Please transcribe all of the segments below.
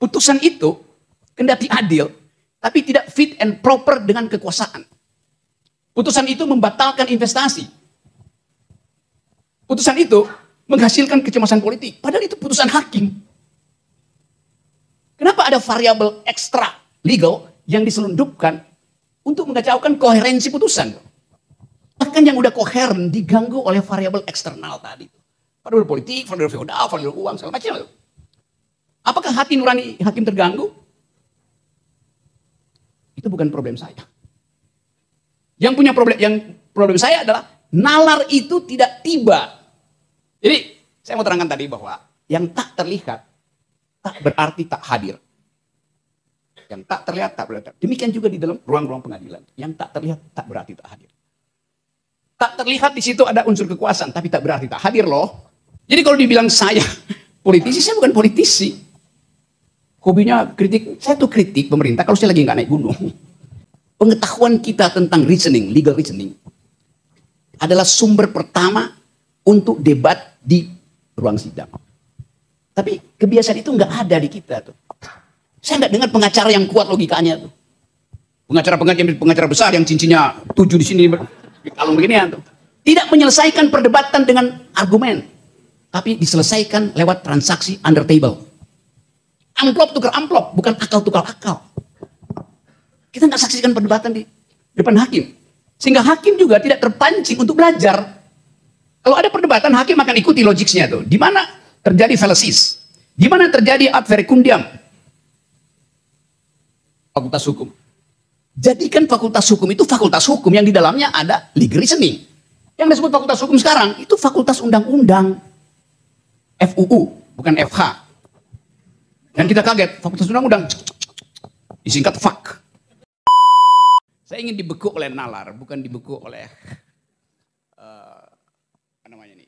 Putusan itu kendati adil, tapi tidak fit and proper dengan kekuasaan. Putusan itu membatalkan investasi. Putusan itu menghasilkan kecemasan politik. Padahal itu putusan hakim. Kenapa ada variabel ekstra legal yang diselundupkan untuk mengacaukan koherensi putusan? Bahkan yang udah koheren diganggu oleh variabel eksternal tadi. Variabel politik, variabel feodal, variabel uang, segala macam. Apakah hati nurani hakim terganggu? Itu bukan problem saya. Yang punya problem yang problem saya adalah nalar itu tidak tiba. Jadi saya mau terangkan tadi bahwa yang tak terlihat tak berarti tak hadir. Yang tak terlihat tak berarti. Demikian juga di dalam ruang-ruang pengadilan. Yang tak terlihat tak berarti tak hadir. Tak terlihat di situ ada unsur kekuasaan, tapi tak berarti tak hadir loh. Jadi kalau dibilang saya politisi, saya bukan politisi. Hobinya kritik, saya tuh kritik pemerintah kalau saya lagi nggak naik gunung. Pengetahuan kita tentang reasoning, legal reasoning, adalah sumber pertama untuk debat di ruang sidang. Tapi kebiasaan itu nggak ada di kita tuh. Saya nggak dengar pengacara yang kuat logikanya tuh. Pengacara-pengacara pengacara besar yang cincinnya tujuh di sini kalau beginian tuh. Tidak menyelesaikan perdebatan dengan argumen, tapi diselesaikan lewat transaksi under table amplop tukar amplop, bukan akal tukar akal. Kita nggak saksikan perdebatan di depan hakim. Sehingga hakim juga tidak terpancing untuk belajar. Kalau ada perdebatan, hakim akan ikuti logiknya tuh. Di mana terjadi falsis? Di mana terjadi ad verecundiam? Fakultas hukum. Jadikan fakultas hukum itu fakultas hukum yang di dalamnya ada legal reasoning. Yang disebut fakultas hukum sekarang itu fakultas undang-undang. FUU, bukan FH. Dan kita kaget, Fakultas Undang-Undang. Disingkat fak. Saya ingin dibekuk oleh nalar, bukan dibekuk oleh uh, apa namanya ini?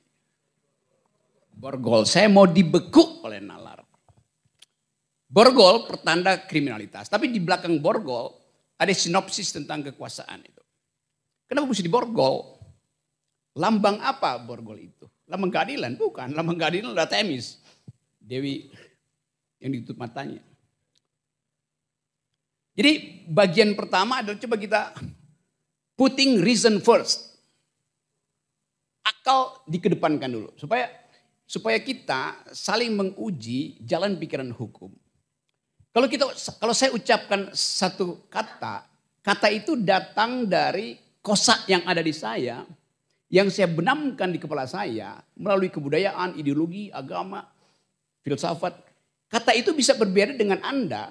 Borgol. Saya mau dibekuk oleh nalar. Borgol pertanda kriminalitas, tapi di belakang borgol ada sinopsis tentang kekuasaan itu. Kenapa mesti diborgol? Lambang apa borgol itu? Lambang keadilan? Bukan, lambang keadilan udah temis. Dewi yang ditutup matanya. Jadi bagian pertama adalah coba kita putting reason first. Akal dikedepankan dulu supaya supaya kita saling menguji jalan pikiran hukum. Kalau kita kalau saya ucapkan satu kata, kata itu datang dari kosak yang ada di saya, yang saya benamkan di kepala saya melalui kebudayaan, ideologi, agama, filsafat, Kata itu bisa berbeda dengan Anda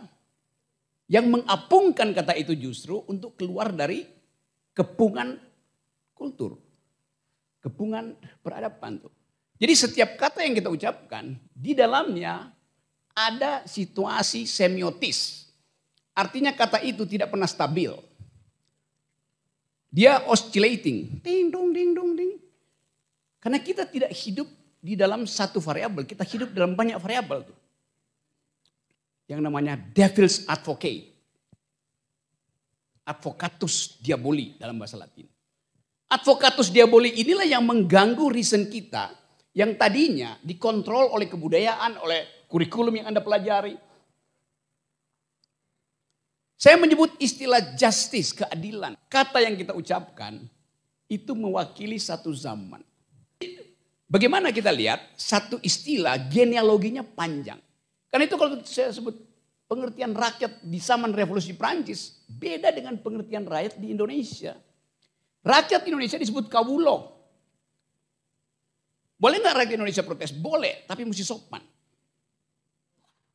yang mengapungkan kata itu justru untuk keluar dari kepungan kultur. Kepungan peradaban tuh. Jadi setiap kata yang kita ucapkan di dalamnya ada situasi semiotis. Artinya kata itu tidak pernah stabil. Dia oscillating, ding dong ding dong ding. Karena kita tidak hidup di dalam satu variabel, kita hidup dalam banyak variabel tuh yang namanya devil's advocate. Advocatus diaboli dalam bahasa Latin. Advocatus diaboli inilah yang mengganggu reason kita yang tadinya dikontrol oleh kebudayaan, oleh kurikulum yang Anda pelajari. Saya menyebut istilah justice, keadilan. Kata yang kita ucapkan itu mewakili satu zaman. Bagaimana kita lihat satu istilah genealoginya panjang. Karena itu kalau saya sebut pengertian rakyat di zaman revolusi Prancis beda dengan pengertian rakyat di Indonesia. Rakyat Indonesia disebut kawulo. Boleh nggak rakyat Indonesia protes? Boleh, tapi mesti sopan.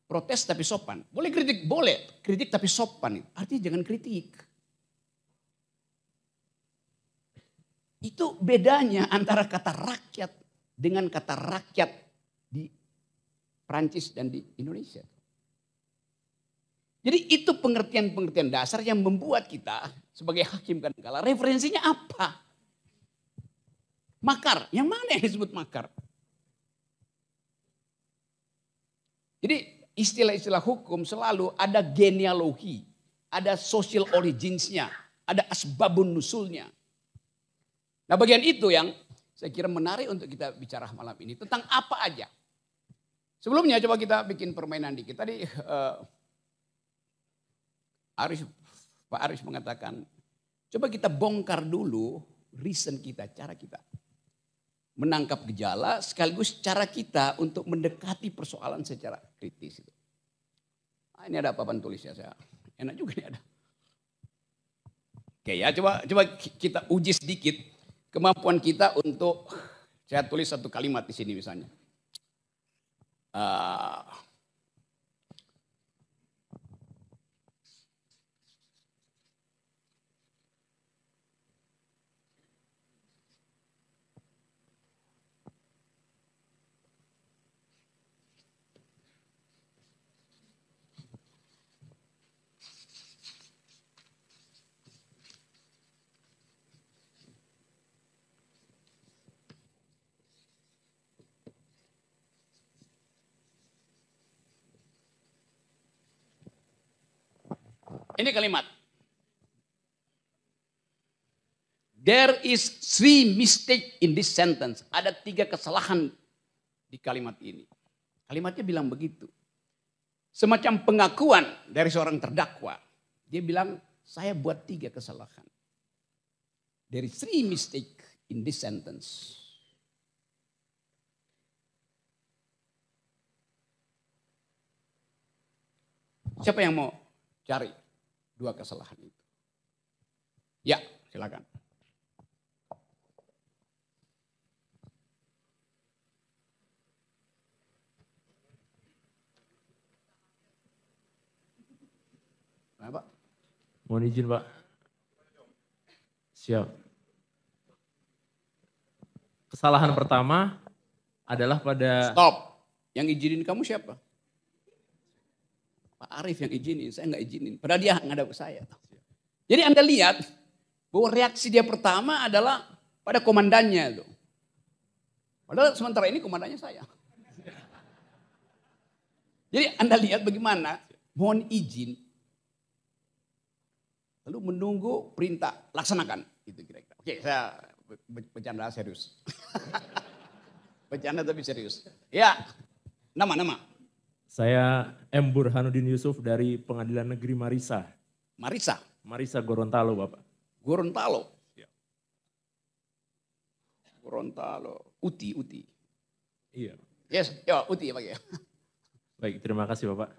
Protes tapi sopan. Boleh kritik? Boleh. Kritik tapi sopan. Artinya jangan kritik. Itu bedanya antara kata rakyat dengan kata rakyat di Prancis dan di Indonesia. Jadi itu pengertian-pengertian dasar yang membuat kita sebagai hakim kan kadangkala referensinya apa? Makar, yang mana yang disebut makar? Jadi istilah-istilah hukum selalu ada genealogi, ada social originsnya, ada asbabun nusulnya. Nah bagian itu yang saya kira menarik untuk kita bicara malam ini tentang apa aja Sebelumnya coba kita bikin permainan dikit. Tadi uh, Aris, Pak Aris mengatakan, coba kita bongkar dulu reason kita, cara kita. Menangkap gejala sekaligus cara kita untuk mendekati persoalan secara kritis. Nah, ini ada papan tulisnya saya. Enak juga nih ada. Oke ya, coba coba kita uji sedikit kemampuan kita untuk saya tulis satu kalimat di sini misalnya. ああ。Ini kalimat. There is three mistake in this sentence. Ada tiga kesalahan di kalimat ini. Kalimatnya bilang begitu. Semacam pengakuan dari seorang terdakwa. Dia bilang, saya buat tiga kesalahan. There is three mistake in this sentence. Siapa yang mau cari? dua kesalahan itu. Ya, silakan. Nah, Pak. Mohon izin, Pak. Siap. Kesalahan pertama adalah pada... Stop. Yang izinin kamu siapa? Pak Arief yang izinin, saya nggak izinin. Padahal dia ngadap ke saya. Jadi Anda lihat bahwa reaksi dia pertama adalah pada komandannya itu. Padahal sementara ini komandannya saya. Jadi Anda lihat bagaimana mohon izin lalu menunggu perintah laksanakan itu kira-kira. Oke, saya bercanda serius. bercanda tapi serius. Ya, nama-nama. Saya M. Burhanuddin Yusuf dari Pengadilan Negeri Marisa. Marisa? Marisa Gorontalo, Bapak. Gorontalo? Ya. Gorontalo. Uti, Uti. Iya. Yes, ya Uti ya Pak ya. Baik, terima kasih Bapak.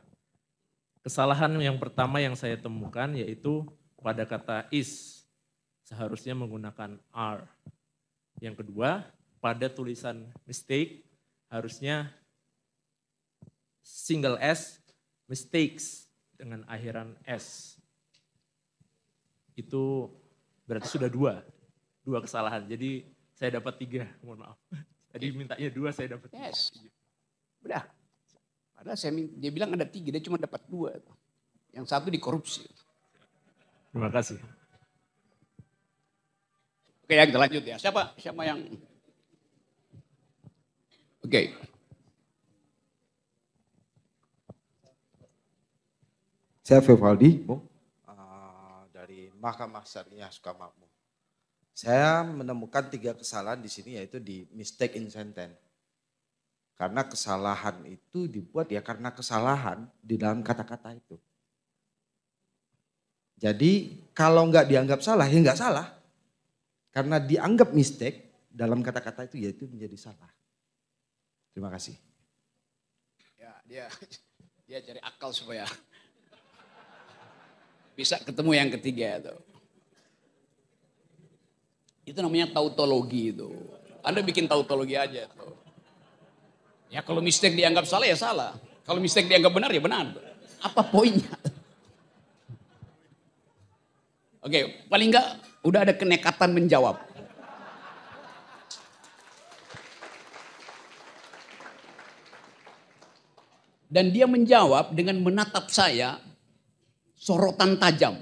Kesalahan yang pertama yang saya temukan yaitu pada kata is. Seharusnya menggunakan are. Yang kedua, pada tulisan mistake harusnya single S, mistakes dengan akhiran S. Itu berarti sudah dua, dua kesalahan. Jadi saya dapat tiga, mohon maaf. Tadi mintanya dua, saya dapat tiga. Yes. Udah. Padahal saya, dia bilang ada tiga, dia cuma dapat dua. Yang satu dikorupsi. Terima kasih. Oke ya kita lanjut ya. Siapa siapa yang Oke. Okay. Saya Vivaldi, Bung. Uh, ah, dari Mahkamah Syariah Sukamakmur. Saya menemukan tiga kesalahan di sini yaitu di mistake in sentence. Karena kesalahan itu dibuat ya karena kesalahan di dalam kata-kata itu. Jadi kalau nggak dianggap salah ya nggak salah. Karena dianggap mistake dalam kata-kata itu yaitu menjadi salah. Terima kasih. Ya, dia dia cari akal supaya bisa ketemu yang ketiga itu. Itu namanya tautologi itu. Anda bikin tautologi aja itu. Ya kalau mistik dianggap salah ya salah. Kalau mistik dianggap benar ya benar. Apa poinnya? Oke, paling enggak udah ada kenekatan menjawab. Dan dia menjawab dengan menatap saya sorotan tajam.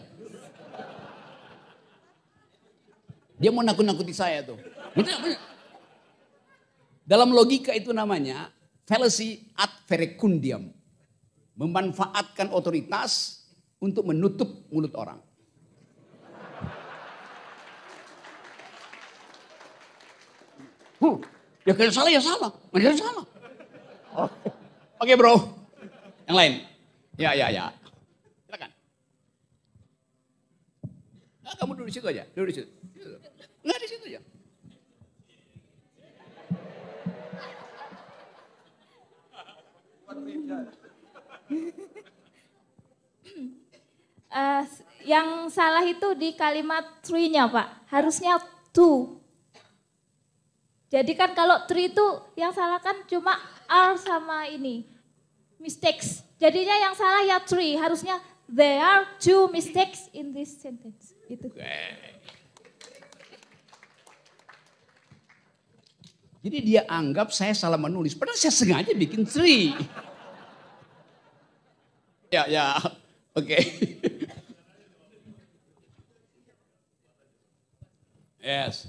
Dia mau nakut-nakuti saya tuh. Gitu. Dalam logika itu namanya fallacy ad verecundiam. Memanfaatkan otoritas untuk menutup mulut orang. Huh, ya kalau salah ya salah, mana salah. Oh. Oke okay, bro, yang lain. Ya ya ya. Enggak, kamu duduk di situ aja. Duduk di situ. Enggak di situ aja. uh, yang salah itu di kalimat three-nya Pak. Harusnya two. Jadi kan kalau three itu yang salah kan cuma r sama ini. Mistakes. Jadinya yang salah ya three. Harusnya there are two mistakes in this sentence. Itu. Jadi dia anggap saya salah menulis. Padahal saya sengaja bikin Sri. ya, ya. Oke. Okay. yes.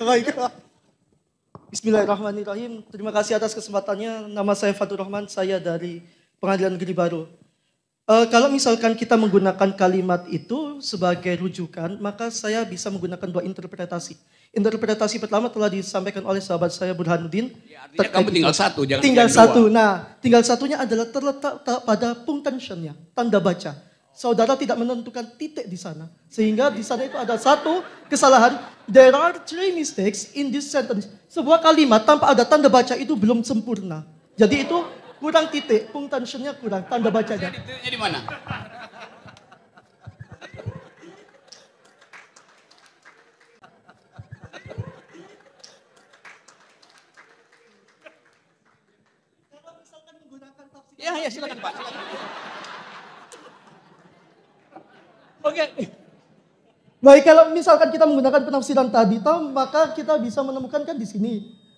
oh my God. Bismillahirrahmanirrahim. Terima kasih atas kesempatannya. Nama saya Fatur Rahman, saya dari Pengadilan Negeri Baru. E, kalau misalkan kita menggunakan kalimat itu sebagai rujukan, maka saya bisa menggunakan dua interpretasi. Interpretasi pertama telah disampaikan oleh sahabat saya Burhanuddin. Ya, artinya kamu tinggal satu, jangan tinggal satu. Dua. Nah, tinggal satunya adalah terletak pada punctuationnya, tanda baca saudara tidak menentukan titik di sana. Sehingga di sana itu ada satu kesalahan. There are three mistakes in this sentence. Sebuah kalimat tanpa ada tanda baca itu belum sempurna. Jadi itu kurang titik, punctuation-nya kurang, tanda bacanya. Titiknya di mana? Ya, ya silakan Pak. Silakan. Oke. Okay. Baik, kalau misalkan kita menggunakan penafsiran tadi, tahu, maka kita bisa menemukan kan di sini.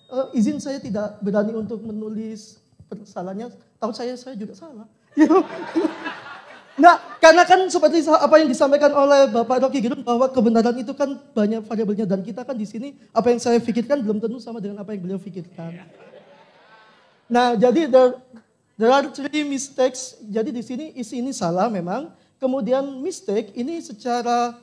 Uh, izin saya tidak berani untuk menulis salahnya. Tahu saya, saya juga salah. nah, karena kan seperti apa yang disampaikan oleh Bapak Rocky Gerung bahwa kebenaran itu kan banyak variabelnya dan kita kan di sini apa yang saya pikirkan belum tentu sama dengan apa yang beliau pikirkan. Nah, jadi there, there are three mistakes. Jadi di sini isi ini salah memang. Kemudian mistake ini secara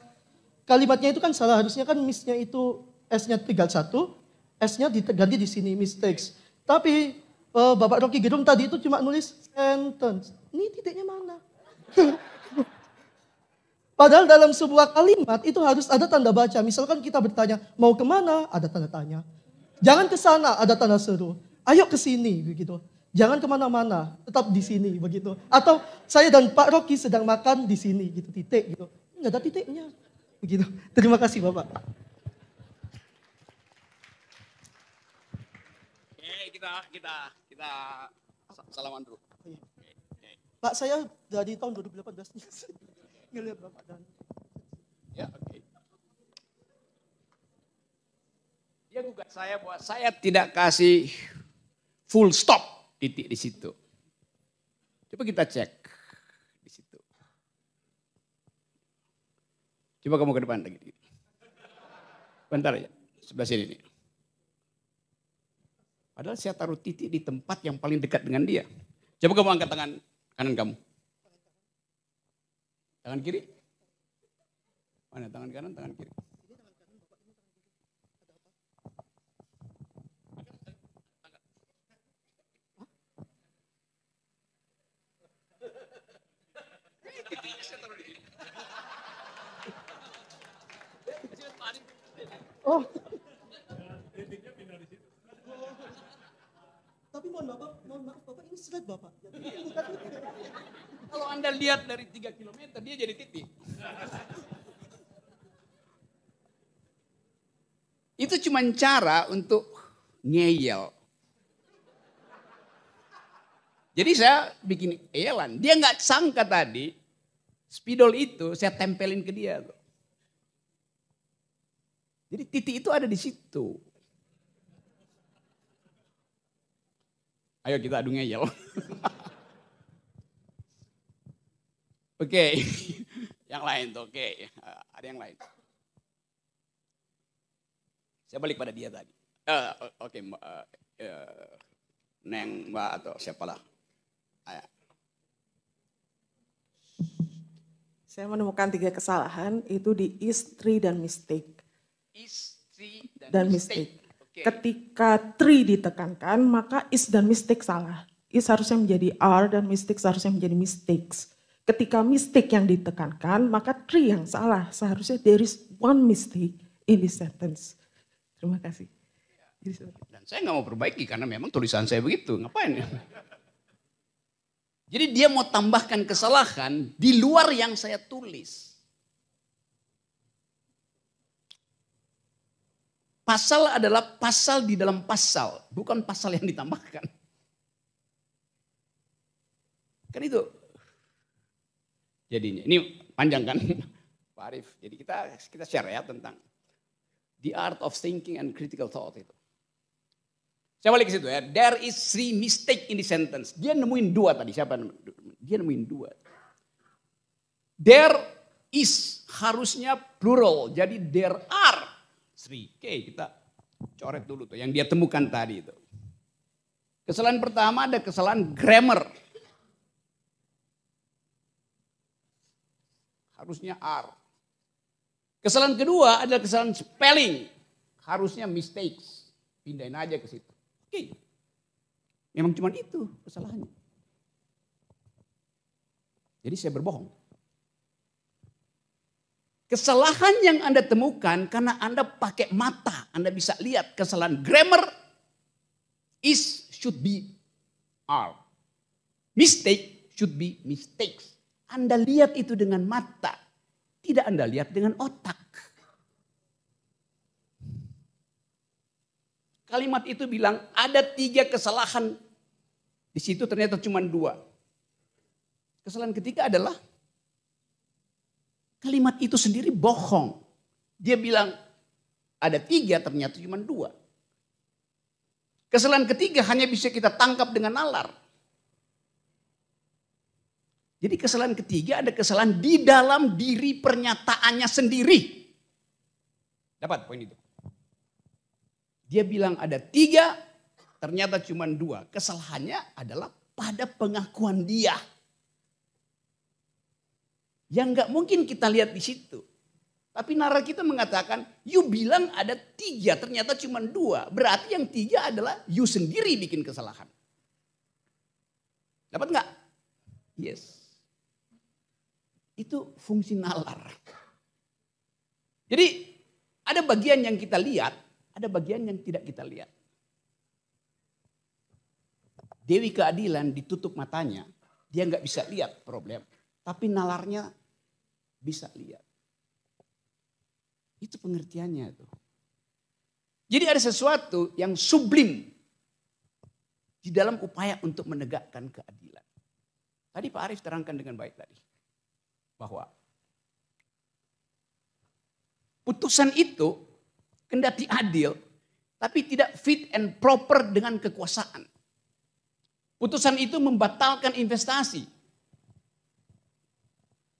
kalimatnya itu kan salah. Harusnya kan misnya itu S-nya tinggal satu S-nya diganti di sini mistakes. Tapi uh, Bapak Rocky Gerung tadi itu cuma nulis sentence. Ini titiknya mana? Padahal dalam sebuah kalimat itu harus ada tanda baca. Misalkan kita bertanya, mau kemana? Ada tanda tanya. Jangan ke sana, ada tanda seru. Ayo ke sini, begitu jangan kemana-mana, tetap di sini begitu. Atau saya dan Pak Rocky sedang makan di sini gitu titik gitu. Nggak ada titiknya begitu. Terima kasih Bapak. Oke, eh, kita kita kita salaman dulu. Iya. Pak saya dari tahun 2018 ngelihat Bapak dan ya oke. Dia gugat saya bahwa saya tidak kasih full stop titik di situ. Coba kita cek di situ. Coba kamu ke depan lagi. Bentar ya sebelah sini nih. Padahal saya taruh titik di tempat yang paling dekat dengan dia. Coba kamu angkat tangan kanan kamu. Tangan kiri? Mana tangan kanan, tangan kiri? Oh. titiknya pindah di situ. Oh. Tapi mohon bapak, mohon maaf bapak ini slide bapak. Iya. Kalau anda lihat dari 3 km dia jadi titik. Itu cuma cara untuk ngeyel. Jadi saya bikin eyelan. Dia nggak sangka tadi spidol itu saya tempelin ke dia. Tuh. Jadi titik itu ada di situ. Ayo kita adu ngeyel. Oke, okay. yang lain tuh. Oke, okay. Ya, ada yang lain. Saya balik pada dia tadi. Uh, Oke, okay, uh, uh, Neng Mbak atau siapalah. Ayo. Saya menemukan tiga kesalahan itu di istri dan mistake is, dan, dan mistake. Ketika tri ditekankan, maka is dan mistake salah. Is harusnya menjadi are dan mistake seharusnya menjadi mistakes. Ketika mistake yang ditekankan, maka tri yang salah. Seharusnya there is one mistake in this sentence. Terima kasih. Dan saya nggak mau perbaiki karena memang tulisan saya begitu. Ngapain ya? Jadi dia mau tambahkan kesalahan di luar yang saya tulis. Pasal adalah pasal di dalam pasal, bukan pasal yang ditambahkan. Kan itu jadinya. Ini panjang kan Pak Arif. Jadi kita kita share ya tentang the art of thinking and critical thought itu. Saya balik ke situ ya. There is three mistake in the sentence. Dia nemuin dua tadi. Siapa? Dia nemuin dua. There is harusnya plural. Jadi there are Sri. Oke, kita coret dulu tuh yang dia temukan tadi itu. Kesalahan pertama ada kesalahan grammar. Harusnya R. Kesalahan kedua adalah kesalahan spelling. Harusnya mistakes. Pindahin aja ke situ. Oke. Memang cuma itu kesalahannya. Jadi saya berbohong. Kesalahan yang Anda temukan karena Anda pakai mata, Anda bisa lihat kesalahan grammar is should be are. Mistake should be mistakes. Anda lihat itu dengan mata, tidak Anda lihat dengan otak. Kalimat itu bilang ada tiga kesalahan. Di situ ternyata cuma dua. Kesalahan ketiga adalah Kalimat itu sendiri bohong. Dia bilang ada tiga ternyata cuma dua. Kesalahan ketiga hanya bisa kita tangkap dengan nalar. Jadi kesalahan ketiga ada kesalahan di dalam diri pernyataannya sendiri. Dapat poin itu. Dia bilang ada tiga, ternyata cuma dua. Kesalahannya adalah pada pengakuan dia. Yang nggak mungkin kita lihat di situ. Tapi nara kita mengatakan, you bilang ada tiga, ternyata cuma dua. Berarti yang tiga adalah you sendiri bikin kesalahan. Dapat nggak? Yes. Itu fungsi nalar. Jadi ada bagian yang kita lihat, ada bagian yang tidak kita lihat. Dewi keadilan ditutup matanya, dia nggak bisa lihat problem. Tapi nalarnya bisa lihat. Itu pengertiannya tuh. Jadi ada sesuatu yang sublim di dalam upaya untuk menegakkan keadilan. Tadi Pak Arif terangkan dengan baik tadi bahwa putusan itu kendati adil tapi tidak fit and proper dengan kekuasaan. Putusan itu membatalkan investasi,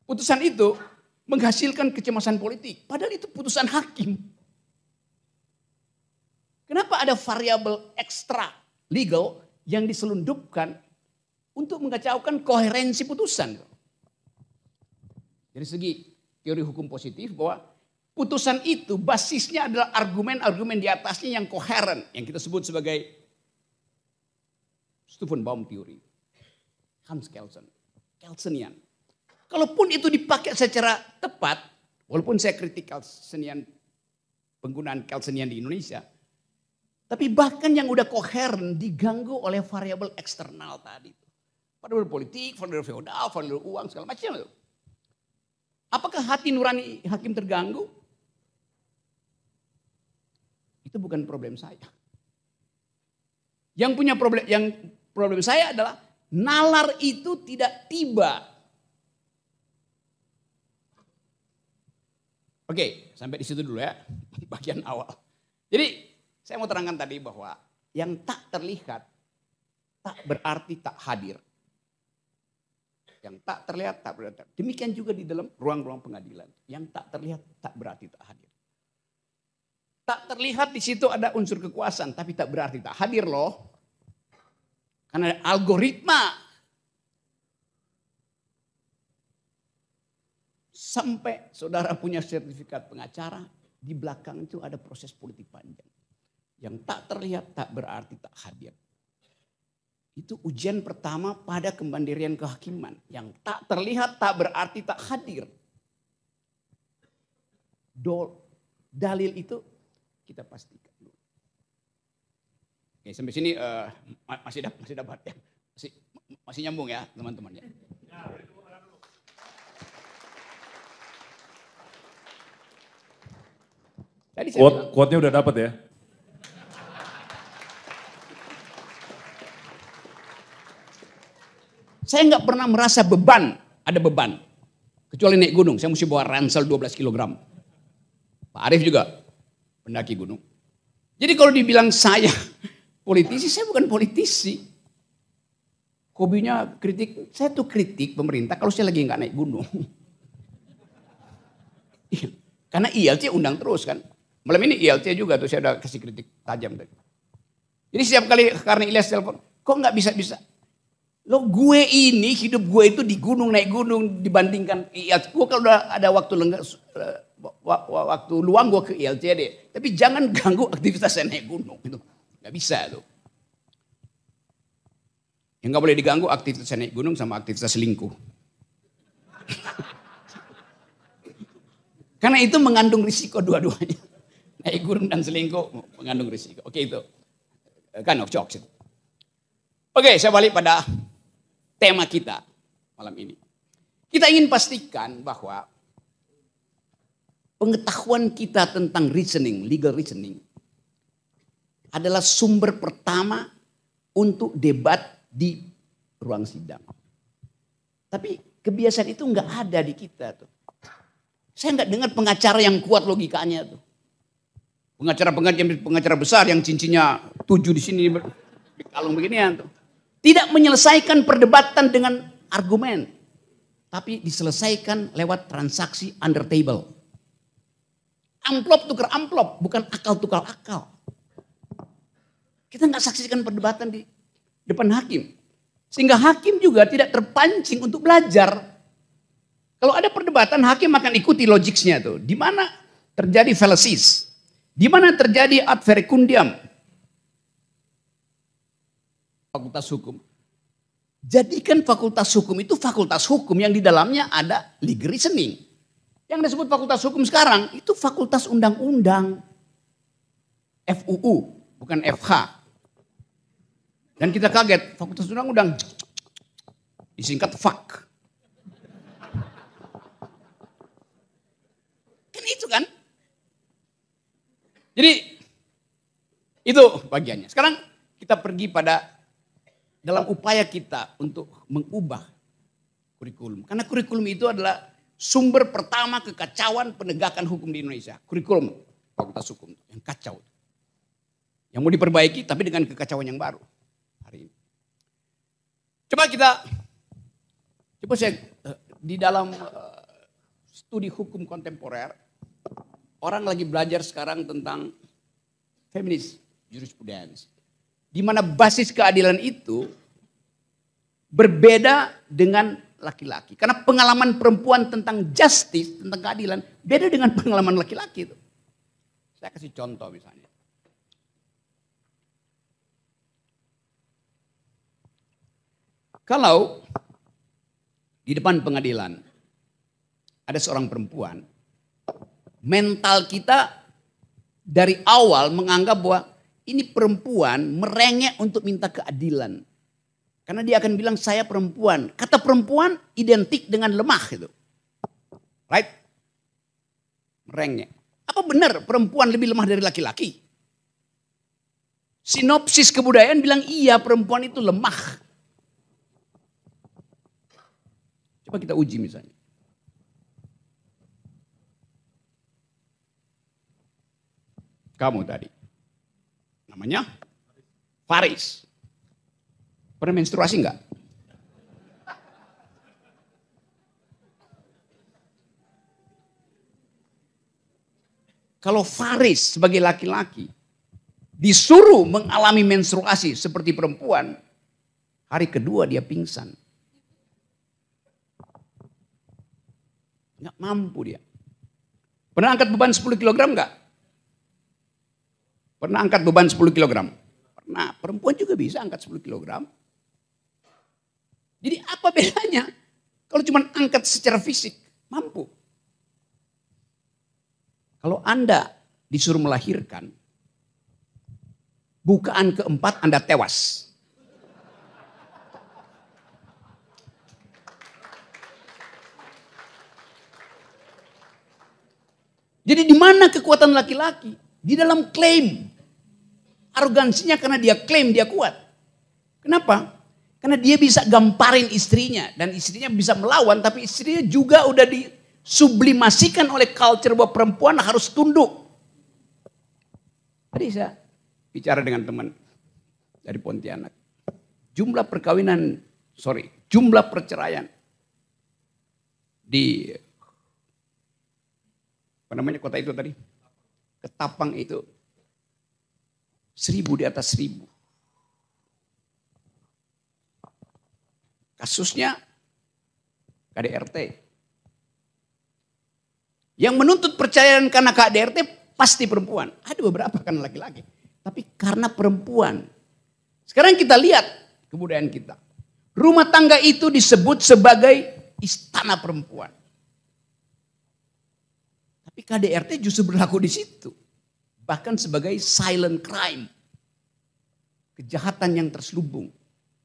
Putusan itu menghasilkan kecemasan politik. Padahal itu putusan hakim. Kenapa ada variabel ekstra legal yang diselundupkan untuk mengacaukan koherensi putusan? Dari segi teori hukum positif bahwa putusan itu basisnya adalah argumen-argumen di atasnya yang koheren. Yang kita sebut sebagai Stephen Baum Theory. Hans Kelsen. Kelsenian. Kalaupun itu dipakai secara tepat, walaupun saya kritik senian penggunaan kalsenian di Indonesia, tapi bahkan yang udah koheren diganggu oleh variabel eksternal tadi. Variabel politik, variabel feodal, variabel uang, segala macam. Apakah hati nurani hakim terganggu? Itu bukan problem saya. Yang punya problem yang problem saya adalah nalar itu tidak tiba Oke, sampai di situ dulu ya, bagian awal. Jadi saya mau terangkan tadi bahwa yang tak terlihat tak berarti tak hadir. Yang tak terlihat tak berarti. Demikian juga di dalam ruang-ruang pengadilan. Yang tak terlihat tak berarti tak hadir. Tak terlihat di situ ada unsur kekuasaan, tapi tak berarti tak hadir loh. Karena ada algoritma Sampai saudara punya sertifikat pengacara, di belakang itu ada proses politik panjang. Yang tak terlihat tak berarti tak hadir. Itu ujian pertama pada kemandirian kehakiman. Yang tak terlihat tak berarti tak hadir. Dol, dalil itu kita pastikan dulu. Oke, sampai sini uh, masih dapat masih dapat ya. Masih masih nyambung ya teman-teman ya. Tadi saya Quote, quote-nya udah dapat ya? Saya nggak pernah merasa beban, ada beban. Kecuali naik gunung, saya mesti bawa ransel 12 kg. Pak Arief juga, pendaki gunung. Jadi kalau dibilang saya politisi, saya bukan politisi. Hobinya kritik, saya tuh kritik pemerintah kalau saya lagi nggak naik gunung. Iya. Karena ILC iya undang terus kan. Malam ini ILT juga tuh saya udah kasih kritik tajam tadi. Jadi setiap kali karena Ilyas telepon, kok nggak bisa-bisa? Lo gue ini hidup gue itu di gunung naik gunung dibandingkan ILT. Gue kalau udah ada waktu lengga, eh, waktu luang gue ke ILT ya, deh. Tapi jangan ganggu aktivitas saya naik gunung gitu. Gak bisa tuh. Yang gak boleh diganggu aktivitas saya naik gunung sama aktivitas selingkuh. Karena itu mengandung risiko dua-duanya. Naik gurun dan selingkuh mengandung risiko. Oke itu. Kan of jokes Oke, saya balik pada tema kita malam ini. Kita ingin pastikan bahwa pengetahuan kita tentang reasoning, legal reasoning adalah sumber pertama untuk debat di ruang sidang. Tapi kebiasaan itu nggak ada di kita tuh. Saya nggak dengar pengacara yang kuat logikanya tuh. Pengacara-pengacara besar yang cincinnya tujuh di sini di kalung tuh. Tidak menyelesaikan perdebatan dengan argumen, tapi diselesaikan lewat transaksi under table. Amplop tukar amplop, bukan akal tukar akal. Kita nggak saksikan perdebatan di depan hakim. Sehingga hakim juga tidak terpancing untuk belajar. Kalau ada perdebatan, hakim akan ikuti logiknya tuh. Di mana terjadi fallacies. Di mana terjadi ad Fakultas hukum. Jadikan fakultas hukum itu fakultas hukum yang di dalamnya ada legal reasoning. Yang disebut fakultas hukum sekarang itu fakultas undang-undang. FUU, bukan FH. Dan kita kaget, fakultas undang-undang disingkat FAK. Kan itu kan? Jadi itu bagiannya. Sekarang kita pergi pada dalam upaya kita untuk mengubah kurikulum. Karena kurikulum itu adalah sumber pertama kekacauan penegakan hukum di Indonesia. Kurikulum fakultas hukum yang kacau. Yang mau diperbaiki tapi dengan kekacauan yang baru hari ini. Coba kita coba saya eh, di dalam eh, studi hukum kontemporer Orang lagi belajar sekarang tentang feminis jurisprudence. Di mana basis keadilan itu berbeda dengan laki-laki. Karena pengalaman perempuan tentang justice, tentang keadilan, beda dengan pengalaman laki-laki itu. Saya kasih contoh misalnya. Kalau di depan pengadilan ada seorang perempuan mental kita dari awal menganggap bahwa ini perempuan merengek untuk minta keadilan. Karena dia akan bilang saya perempuan. Kata perempuan identik dengan lemah gitu. Right? Merengek. Apa benar perempuan lebih lemah dari laki-laki? Sinopsis kebudayaan bilang iya perempuan itu lemah. Coba kita uji misalnya. kamu tadi. Namanya Faris. Pernah menstruasi enggak? Kalau Faris sebagai laki-laki disuruh mengalami menstruasi seperti perempuan, hari kedua dia pingsan. Enggak mampu dia. Pernah angkat beban 10 kg enggak? Pernah angkat beban 10 kg. Pernah. Perempuan juga bisa angkat 10 kg. Jadi apa bedanya? Kalau cuma angkat secara fisik, mampu. Kalau Anda disuruh melahirkan, bukaan keempat Anda tewas. Jadi di mana kekuatan laki-laki? Di dalam klaim. Arogansinya karena dia klaim dia kuat. Kenapa? Karena dia bisa gamparin istrinya dan istrinya bisa melawan tapi istrinya juga udah disublimasikan oleh culture bahwa perempuan harus tunduk. Tadi saya bicara dengan teman dari Pontianak. Jumlah perkawinan, sorry, jumlah perceraian di apa namanya kota itu tadi? Ketapang itu Seribu di atas seribu. Kasusnya KDRT. Yang menuntut perceraian karena KDRT pasti perempuan. Ada beberapa kan laki-laki. Tapi karena perempuan. Sekarang kita lihat kebudayaan kita. Rumah tangga itu disebut sebagai istana perempuan. Tapi KDRT justru berlaku di situ bahkan sebagai silent crime. Kejahatan yang terselubung.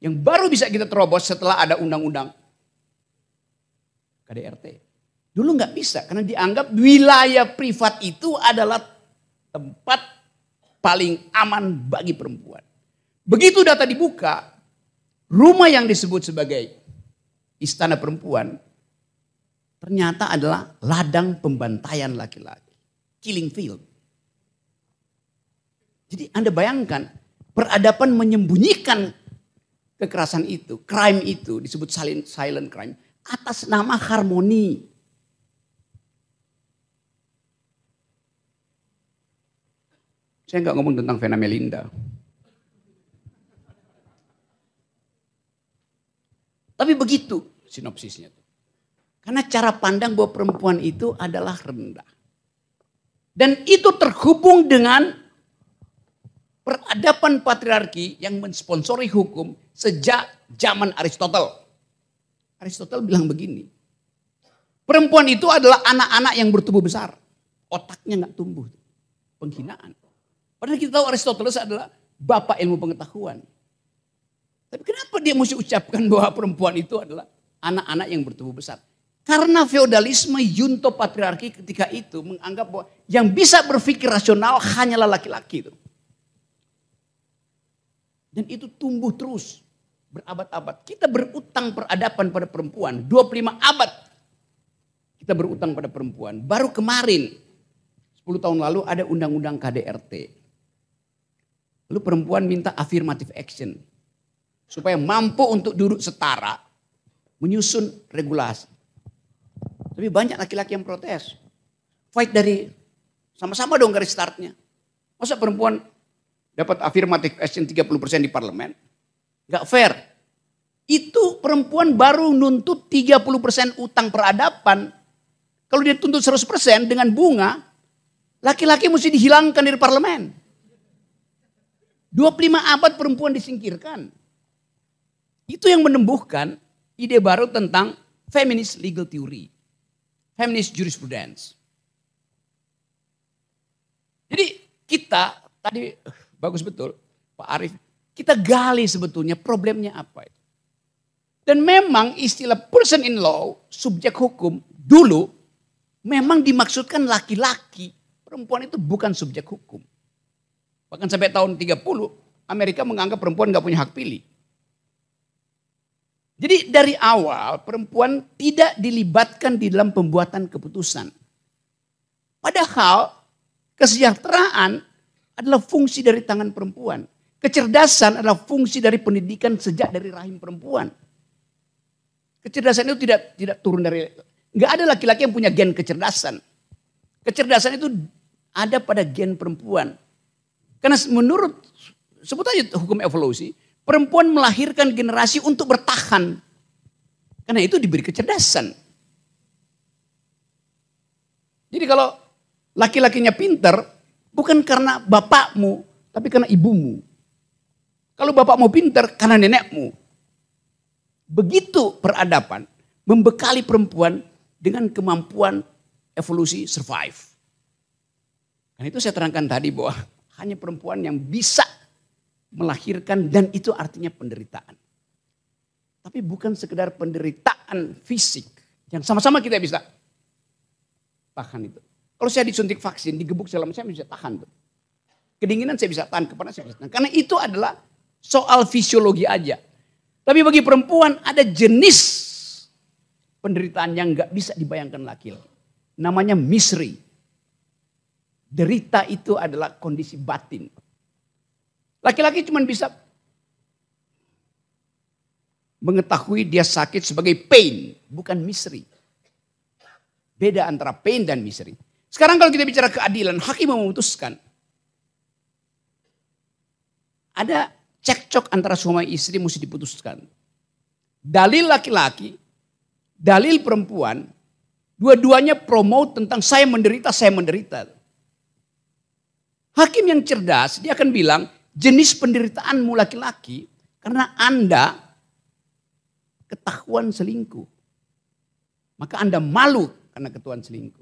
Yang baru bisa kita terobos setelah ada undang-undang KDRT. Dulu nggak bisa karena dianggap wilayah privat itu adalah tempat paling aman bagi perempuan. Begitu data dibuka, rumah yang disebut sebagai istana perempuan ternyata adalah ladang pembantaian laki-laki. Killing field. Jadi Anda bayangkan peradaban menyembunyikan kekerasan itu, crime itu disebut silent, silent crime atas nama harmoni. Saya nggak ngomong tentang Vena Melinda. Tapi begitu sinopsisnya. Karena cara pandang bahwa perempuan itu adalah rendah. Dan itu terhubung dengan peradaban patriarki yang mensponsori hukum sejak zaman Aristotel. Aristotel bilang begini, perempuan itu adalah anak-anak yang bertubuh besar, otaknya nggak tumbuh, penghinaan. Padahal kita tahu Aristoteles adalah bapak ilmu pengetahuan. Tapi kenapa dia mesti ucapkan bahwa perempuan itu adalah anak-anak yang bertubuh besar? Karena feodalisme yunto patriarki ketika itu menganggap bahwa yang bisa berpikir rasional hanyalah laki-laki itu. -laki dan itu tumbuh terus berabad-abad. Kita berutang peradaban pada perempuan. 25 abad kita berutang pada perempuan. Baru kemarin, 10 tahun lalu ada undang-undang KDRT. Lalu perempuan minta affirmative action. Supaya mampu untuk duduk setara, menyusun regulasi. Tapi banyak laki-laki yang protes. Fight dari sama-sama dong garis startnya. Masa perempuan dapat affirmative action 30% di parlemen, nggak fair. Itu perempuan baru nuntut 30% utang peradaban. Kalau dia tuntut 100% dengan bunga, laki-laki mesti dihilangkan dari parlemen. 25 abad perempuan disingkirkan. Itu yang menembuhkan ide baru tentang feminist legal theory. Feminist jurisprudence. Jadi kita tadi Bagus betul. Pak Arief, kita gali sebetulnya problemnya apa itu. Dan memang istilah person in law, subjek hukum dulu memang dimaksudkan laki-laki. Perempuan itu bukan subjek hukum. Bahkan sampai tahun 30 Amerika menganggap perempuan gak punya hak pilih. Jadi dari awal perempuan tidak dilibatkan di dalam pembuatan keputusan. Padahal kesejahteraan adalah fungsi dari tangan perempuan. Kecerdasan adalah fungsi dari pendidikan sejak dari rahim perempuan. Kecerdasan itu tidak tidak turun dari nggak ada laki-laki yang punya gen kecerdasan. Kecerdasan itu ada pada gen perempuan. Karena menurut sebut aja hukum evolusi, perempuan melahirkan generasi untuk bertahan. Karena itu diberi kecerdasan. Jadi kalau laki-lakinya pinter, Bukan karena bapakmu, tapi karena ibumu. Kalau bapakmu pintar, karena nenekmu. Begitu peradaban membekali perempuan dengan kemampuan evolusi survive. Dan itu saya terangkan tadi bahwa hanya perempuan yang bisa melahirkan dan itu artinya penderitaan. Tapi bukan sekedar penderitaan fisik yang sama-sama kita bisa. pakan itu. Kalau saya disuntik vaksin, digebuk selama saya bisa tahan. Tuh. Kedinginan saya bisa tahan, kepanasan saya bisa tahan. Karena itu adalah soal fisiologi aja. Tapi bagi perempuan ada jenis penderitaan yang nggak bisa dibayangkan laki-laki. Namanya misri. Derita itu adalah kondisi batin. Laki-laki cuma bisa mengetahui dia sakit sebagai pain, bukan misri. Beda antara pain dan misri. Sekarang kalau kita bicara keadilan, hakim memutuskan. Ada cekcok antara suami istri mesti diputuskan. Dalil laki-laki, dalil perempuan, dua-duanya promote tentang saya menderita, saya menderita. Hakim yang cerdas, dia akan bilang, jenis penderitaanmu laki-laki karena Anda ketahuan selingkuh. Maka Anda malu karena ketahuan selingkuh.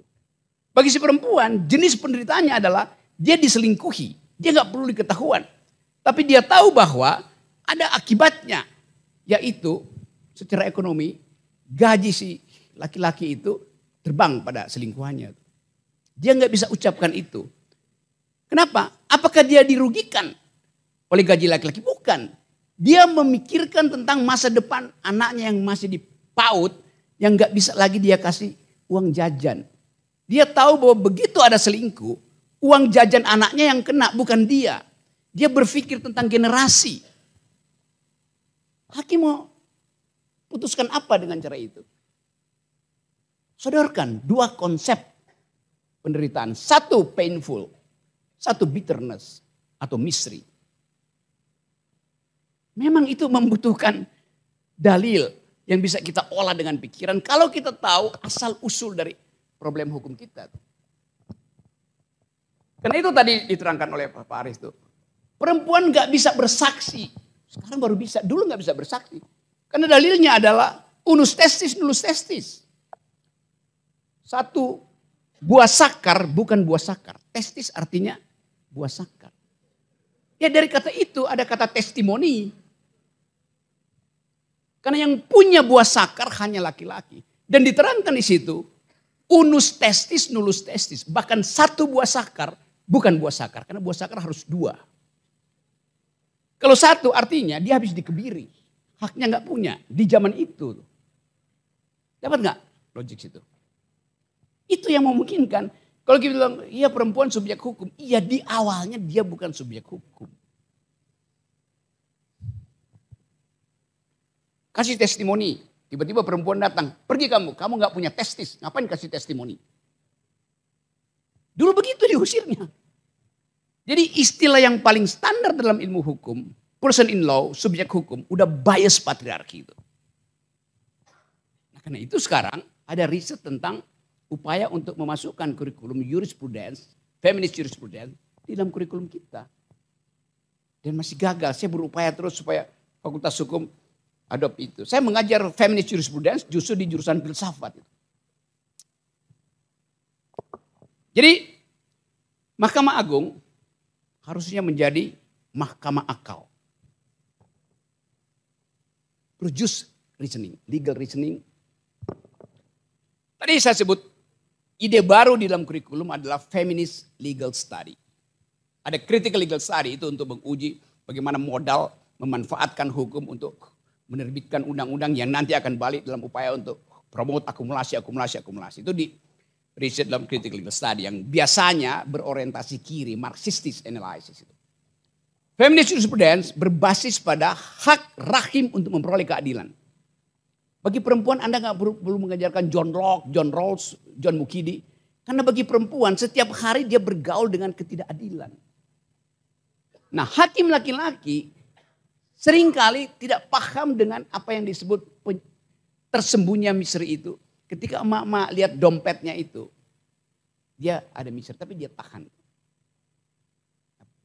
Bagi si perempuan, jenis penderitaannya adalah dia diselingkuhi. Dia nggak perlu diketahuan. Tapi dia tahu bahwa ada akibatnya. Yaitu secara ekonomi, gaji si laki-laki itu terbang pada selingkuhannya. Dia nggak bisa ucapkan itu. Kenapa? Apakah dia dirugikan oleh gaji laki-laki? Bukan. Dia memikirkan tentang masa depan anaknya yang masih di paut yang nggak bisa lagi dia kasih uang jajan. Dia tahu bahwa begitu ada selingkuh, uang jajan anaknya yang kena bukan dia. Dia berpikir tentang generasi. Hakim mau putuskan apa dengan cara itu? Sodorkan dua konsep penderitaan. Satu painful, satu bitterness atau misteri. Memang itu membutuhkan dalil yang bisa kita olah dengan pikiran. Kalau kita tahu asal usul dari problem hukum kita. Karena itu tadi diterangkan oleh Pak Aris tuh. Perempuan nggak bisa bersaksi. Sekarang baru bisa, dulu nggak bisa bersaksi. Karena dalilnya adalah unus testis, nulus testis. Satu, buah sakar bukan buah sakar. Testis artinya buah sakar. Ya dari kata itu ada kata testimoni. Karena yang punya buah sakar hanya laki-laki. Dan diterangkan di situ unus testis, nulus testis. Bahkan satu buah sakar bukan buah sakar. Karena buah sakar harus dua. Kalau satu artinya dia habis dikebiri. Haknya nggak punya di zaman itu. Dapat nggak logik situ? Itu yang memungkinkan. Kalau kita bilang, iya perempuan subjek hukum. Iya di awalnya dia bukan subjek hukum. Kasih testimoni. Tiba-tiba perempuan datang, pergi kamu, kamu nggak punya testis, ngapain kasih testimoni? Dulu begitu diusirnya. Jadi istilah yang paling standar dalam ilmu hukum, person in law, subjek hukum, udah bias patriarki itu. Nah, karena itu sekarang ada riset tentang upaya untuk memasukkan kurikulum jurisprudence, feminist jurisprudence, di dalam kurikulum kita. Dan masih gagal, saya berupaya terus supaya fakultas hukum adopt itu. Saya mengajar feminist jurisprudence justru di jurusan filsafat. Jadi Mahkamah Agung harusnya menjadi mahkamah akal. Produce reasoning, legal reasoning. Tadi saya sebut ide baru di dalam kurikulum adalah feminist legal study. Ada critical legal study itu untuk menguji bagaimana modal memanfaatkan hukum untuk menerbitkan undang-undang yang nanti akan balik dalam upaya untuk promote akumulasi, akumulasi, akumulasi. Itu di riset dalam critical legal study yang biasanya berorientasi kiri, marxistis analysis itu. Feminist jurisprudence berbasis pada hak rahim untuk memperoleh keadilan. Bagi perempuan Anda nggak perlu, perlu mengajarkan John Locke, John Rawls, John Mukidi. Karena bagi perempuan setiap hari dia bergaul dengan ketidakadilan. Nah hakim laki-laki seringkali tidak paham dengan apa yang disebut tersembunyi misteri itu. Ketika emak-emak lihat dompetnya itu, dia ada misteri tapi dia tahan.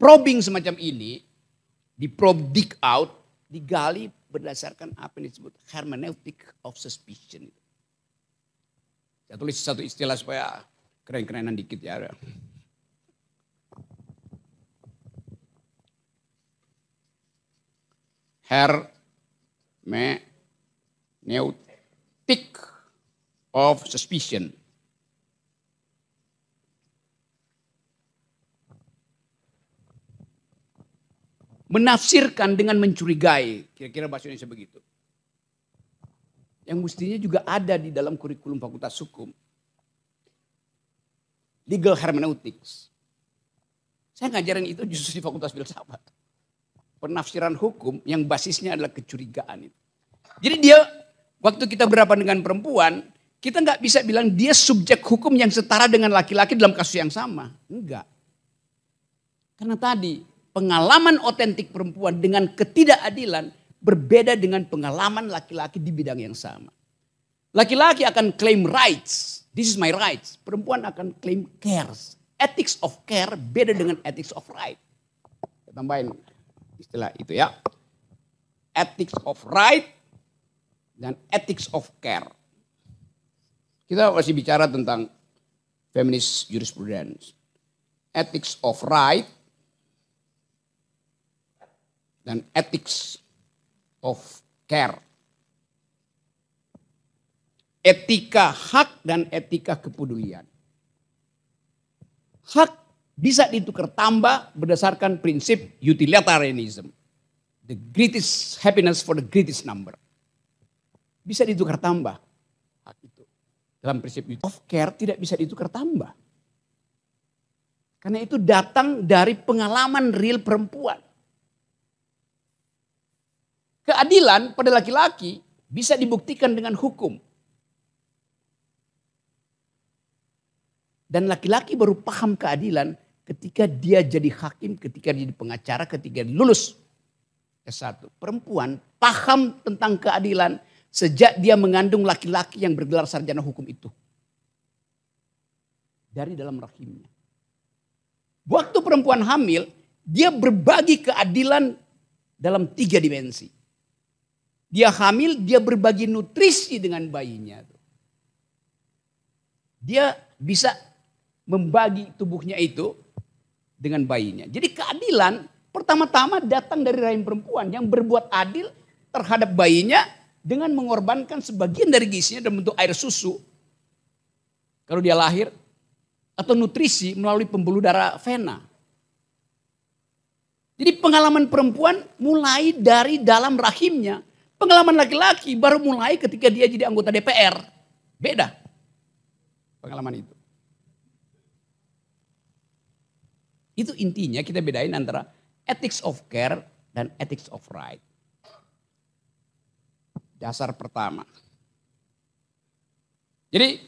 Probing semacam ini, di probe dig out, digali berdasarkan apa yang disebut hermeneutic of suspicion. Saya tulis satu istilah supaya keren-kerenan dikit ya. hermeneutik of suspicion. Menafsirkan dengan mencurigai, kira-kira bahasa Indonesia begitu. Yang mestinya juga ada di dalam kurikulum fakultas hukum. Legal hermeneutics. Saya ngajarin itu justru di fakultas filsafat penafsiran hukum yang basisnya adalah kecurigaan itu. Jadi dia waktu kita berapa dengan perempuan, kita nggak bisa bilang dia subjek hukum yang setara dengan laki-laki dalam kasus yang sama. Enggak. Karena tadi pengalaman otentik perempuan dengan ketidakadilan berbeda dengan pengalaman laki-laki di bidang yang sama. Laki-laki akan claim rights. This is my rights. Perempuan akan claim cares. Ethics of care beda dengan ethics of right. Tambahin istilah itu ya. Ethics of right dan ethics of care. Kita masih bicara tentang feminist jurisprudence. Ethics of right dan ethics of care. Etika hak dan etika kepedulian. Hak bisa ditukar tambah berdasarkan prinsip utilitarianism. The greatest happiness for the greatest number. Bisa ditukar tambah. Hak itu. Dalam prinsip of care tidak bisa ditukar tambah. Karena itu datang dari pengalaman real perempuan. Keadilan pada laki-laki bisa dibuktikan dengan hukum. Dan laki-laki baru paham keadilan ketika dia jadi hakim, ketika dia jadi pengacara, ketika dia lulus S1. Perempuan paham tentang keadilan sejak dia mengandung laki-laki yang bergelar sarjana hukum itu. Dari dalam rahimnya. Waktu perempuan hamil, dia berbagi keadilan dalam tiga dimensi. Dia hamil, dia berbagi nutrisi dengan bayinya. Dia bisa membagi tubuhnya itu dengan bayinya. Jadi keadilan pertama-tama datang dari rahim perempuan yang berbuat adil terhadap bayinya dengan mengorbankan sebagian dari gizinya dalam bentuk air susu. Kalau dia lahir atau nutrisi melalui pembuluh darah vena. Jadi pengalaman perempuan mulai dari dalam rahimnya. Pengalaman laki-laki baru mulai ketika dia jadi anggota DPR. Beda pengalaman itu. Itu intinya kita bedain antara ethics of care dan ethics of right. Dasar pertama. Jadi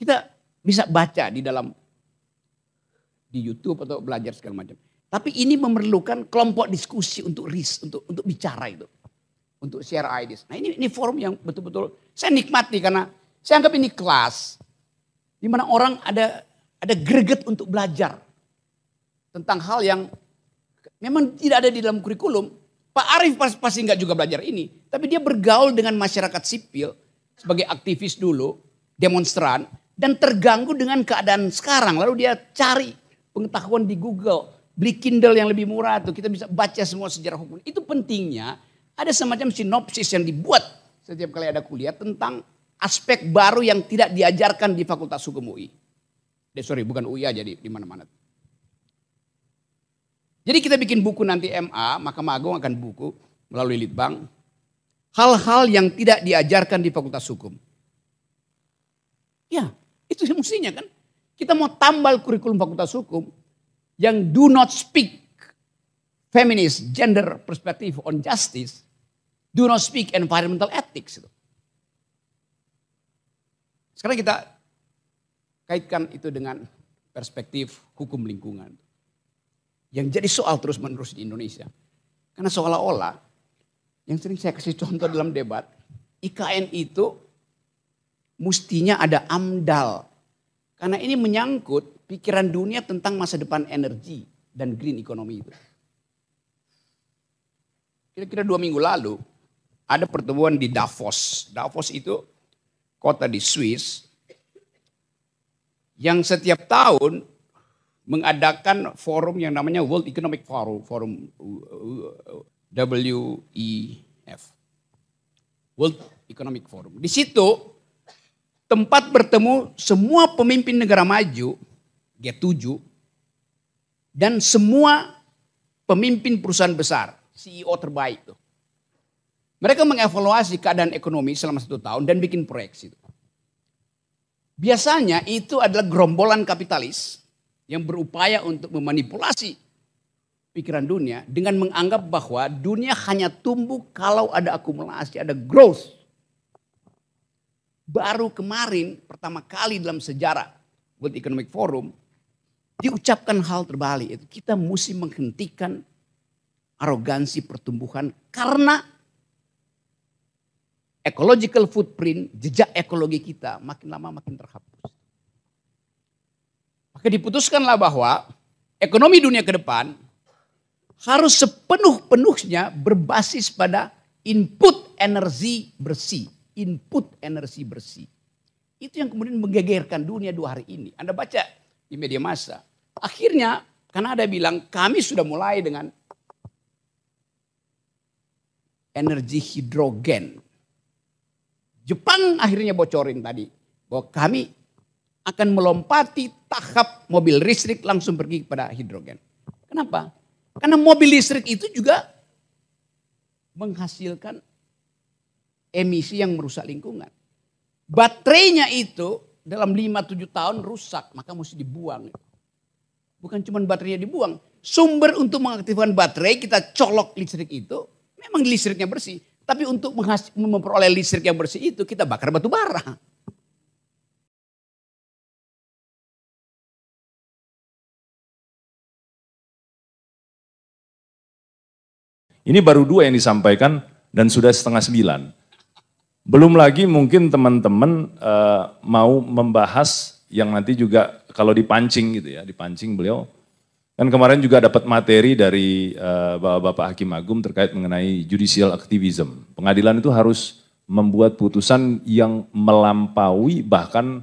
kita bisa baca di dalam di YouTube atau belajar segala macam. Tapi ini memerlukan kelompok diskusi untuk ris, untuk untuk bicara itu, untuk share ideas. Nah ini ini forum yang betul-betul saya nikmati karena saya anggap ini kelas di mana orang ada ada greget untuk belajar tentang hal yang memang tidak ada di dalam kurikulum. Pak Arief pasti nggak juga belajar ini, tapi dia bergaul dengan masyarakat sipil sebagai aktivis dulu, demonstran, dan terganggu dengan keadaan sekarang. Lalu dia cari pengetahuan di Google, beli Kindle yang lebih murah tuh kita bisa baca semua sejarah hukum. Itu pentingnya ada semacam sinopsis yang dibuat setiap kali ada kuliah tentang aspek baru yang tidak diajarkan di Fakultas Hukum UI. Eh, sorry, bukan UI aja di, di mana-mana. Jadi kita bikin buku nanti MA, Mahkamah Agung akan buku melalui Litbang. Hal-hal yang tidak diajarkan di Fakultas Hukum. Ya, itu mestinya kan. Kita mau tambal kurikulum Fakultas Hukum yang do not speak feminist gender perspective on justice, do not speak environmental ethics. Sekarang kita Kaitkan itu dengan perspektif hukum lingkungan. Yang jadi soal terus menerus di Indonesia. Karena seolah-olah yang sering saya kasih contoh dalam debat. IKN itu mestinya ada amdal. Karena ini menyangkut pikiran dunia tentang masa depan energi dan green economy itu. Kira-kira dua minggu lalu ada pertemuan di Davos. Davos itu kota di Swiss yang setiap tahun mengadakan forum yang namanya World Economic Forum, forum WEF. World Economic Forum. Di situ tempat bertemu semua pemimpin negara maju G7 dan semua pemimpin perusahaan besar, CEO terbaik tuh. Mereka mengevaluasi keadaan ekonomi selama satu tahun dan bikin proyeksi. Tuh. Biasanya itu adalah gerombolan kapitalis yang berupaya untuk memanipulasi pikiran dunia dengan menganggap bahwa dunia hanya tumbuh kalau ada akumulasi, ada growth. Baru kemarin pertama kali dalam sejarah World Economic Forum diucapkan hal terbalik. Kita mesti menghentikan arogansi pertumbuhan karena ecological footprint, jejak ekologi kita makin lama makin terhapus. Maka diputuskanlah bahwa ekonomi dunia ke depan harus sepenuh-penuhnya berbasis pada input energi bersih. Input energi bersih. Itu yang kemudian menggegerkan dunia dua hari ini. Anda baca di media massa. Akhirnya karena ada bilang kami sudah mulai dengan energi hidrogen Jepang akhirnya bocorin tadi bahwa kami akan melompati tahap mobil listrik langsung pergi kepada hidrogen. Kenapa? Karena mobil listrik itu juga menghasilkan emisi yang merusak lingkungan. Baterainya itu dalam 5-7 tahun rusak, maka mesti dibuang. Bukan cuma baterainya dibuang, sumber untuk mengaktifkan baterai kita colok listrik itu, memang listriknya bersih. Tapi untuk memperoleh listrik yang bersih itu kita bakar batu bara. Ini baru dua yang disampaikan dan sudah setengah sembilan. Belum lagi mungkin teman-teman uh, mau membahas yang nanti juga kalau dipancing gitu ya, dipancing beliau Kan kemarin juga dapat materi dari bapak eh, Bapak-Bapak Hakim Agung terkait mengenai judicial activism. Pengadilan itu harus membuat putusan yang melampaui bahkan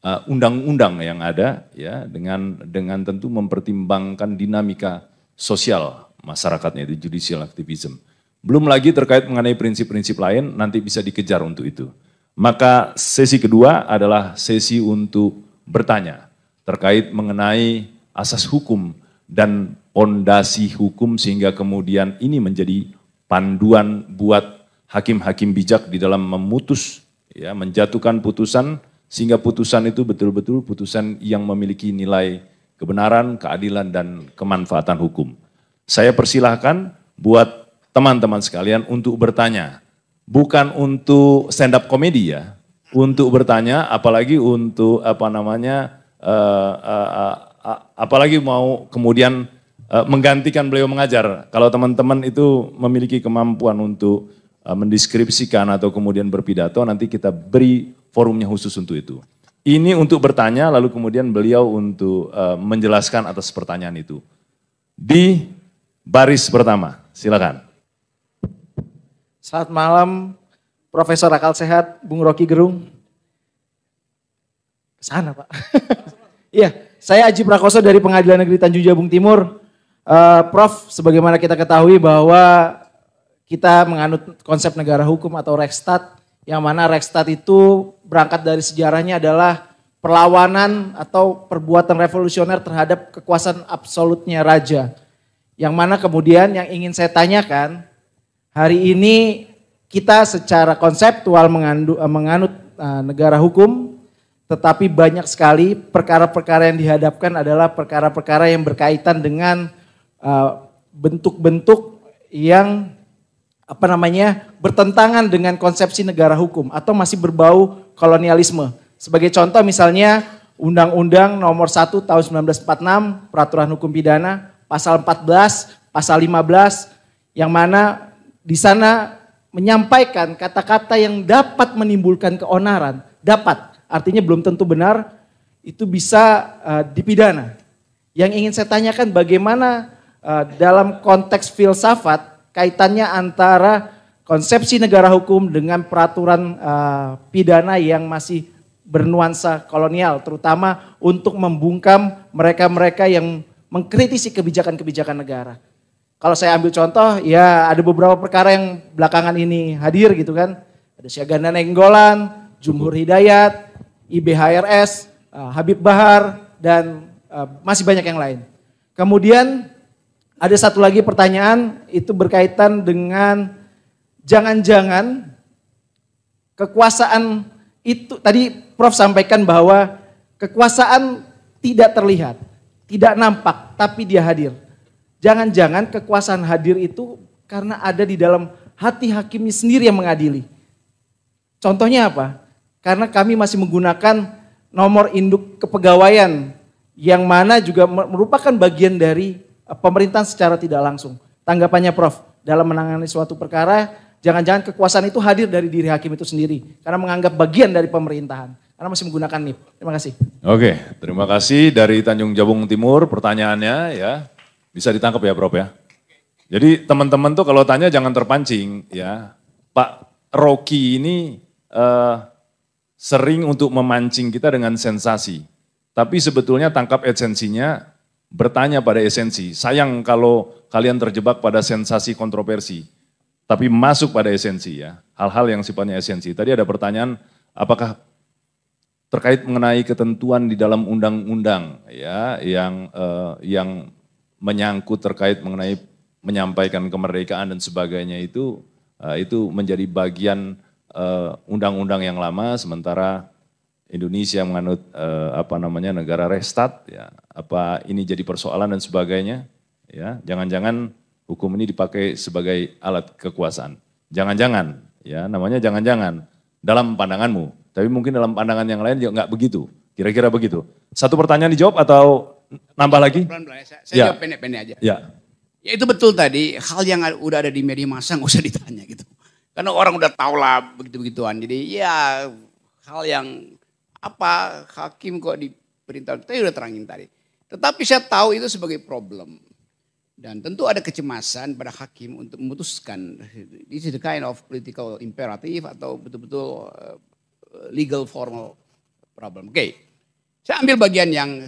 eh, undang-undang uh, yang ada ya dengan dengan tentu mempertimbangkan dinamika sosial masyarakatnya itu judicial activism. Belum lagi terkait mengenai prinsip-prinsip lain nanti bisa dikejar untuk itu. Maka sesi kedua adalah sesi untuk bertanya terkait mengenai asas hukum dan pondasi hukum sehingga kemudian ini menjadi panduan buat hakim-hakim bijak di dalam memutus ya menjatuhkan putusan sehingga putusan itu betul-betul putusan yang memiliki nilai kebenaran, keadilan dan kemanfaatan hukum. Saya persilahkan buat teman-teman sekalian untuk bertanya. Bukan untuk stand up komedi ya, untuk bertanya apalagi untuk apa namanya uh, uh, uh, apalagi mau kemudian uh, menggantikan beliau mengajar. Kalau teman-teman itu memiliki kemampuan untuk uh, mendeskripsikan atau kemudian berpidato, nanti kita beri forumnya khusus untuk itu. Ini untuk bertanya, lalu kemudian beliau untuk uh, menjelaskan atas pertanyaan itu. Di baris pertama, silakan. Saat malam, Profesor Akal Sehat, Bung Rocky Gerung. Sana, Pak. Iya. Saya Aji Prakoso dari Pengadilan Negeri Tanjung Jabung Timur. Uh, Prof, sebagaimana kita ketahui bahwa kita menganut konsep negara hukum atau Rekstat, yang mana Rekstat itu berangkat dari sejarahnya adalah perlawanan atau perbuatan revolusioner terhadap kekuasaan absolutnya raja. Yang mana kemudian yang ingin saya tanyakan, hari ini kita secara konseptual mengandu, eh, menganut eh, negara hukum, tetapi banyak sekali perkara-perkara yang dihadapkan adalah perkara-perkara yang berkaitan dengan eh, bentuk-bentuk uh, yang apa namanya bertentangan dengan konsepsi negara hukum atau masih berbau kolonialisme. Sebagai contoh misalnya Undang-Undang Nomor 1 Tahun 1946 Peraturan Hukum Pidana Pasal 14, Pasal 15 yang mana di sana menyampaikan kata-kata yang dapat menimbulkan keonaran, dapat artinya belum tentu benar, itu bisa uh, dipidana. Yang ingin saya tanyakan bagaimana uh, dalam konteks filsafat kaitannya antara konsepsi negara hukum dengan peraturan uh, pidana yang masih bernuansa kolonial, terutama untuk membungkam mereka-mereka yang mengkritisi kebijakan-kebijakan negara. Kalau saya ambil contoh, ya ada beberapa perkara yang belakangan ini hadir gitu kan. Ada Syaganda Nenggolan, Jumhur Hidayat, IBHRS, uh, Habib Bahar, dan uh, masih banyak yang lain. Kemudian ada satu lagi pertanyaan itu berkaitan dengan jangan-jangan kekuasaan itu tadi Prof sampaikan bahwa kekuasaan tidak terlihat, tidak nampak, tapi dia hadir. Jangan-jangan kekuasaan hadir itu karena ada di dalam hati hakimnya sendiri yang mengadili. Contohnya apa? karena kami masih menggunakan nomor induk kepegawaian yang mana juga merupakan bagian dari eh, pemerintahan secara tidak langsung. Tanggapannya Prof, dalam menangani suatu perkara, jangan-jangan kekuasaan itu hadir dari diri hakim itu sendiri karena menganggap bagian dari pemerintahan karena masih menggunakan NIP. Terima kasih. Oke, terima kasih dari Tanjung Jabung Timur pertanyaannya ya. Bisa ditangkap ya Prof ya. Jadi teman-teman tuh kalau tanya jangan terpancing ya. Pak Rocky ini uh, sering untuk memancing kita dengan sensasi. Tapi sebetulnya tangkap esensinya bertanya pada esensi. Sayang kalau kalian terjebak pada sensasi kontroversi. Tapi masuk pada esensi ya, hal-hal yang sifatnya esensi. Tadi ada pertanyaan apakah terkait mengenai ketentuan di dalam undang-undang ya yang eh, yang menyangkut terkait mengenai menyampaikan kemerdekaan dan sebagainya itu eh, itu menjadi bagian Eh, undang-undang uh, yang lama sementara Indonesia menganut uh, apa namanya negara restat ya apa ini jadi persoalan dan sebagainya ya jangan-jangan hukum ini dipakai sebagai alat kekuasaan jangan-jangan ya namanya jangan-jangan dalam pandanganmu tapi mungkin dalam pandangan yang lain juga nggak begitu kira-kira begitu satu pertanyaan dijawab atau nambah lagi saya, saya ya. jawab pendek-pendek aja ya. ya itu betul tadi hal yang udah ada di media masa nggak usah ditanya gitu karena orang udah tahu lah begitu-begituan. Jadi ya hal yang apa hakim kok diperintah. Saya udah terangin tadi. Tetapi saya tahu itu sebagai problem. Dan tentu ada kecemasan pada hakim untuk memutuskan. This is the kind of political imperative atau betul-betul eh, legal formal problem. Oke, okay. saya ambil bagian yang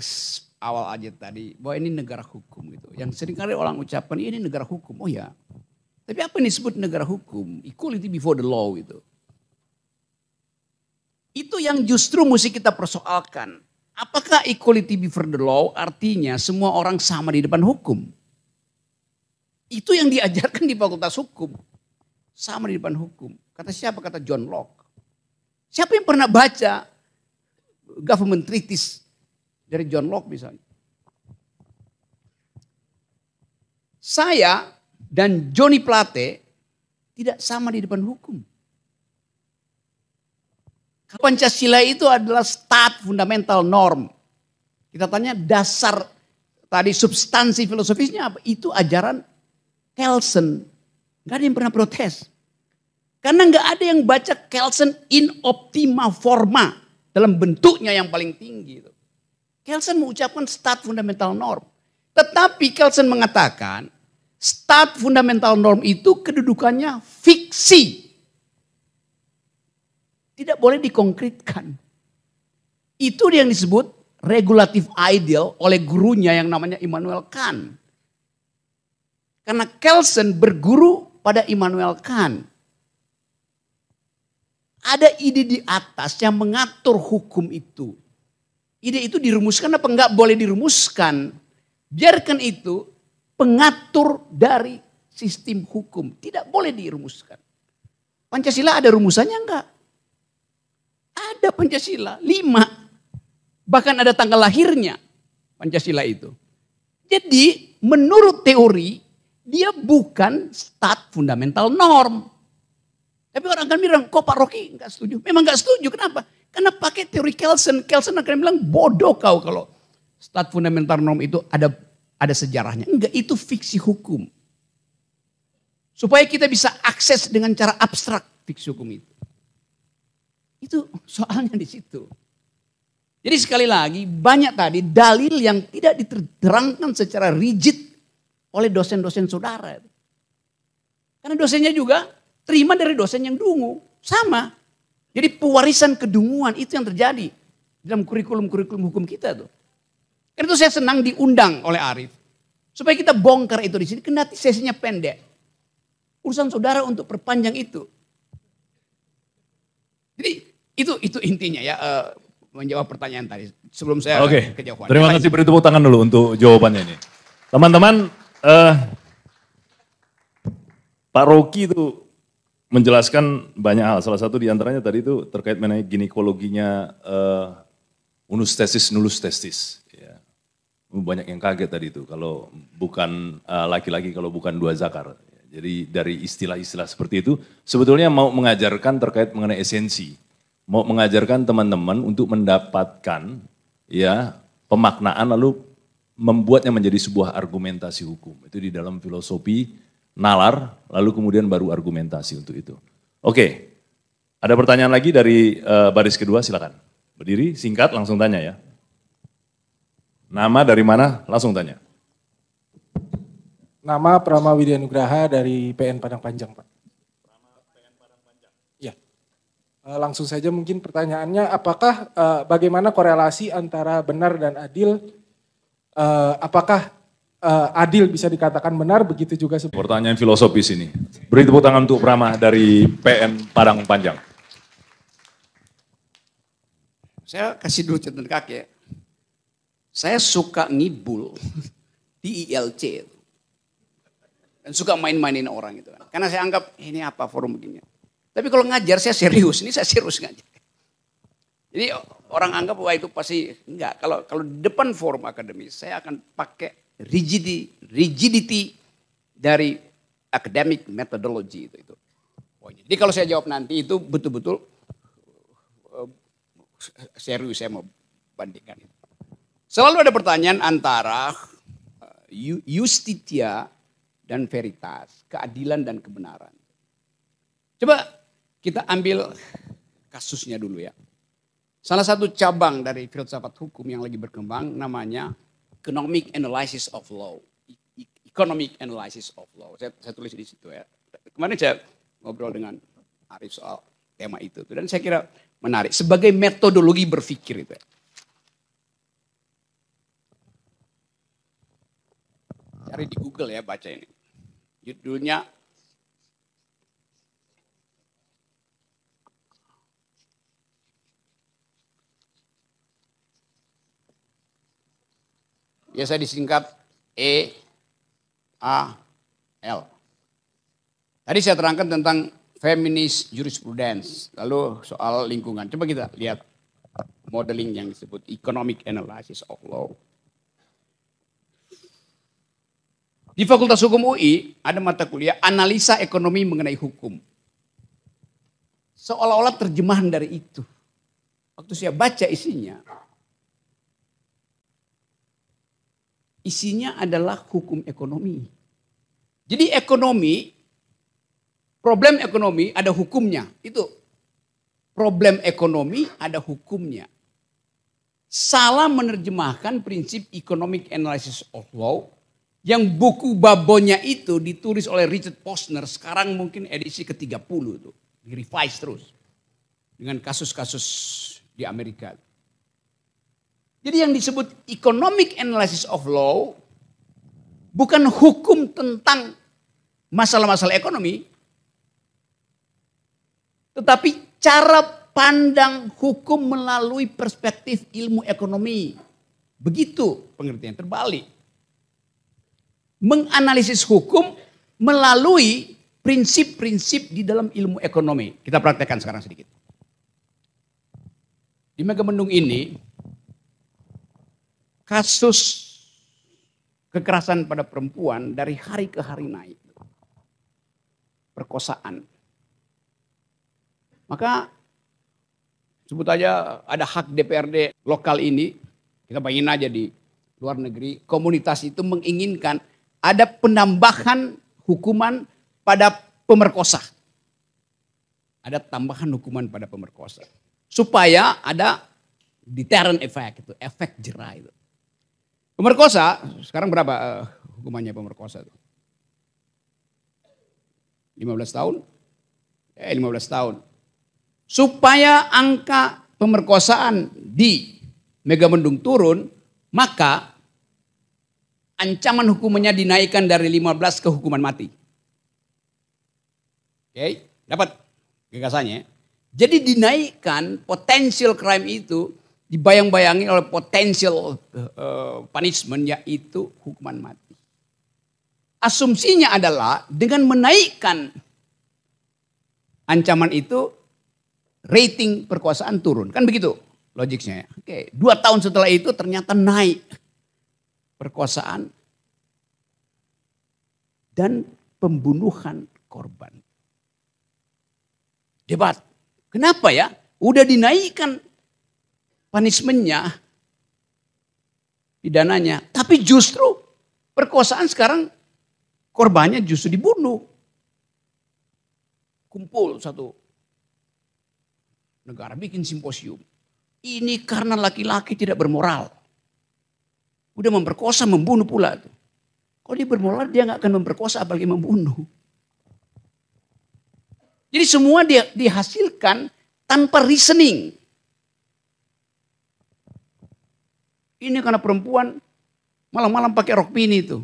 awal aja tadi bahwa ini negara hukum gitu. Yang seringkali orang ucapkan ini negara hukum. Oh ya, tapi apa yang disebut negara hukum? Equality before the law itu. Itu yang justru mesti kita persoalkan. Apakah equality before the law artinya semua orang sama di depan hukum? Itu yang diajarkan di fakultas hukum. Sama di depan hukum. Kata siapa? Kata John Locke. Siapa yang pernah baca government treatise dari John Locke misalnya? Saya dan Joni Plate tidak sama di depan hukum. Pancasila itu adalah stat fundamental norm. Kita tanya dasar tadi substansi filosofisnya apa? Itu ajaran Kelsen. Gak ada yang pernah protes. Karena gak ada yang baca Kelsen in optima forma dalam bentuknya yang paling tinggi. Kelsen mengucapkan stat fundamental norm. Tetapi Kelsen mengatakan stat fundamental norm itu kedudukannya fiksi. Tidak boleh dikonkretkan. Itu yang disebut regulatif ideal oleh gurunya yang namanya Immanuel Kant. Karena Kelsen berguru pada Immanuel Kant. Ada ide di atas yang mengatur hukum itu. Ide itu dirumuskan apa enggak boleh dirumuskan. Biarkan itu pengatur dari sistem hukum. Tidak boleh dirumuskan. Pancasila ada rumusannya enggak? Ada Pancasila, lima. Bahkan ada tanggal lahirnya Pancasila itu. Jadi menurut teori dia bukan stat fundamental norm. Tapi orang akan bilang, kok Pak Rocky enggak setuju? Memang enggak setuju, kenapa? Karena pakai teori Kelsen. Kelsen akan bilang bodoh kau kalau stat fundamental norm itu ada ada sejarahnya. Enggak, itu fiksi hukum. Supaya kita bisa akses dengan cara abstrak fiksi hukum itu. Itu soalnya di situ. Jadi sekali lagi banyak tadi dalil yang tidak diterangkan secara rigid oleh dosen-dosen saudara. Karena dosennya juga terima dari dosen yang dungu. Sama. Jadi pewarisan kedunguan itu yang terjadi dalam kurikulum-kurikulum hukum kita tuh. Karena itu saya senang diundang oleh Arif. Supaya kita bongkar itu di sini. Kenapa sesinya pendek. Urusan saudara untuk perpanjang itu. Jadi itu itu intinya ya. Uh, menjawab pertanyaan tadi. Sebelum saya okay. kejauhan. Terima kasih beri tepuk tangan dulu untuk jawabannya ini. Teman-teman, uh, Pak Rocky itu menjelaskan banyak hal. Salah satu diantaranya tadi itu terkait mengenai ginekologinya uh, unus testis, nulus testis. Banyak yang kaget tadi itu kalau bukan eh, laki-laki uh, kalau bukan dua zakar. Jadi dari istilah-istilah seperti itu sebetulnya mau mengajarkan terkait mengenai esensi. Mau mengajarkan teman-teman untuk mendapatkan ya pemaknaan lalu membuatnya menjadi sebuah argumentasi hukum. Itu di dalam filosofi nalar lalu kemudian baru argumentasi untuk itu. Oke. Ada pertanyaan lagi dari uh, baris kedua silakan. Berdiri singkat langsung tanya ya. Nama dari mana? Langsung tanya. Nama Prama Widya Nugraha dari PN Padang Panjang, Pak. Prama PN Padang Panjang. Ya. Eh, langsung saja mungkin pertanyaannya, apakah eh, bagaimana korelasi antara benar dan adil? Eh, apakah adil bisa dikatakan benar? Begitu juga seperti. Pertanyaan filosofis ini. Beri tepuk tangan untuk Prama dari PN Padang Panjang. Saya kasih dulu catatan kaki ya saya suka ngibul di ILC e itu. Dan suka main-mainin orang itu kan. Karena saya anggap eh, ini apa forum begini. Tapi kalau ngajar saya serius, ini saya serius ngajar. Jadi orang anggap bahwa itu pasti enggak. Kalau kalau depan forum akademis saya akan pakai rigidity, rigidity dari academic methodology itu itu. Jadi kalau saya jawab nanti itu betul-betul eh, serius saya mau bandingkan itu. Selalu ada pertanyaan antara eh, justitia dan veritas, keadilan dan kebenaran. Coba kita ambil kasusnya dulu ya. Salah satu cabang dari filsafat hukum yang lagi berkembang namanya economic analysis of law. E-, e-, economic analysis of law. Saya, saya tulis di situ ya. Kemarin saya ngobrol dengan Arif soal tema itu dan saya kira menarik sebagai metodologi berpikir itu. Ya. Cari di Google ya baca ini. Judulnya biasa ya, disingkat E A L. Tadi saya terangkan tentang feminis jurisprudence, lalu soal lingkungan. Coba kita lihat modeling yang disebut economic analysis of law. Di Fakultas Hukum UI ada mata kuliah analisa ekonomi mengenai hukum. Seolah-olah terjemahan dari itu. Waktu saya baca isinya, isinya adalah hukum ekonomi. Jadi ekonomi, problem ekonomi ada hukumnya. Itu problem ekonomi ada hukumnya. Salah menerjemahkan prinsip economic analysis of law yang buku babonnya itu ditulis oleh Richard Posner sekarang mungkin edisi ke-30 itu. Di revise terus. Dengan kasus-kasus di Amerika. Jadi yang disebut economic analysis of law bukan hukum tentang masalah-masalah ekonomi, tetapi cara pandang hukum melalui perspektif ilmu ekonomi. Begitu pengertian terbalik menganalisis hukum melalui prinsip-prinsip di dalam ilmu ekonomi. Kita praktekkan sekarang sedikit. Di Megamendung ini, kasus kekerasan pada perempuan dari hari ke hari naik. Perkosaan. Maka sebut aja ada hak DPRD lokal ini, kita bayangin aja di luar negeri, komunitas itu menginginkan ada penambahan hukuman pada pemerkosa. Ada tambahan hukuman pada pemerkosa. Supaya ada deterrent effect itu, efek jerah itu. Pemerkosa, sekarang berapa uh, hukumannya pemerkosa itu? 15 tahun? Eh 15 tahun. Supaya angka pemerkosaan di Megamendung turun, maka ancaman hukumannya dinaikkan dari 15 ke hukuman mati. Oke, okay? dapat gagasannya. Jadi dinaikkan potensial crime itu dibayang bayangi oleh potensial uh, punishment yaitu hukuman mati. Asumsinya adalah dengan menaikkan ancaman itu rating perkuasaan turun. Kan begitu logiknya. Ya? Oke, dua tahun setelah itu ternyata naik perkosaan, dan pembunuhan korban. Debat. Kenapa ya? Udah dinaikkan punishmentnya, pidananya. Tapi justru perkosaan sekarang korbannya justru dibunuh. Kumpul satu negara bikin simposium. Ini karena laki-laki tidak bermoral. Udah memperkosa, membunuh pula. Kalau dia bermolar, dia nggak akan memperkosa apalagi membunuh. Jadi semua dia dihasilkan tanpa reasoning. Ini karena perempuan malam-malam pakai rok mini itu.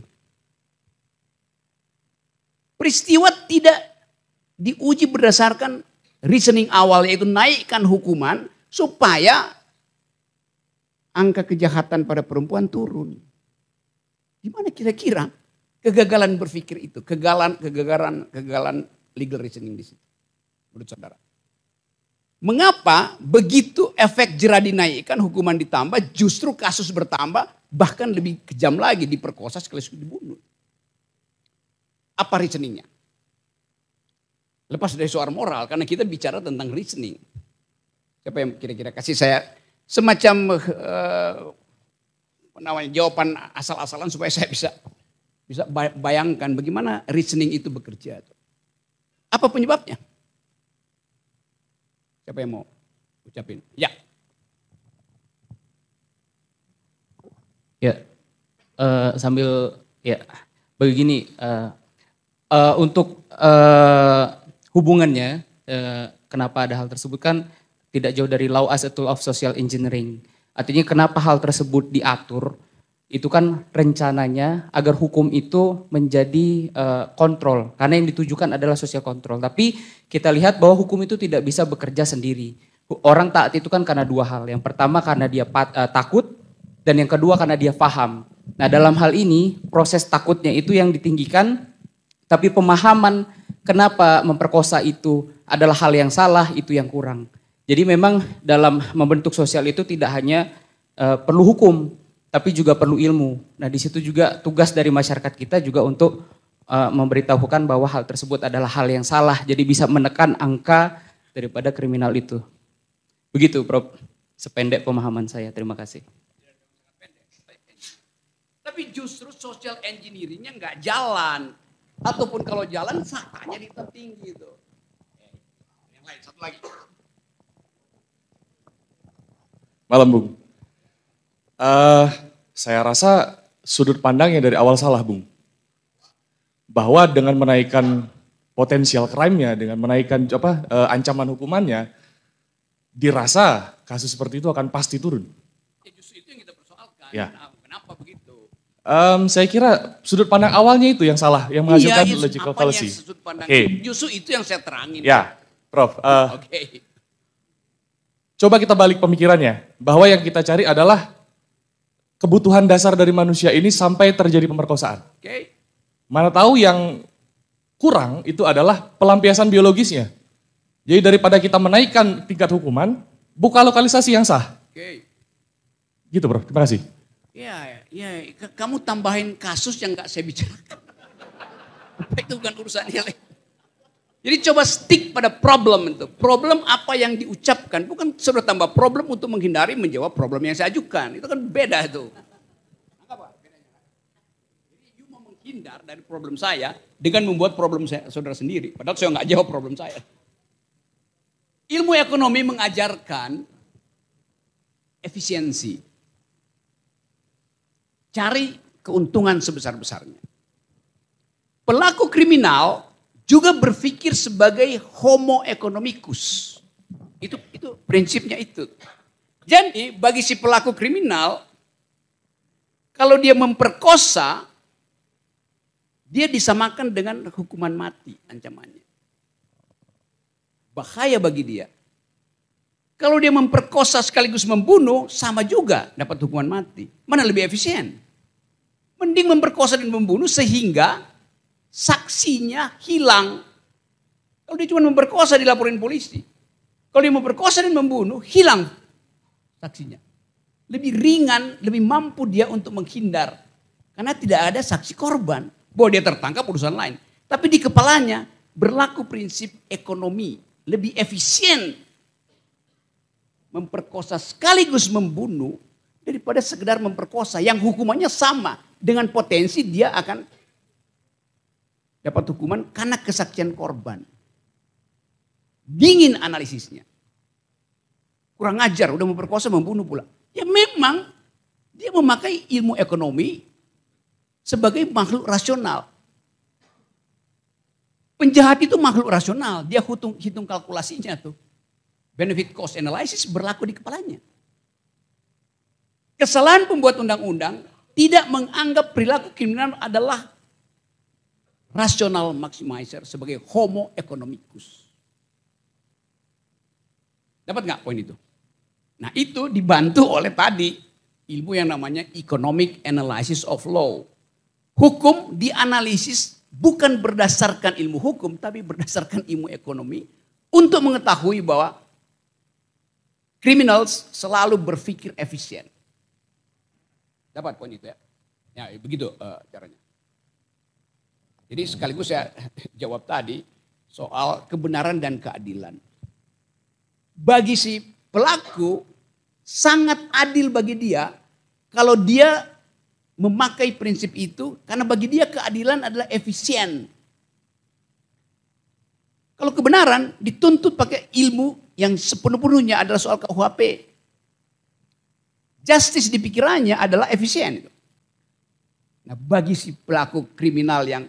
Peristiwa tidak diuji berdasarkan reasoning awal yaitu naikkan hukuman supaya angka kejahatan pada perempuan turun. Gimana kira-kira kegagalan berpikir itu, kegagalan kegagalan kegagalan legal reasoning di situ. Menurut saudara. Mengapa begitu efek jerah dinaikkan, hukuman ditambah, justru kasus bertambah, bahkan lebih kejam lagi diperkosa sekaligus dibunuh. Apa reasoningnya? Lepas dari soal moral, karena kita bicara tentang reasoning. Siapa yang kira-kira kasih saya semacam uh, namanya jawaban asal-asalan supaya saya bisa bisa bayangkan bagaimana reasoning itu bekerja. Apa penyebabnya? Siapa yang mau ucapin? Ya. Ya, uh, sambil ya begini uh, uh, untuk uh, hubungannya uh, kenapa ada hal tersebut kan tidak jauh dari law as a tool of social engineering. Artinya kenapa hal tersebut diatur? Itu kan rencananya agar hukum itu menjadi uh, kontrol karena yang ditujukan adalah sosial kontrol. Tapi kita lihat bahwa hukum itu tidak bisa bekerja sendiri. Orang taat itu kan karena dua hal. Yang pertama karena dia pat, uh, takut dan yang kedua karena dia paham. Nah, dalam hal ini proses takutnya itu yang ditinggikan tapi pemahaman kenapa memperkosa itu adalah hal yang salah itu yang kurang. Jadi memang dalam membentuk sosial itu tidak hanya uh, perlu hukum, tapi juga perlu ilmu. Nah di situ juga tugas dari masyarakat kita juga untuk uh, memberitahukan bahwa hal tersebut adalah hal yang salah. Jadi bisa menekan angka daripada kriminal itu. Begitu Prof, sependek pemahaman saya. Terima kasih. Tapi justru social engineeringnya nggak jalan. Ataupun kalau jalan, sakanya di tertinggi itu. Yang lain, satu lagi. Malam, Bung. Uh, saya rasa sudut pandangnya dari awal salah, Bung. Bahwa dengan menaikkan potensial crime-nya, dengan menaikkan apa uh, ancaman hukumannya, dirasa kasus seperti itu akan pasti turun. Ya justru itu yang kita persoalkan. Ya. Kenapa, begitu? Um, saya kira sudut pandang awalnya itu yang salah, yang menghasilkan ya, logical fallacy. Okay. Justru itu yang saya terangin. Ya, Prof. Uh, Oke. Okay. Coba kita balik pemikirannya, bahwa yang kita cari adalah kebutuhan dasar dari manusia ini sampai terjadi pemerkosaan. Oke. Mana tahu yang kurang itu adalah pelampiasan biologisnya. Jadi daripada kita menaikkan tingkat hukuman, buka lokalisasi yang sah. Oke. Gitu bro, terima kasih. Iya, iya. Kamu tambahin kasus yang gak saya bicarakan. itu bukan urusan yang jadi coba stick pada problem itu. Problem apa yang diucapkan. Bukan sudah tambah problem untuk menghindari menjawab problem yang saya ajukan. Itu kan beda itu. Jadi you mau menghindar dari problem saya dengan membuat problem saya, saudara sendiri. Padahal saya nggak jawab problem saya. Ilmu ekonomi mengajarkan efisiensi. Cari keuntungan sebesar-besarnya. Pelaku kriminal juga berpikir sebagai homo economicus. Itu itu prinsipnya itu. Jadi bagi si pelaku kriminal kalau dia memperkosa dia disamakan dengan hukuman mati ancamannya. Bahaya bagi dia. Kalau dia memperkosa sekaligus membunuh, sama juga dapat hukuman mati. Mana lebih efisien? Mending memperkosa dan membunuh sehingga saksinya hilang. Kalau dia cuma memperkosa dilaporin polisi. Kalau dia memperkosa dan membunuh, hilang saksinya. Lebih ringan, lebih mampu dia untuk menghindar. Karena tidak ada saksi korban. Bahwa dia tertangkap urusan lain. Tapi di kepalanya berlaku prinsip ekonomi. Lebih efisien memperkosa sekaligus membunuh daripada sekedar memperkosa yang hukumannya sama dengan potensi dia akan dapat hukuman karena kesaksian korban. Dingin analisisnya. Kurang ajar, udah memperkosa, membunuh pula. Ya memang dia memakai ilmu ekonomi sebagai makhluk rasional. Penjahat itu makhluk rasional, dia hitung, hitung kalkulasinya tuh. Benefit cost analysis berlaku di kepalanya. Kesalahan pembuat undang-undang tidak menganggap perilaku kriminal adalah rasional maximizer sebagai homo economicus. Dapat nggak poin itu? Nah itu dibantu oleh tadi ilmu yang namanya economic analysis of law. Hukum dianalisis bukan berdasarkan ilmu hukum tapi berdasarkan ilmu ekonomi untuk mengetahui bahwa criminals selalu berpikir efisien. Dapat poin itu ya? Ya begitu uh, caranya. Jadi sekaligus saya jawab tadi soal kebenaran dan keadilan. Bagi si pelaku sangat adil bagi dia kalau dia memakai prinsip itu karena bagi dia keadilan adalah efisien. Kalau kebenaran dituntut pakai ilmu yang sepenuh-penuhnya adalah soal KUHP. Justice di pikirannya adalah efisien. Nah, bagi si pelaku kriminal yang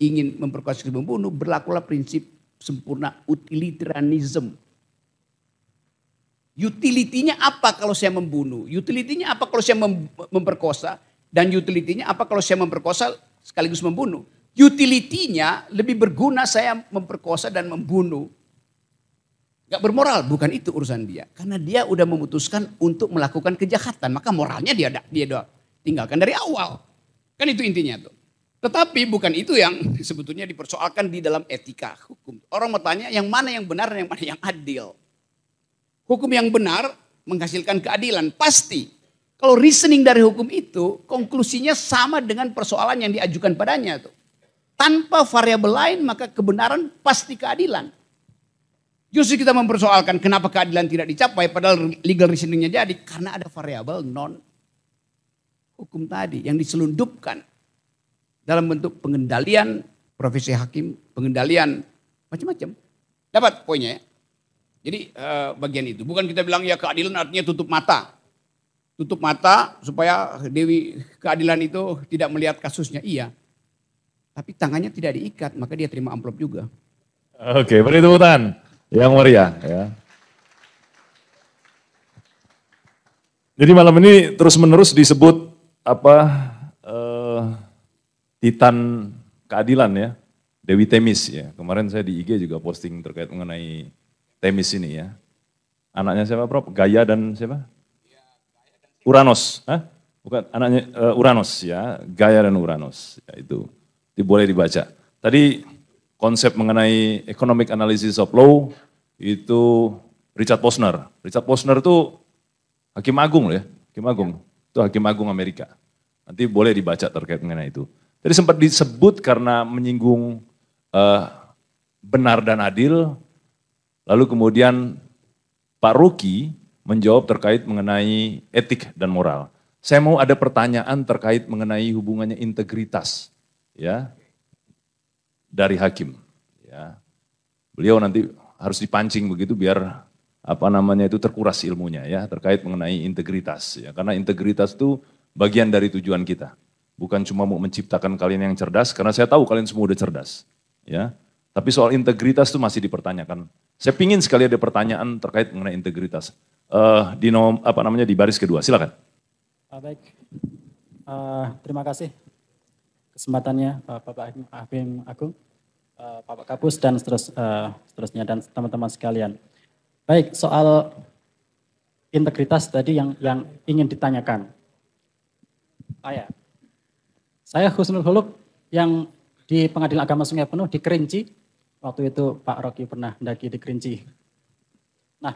ingin memperkuat dan membunuh, berlakulah prinsip sempurna utilitarianism. Utilitinya apa kalau saya membunuh? Utilitinya apa kalau saya mem memperkosa? Dan utilitinya apa kalau saya memperkosa sekaligus membunuh? Utilitinya lebih berguna saya memperkosa dan membunuh. Gak bermoral, bukan itu urusan dia. Karena dia udah memutuskan untuk melakukan kejahatan. Maka moralnya dia, dia tinggalkan dari awal. Kan itu intinya tuh. Tetapi bukan itu yang sebetulnya dipersoalkan di dalam etika hukum. Orang bertanya yang mana yang benar dan yang mana yang adil. Hukum yang benar menghasilkan keadilan, pasti. Kalau reasoning dari hukum itu, konklusinya sama dengan persoalan yang diajukan padanya. Tuh. Tanpa variabel lain, maka kebenaran pasti keadilan. Justru kita mempersoalkan kenapa keadilan tidak dicapai, padahal legal reasoningnya jadi. Karena ada variabel non hukum tadi yang diselundupkan dalam bentuk pengendalian profesi hakim, pengendalian macam-macam. Dapat poinnya ya. Jadi eh, bagian itu. Bukan kita bilang ya keadilan artinya tutup mata. Tutup mata supaya Dewi keadilan itu tidak melihat kasusnya. Iya. Tapi tangannya tidak diikat, maka dia terima amplop juga. Oke, beri tepukan Yang meriah ya. Jadi malam ini terus menerus disebut apa eh, Titan keadilan ya, Dewi Temis ya. Kemarin saya di IG juga posting terkait mengenai Temis ini ya. Anaknya siapa Prof? Gaya dan siapa? Uranus, Hah? bukan anaknya uh, eh, Uranus ya, Gaya dan Uranus ya, itu. boleh dibaca. Tadi konsep mengenai economic analysis of law itu Richard Posner. Richard Posner itu hakim agung loh ya, hakim agung. Ya. Itu hakim agung Amerika. Nanti boleh dibaca terkait mengenai itu. Tadi sempat disebut karena menyinggung eh, benar dan adil. Lalu kemudian Pak Ruki menjawab terkait mengenai etik dan moral. Saya mau ada pertanyaan terkait mengenai hubungannya integritas ya dari hakim. Ya. Beliau nanti harus dipancing begitu biar apa namanya itu terkuras ilmunya ya terkait mengenai integritas ya karena integritas itu bagian dari tujuan kita bukan cuma mau menciptakan kalian yang cerdas, karena saya tahu kalian semua udah cerdas. ya. Tapi soal integritas itu masih dipertanyakan. Saya pingin sekali ada pertanyaan terkait mengenai integritas. Uh, di nom, apa namanya di baris kedua, silakan. Uh, baik, uh, terima kasih kesempatannya uh, Bapak Hakim Agung, uh, Bapak Kapus dan seterus, uh, seterusnya dan teman-teman sekalian. Baik, soal integritas tadi yang yang ingin ditanyakan. Ah ya, saya Husnul Huluk yang di Pengadilan Agama Sungai Penuh di Kerinci. Waktu itu Pak Rocky pernah mendaki di Kerinci. Nah,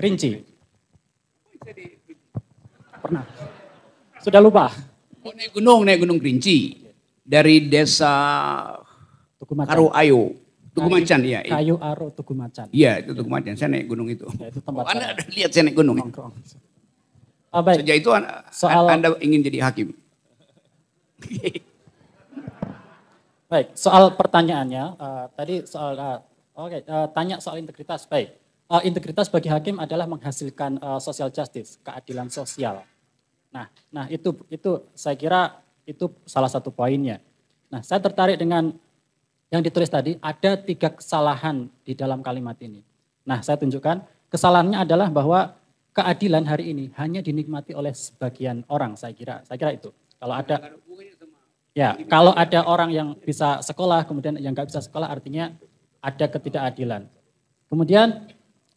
Kerinci. Pernah. Sudah lupa. Oh, naik gunung, naik gunung Kerinci. Dari desa Macan. Aru Ayo. Macan, iya, iya. Kayu Aro Macan. Iya, itu Tugu Macan. Saya naik gunung itu. Ya, itu oh, anda lihat saya naik gunung. Oh, baik. Sejak itu anda, Soal... anda ingin jadi hakim. Baik, soal pertanyaannya uh, tadi soal uh, oke okay, uh, eh, tanya soal integritas. Baik. Uh, integritas bagi hakim adalah menghasilkan uh, social justice, keadilan sosial. Nah, nah itu itu saya kira itu salah satu poinnya. Nah, saya tertarik dengan yang ditulis tadi ada tiga kesalahan di dalam kalimat ini. Nah, saya tunjukkan kesalahannya adalah bahwa keadilan hari ini hanya dinikmati oleh sebagian orang, saya kira. Saya kira itu. Kalau ada ya kalau ada orang yang bisa sekolah kemudian yang nggak bisa sekolah artinya ada ketidakadilan. Kemudian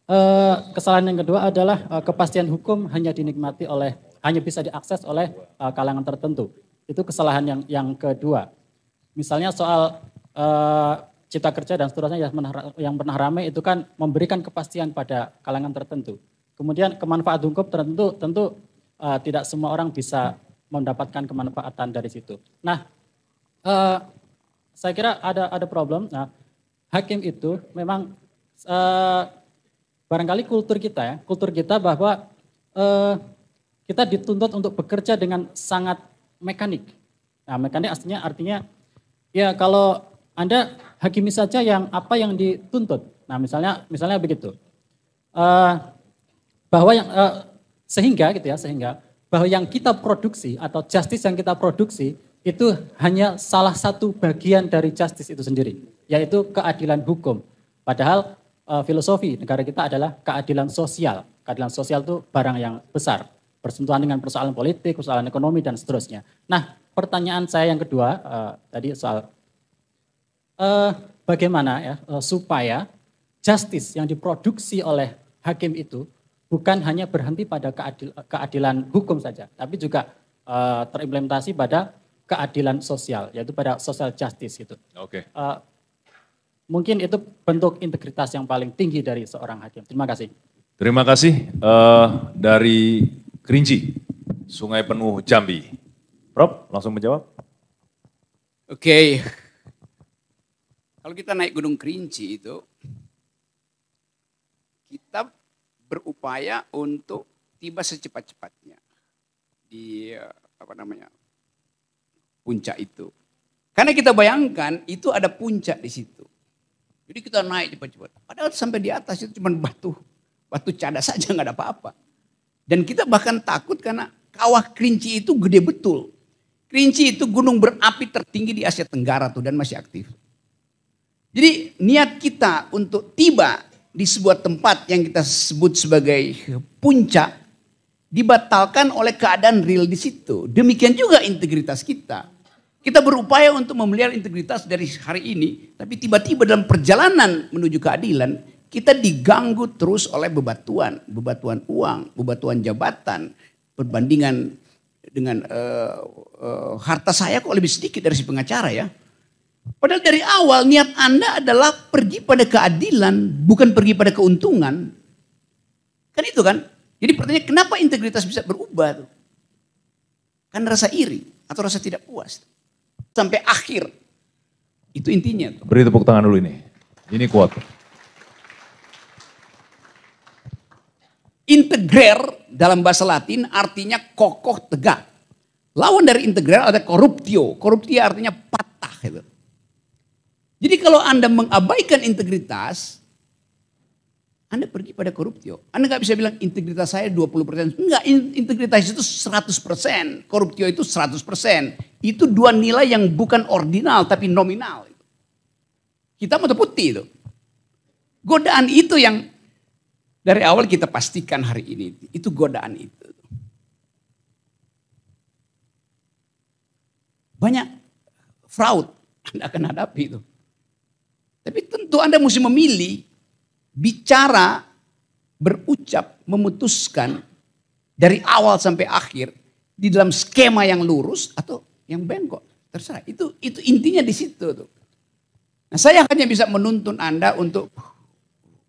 eh, kesalahan yang kedua adalah eh, kepastian hukum hanya dinikmati oleh hanya bisa diakses oleh eh, kalangan tertentu. Itu kesalahan yang yang kedua. Misalnya soal cipta kerja dan seterusnya yang pernah, yang pernah ramai itu kan memberikan kepastian pada kalangan tertentu. Kemudian kemanfaat hukum tertentu tentu tidak semua orang bisa mendapatkan kemanfaatan dari situ. Nah, uh, saya kira ada ada problem. Nah, hakim itu memang uh, barangkali kultur kita ya, kultur kita bahwa uh, kita dituntut untuk bekerja dengan sangat mekanik. Nah, mekanik artinya artinya ya kalau anda hakimi saja yang apa yang dituntut. Nah, misalnya misalnya begitu. Uh, bahwa yang uh, sehingga gitu ya, sehingga bahwa yang kita produksi atau justice yang kita produksi itu hanya salah satu bagian dari justice itu sendiri, yaitu keadilan hukum. Padahal uh, filosofi negara kita adalah keadilan sosial. Keadilan sosial itu barang yang besar, bersentuhan dengan persoalan politik, persoalan ekonomi, dan seterusnya. Nah, pertanyaan saya yang kedua uh, tadi soal uh, bagaimana ya uh, supaya justice yang diproduksi oleh hakim itu bukan hanya berhenti pada keadil, keadilan hukum saja, tapi juga uh, terimplementasi pada keadilan sosial, yaitu pada social justice gitu. Oke. Okay. Uh, eh, mungkin itu bentuk integritas yang paling tinggi dari seorang hakim. Terima kasih. Terima kasih uh, dari Kerinci, Sungai Penuh Jambi. Prof, langsung menjawab. Oke. Okay. Kalau kita naik Gunung Kerinci itu, berupaya untuk tiba secepat-cepatnya di eh, apa namanya puncak itu. Karena kita bayangkan itu ada puncak di situ. Jadi kita naik cepat-cepat. Padahal sampai di atas itu cuma batu, batu cadas saja nggak ada apa-apa. Dan kita bahkan takut karena kawah kerinci itu gede betul. Kerinci itu gunung berapi tertinggi di Asia Tenggara tuh dan masih aktif. Jadi niat kita untuk tiba di sebuah tempat yang kita sebut sebagai puncak dibatalkan oleh keadaan real di situ. Demikian juga integritas kita. Kita berupaya untuk memelihara integritas dari hari ini, tapi tiba-tiba dalam perjalanan menuju keadilan, kita diganggu terus oleh bebatuan, bebatuan uang, bebatuan jabatan, perbandingan dengan uh, uh, harta saya kok lebih sedikit dari si pengacara ya. Padahal dari awal niat Anda adalah pergi pada keadilan, bukan pergi pada keuntungan. Kan itu kan? Jadi pertanyaan kenapa integritas bisa berubah tuh? Kan rasa iri atau rasa tidak puas. Sampai akhir. Itu intinya tuh. Beri tepuk tangan dulu ini. Ini kuat. Integrer dalam bahasa Latin artinya kokoh tegak. Lawan dari integrer ada corruptio. Corruptio artinya patah gitu. Jadi kalau Anda mengabaikan integritas, Anda pergi pada koruptio. Anda nggak bisa bilang integritas saya 20%. Enggak, integritas itu 100%. Koruptio itu 100%. Itu dua nilai yang bukan ordinal tapi nominal. Kita mau putih itu. Godaan itu yang dari awal kita pastikan hari ini. Itu godaan itu. Banyak fraud Anda akan hadapi itu. Tapi tentu Anda mesti memilih bicara, berucap, memutuskan dari awal sampai akhir di dalam skema yang lurus atau yang bengkok. Terserah. Itu itu intinya di situ tuh. Nah, saya hanya bisa menuntun Anda untuk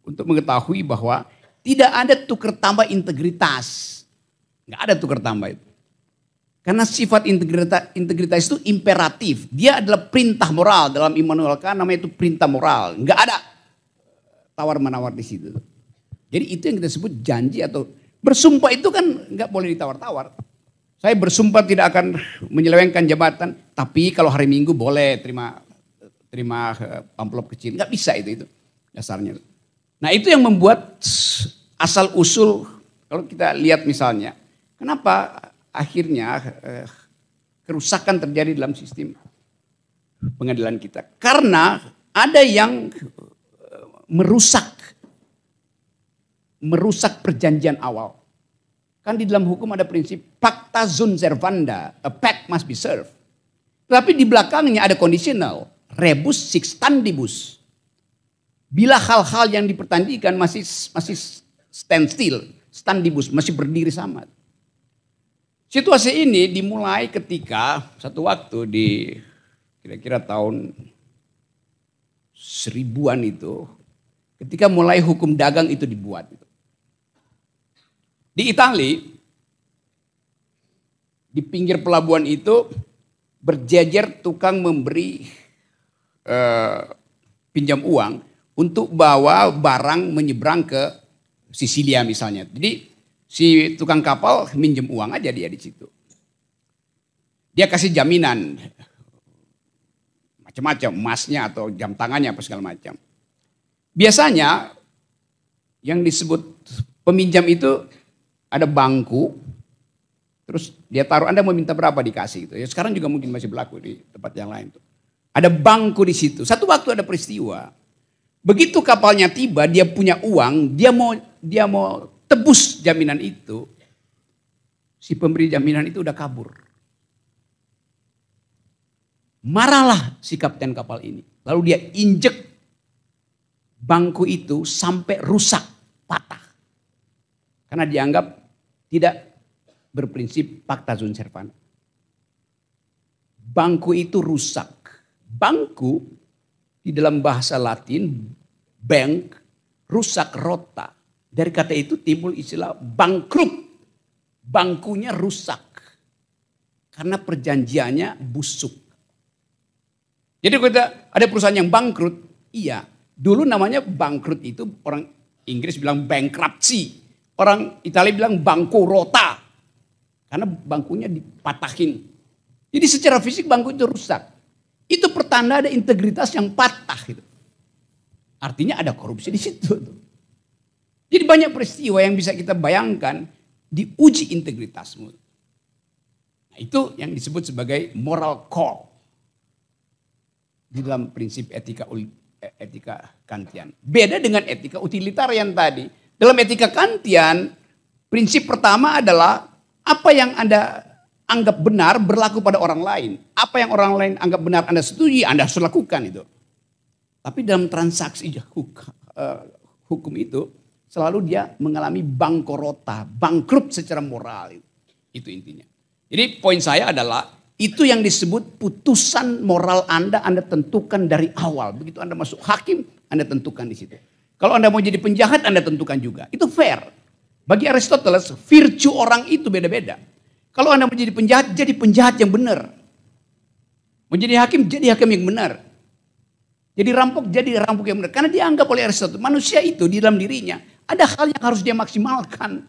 untuk mengetahui bahwa tidak ada tukar tambah integritas. Nggak ada tukar tambah itu. Karena sifat integritas, integritas itu imperatif. Dia adalah perintah moral. Dalam Immanuel Kant namanya itu perintah moral. Enggak ada eh, tawar-menawar di situ. Jadi itu yang kita sebut janji atau bersumpah itu kan enggak boleh ditawar-tawar. Saya bersumpah tidak akan menyelewengkan jabatan, tapi kalau hari Minggu boleh terima terima eh, amplop kecil. Enggak bisa itu itu dasarnya. Nah, itu yang membuat asal usul kalau kita lihat misalnya Kenapa akhirnya eh, kerusakan terjadi dalam sistem pengadilan kita. Karena ada yang eh, merusak merusak perjanjian awal. Kan di dalam hukum ada prinsip pacta sunt servanda, a pact must be served. Tapi di belakangnya ada conditional, rebus standibus. Bila hal-hal yang dipertandingkan masih masih stand standibus masih berdiri sama. Situasi ini dimulai ketika satu waktu di kira-kira tahun seribuan itu, ketika mulai hukum dagang itu dibuat. Di Italia, di pinggir pelabuhan itu berjejer tukang memberi eh, pinjam uang untuk bawa barang menyeberang ke Sisilia misalnya. Jadi Si tukang kapal minjem uang aja dia di situ. Dia kasih jaminan macam-macam emasnya atau jam tangannya apa segala macam. Biasanya yang disebut peminjam itu ada bangku, terus dia taruh Anda mau minta berapa dikasih gitu. Ya sekarang juga mungkin masih berlaku di tempat yang lain tuh. Ada bangku di situ. Satu waktu ada peristiwa. Begitu kapalnya tiba, dia punya uang, dia mau dia mau tebus jaminan itu, si pemberi jaminan itu udah kabur. Marahlah si kapten kapal ini. Lalu dia injek bangku itu sampai rusak, patah. Karena dianggap tidak berprinsip pakta sun servan. Bangku itu rusak. Bangku di dalam bahasa Latin, bank, rusak rota dari kata itu timbul istilah bangkrut. Bangkunya rusak. Karena perjanjiannya busuk. Jadi kita ada perusahaan yang bangkrut, iya. Dulu namanya bangkrut itu orang Inggris bilang bankruptcy. Orang Italia bilang bangku rota. Karena bangkunya dipatahin. Jadi secara fisik bangku itu rusak. Itu pertanda ada integritas yang patah. Gitu. Artinya ada korupsi di situ. Tuh. Jadi banyak peristiwa yang bisa kita bayangkan diuji integritasmu. Nah, itu yang disebut sebagai moral call di dalam prinsip etika e-, etika kantian. Beda dengan etika utilitarian tadi. Dalam etika kantian, prinsip pertama adalah apa yang Anda anggap benar berlaku pada orang lain. Apa yang orang lain anggap benar Anda setujui, Anda harus lakukan itu. Tapi dalam transaksi hukum eh, itu, selalu dia mengalami bangkorota, bangkrut secara moral. Itu, intinya. Jadi poin saya adalah itu yang disebut putusan moral Anda, Anda tentukan dari awal. Begitu Anda masuk hakim, Anda tentukan di situ. Kalau Anda mau jadi penjahat, Anda tentukan juga. Itu fair. Bagi Aristoteles, virtue orang itu beda-beda. Kalau Anda mau jadi penjahat, jadi penjahat yang benar. Mau jadi hakim, jadi hakim yang benar. Jadi rampok, jadi rampok yang benar. Karena dianggap oleh Aristoteles, manusia itu di dalam dirinya ada hal yang harus dia maksimalkan.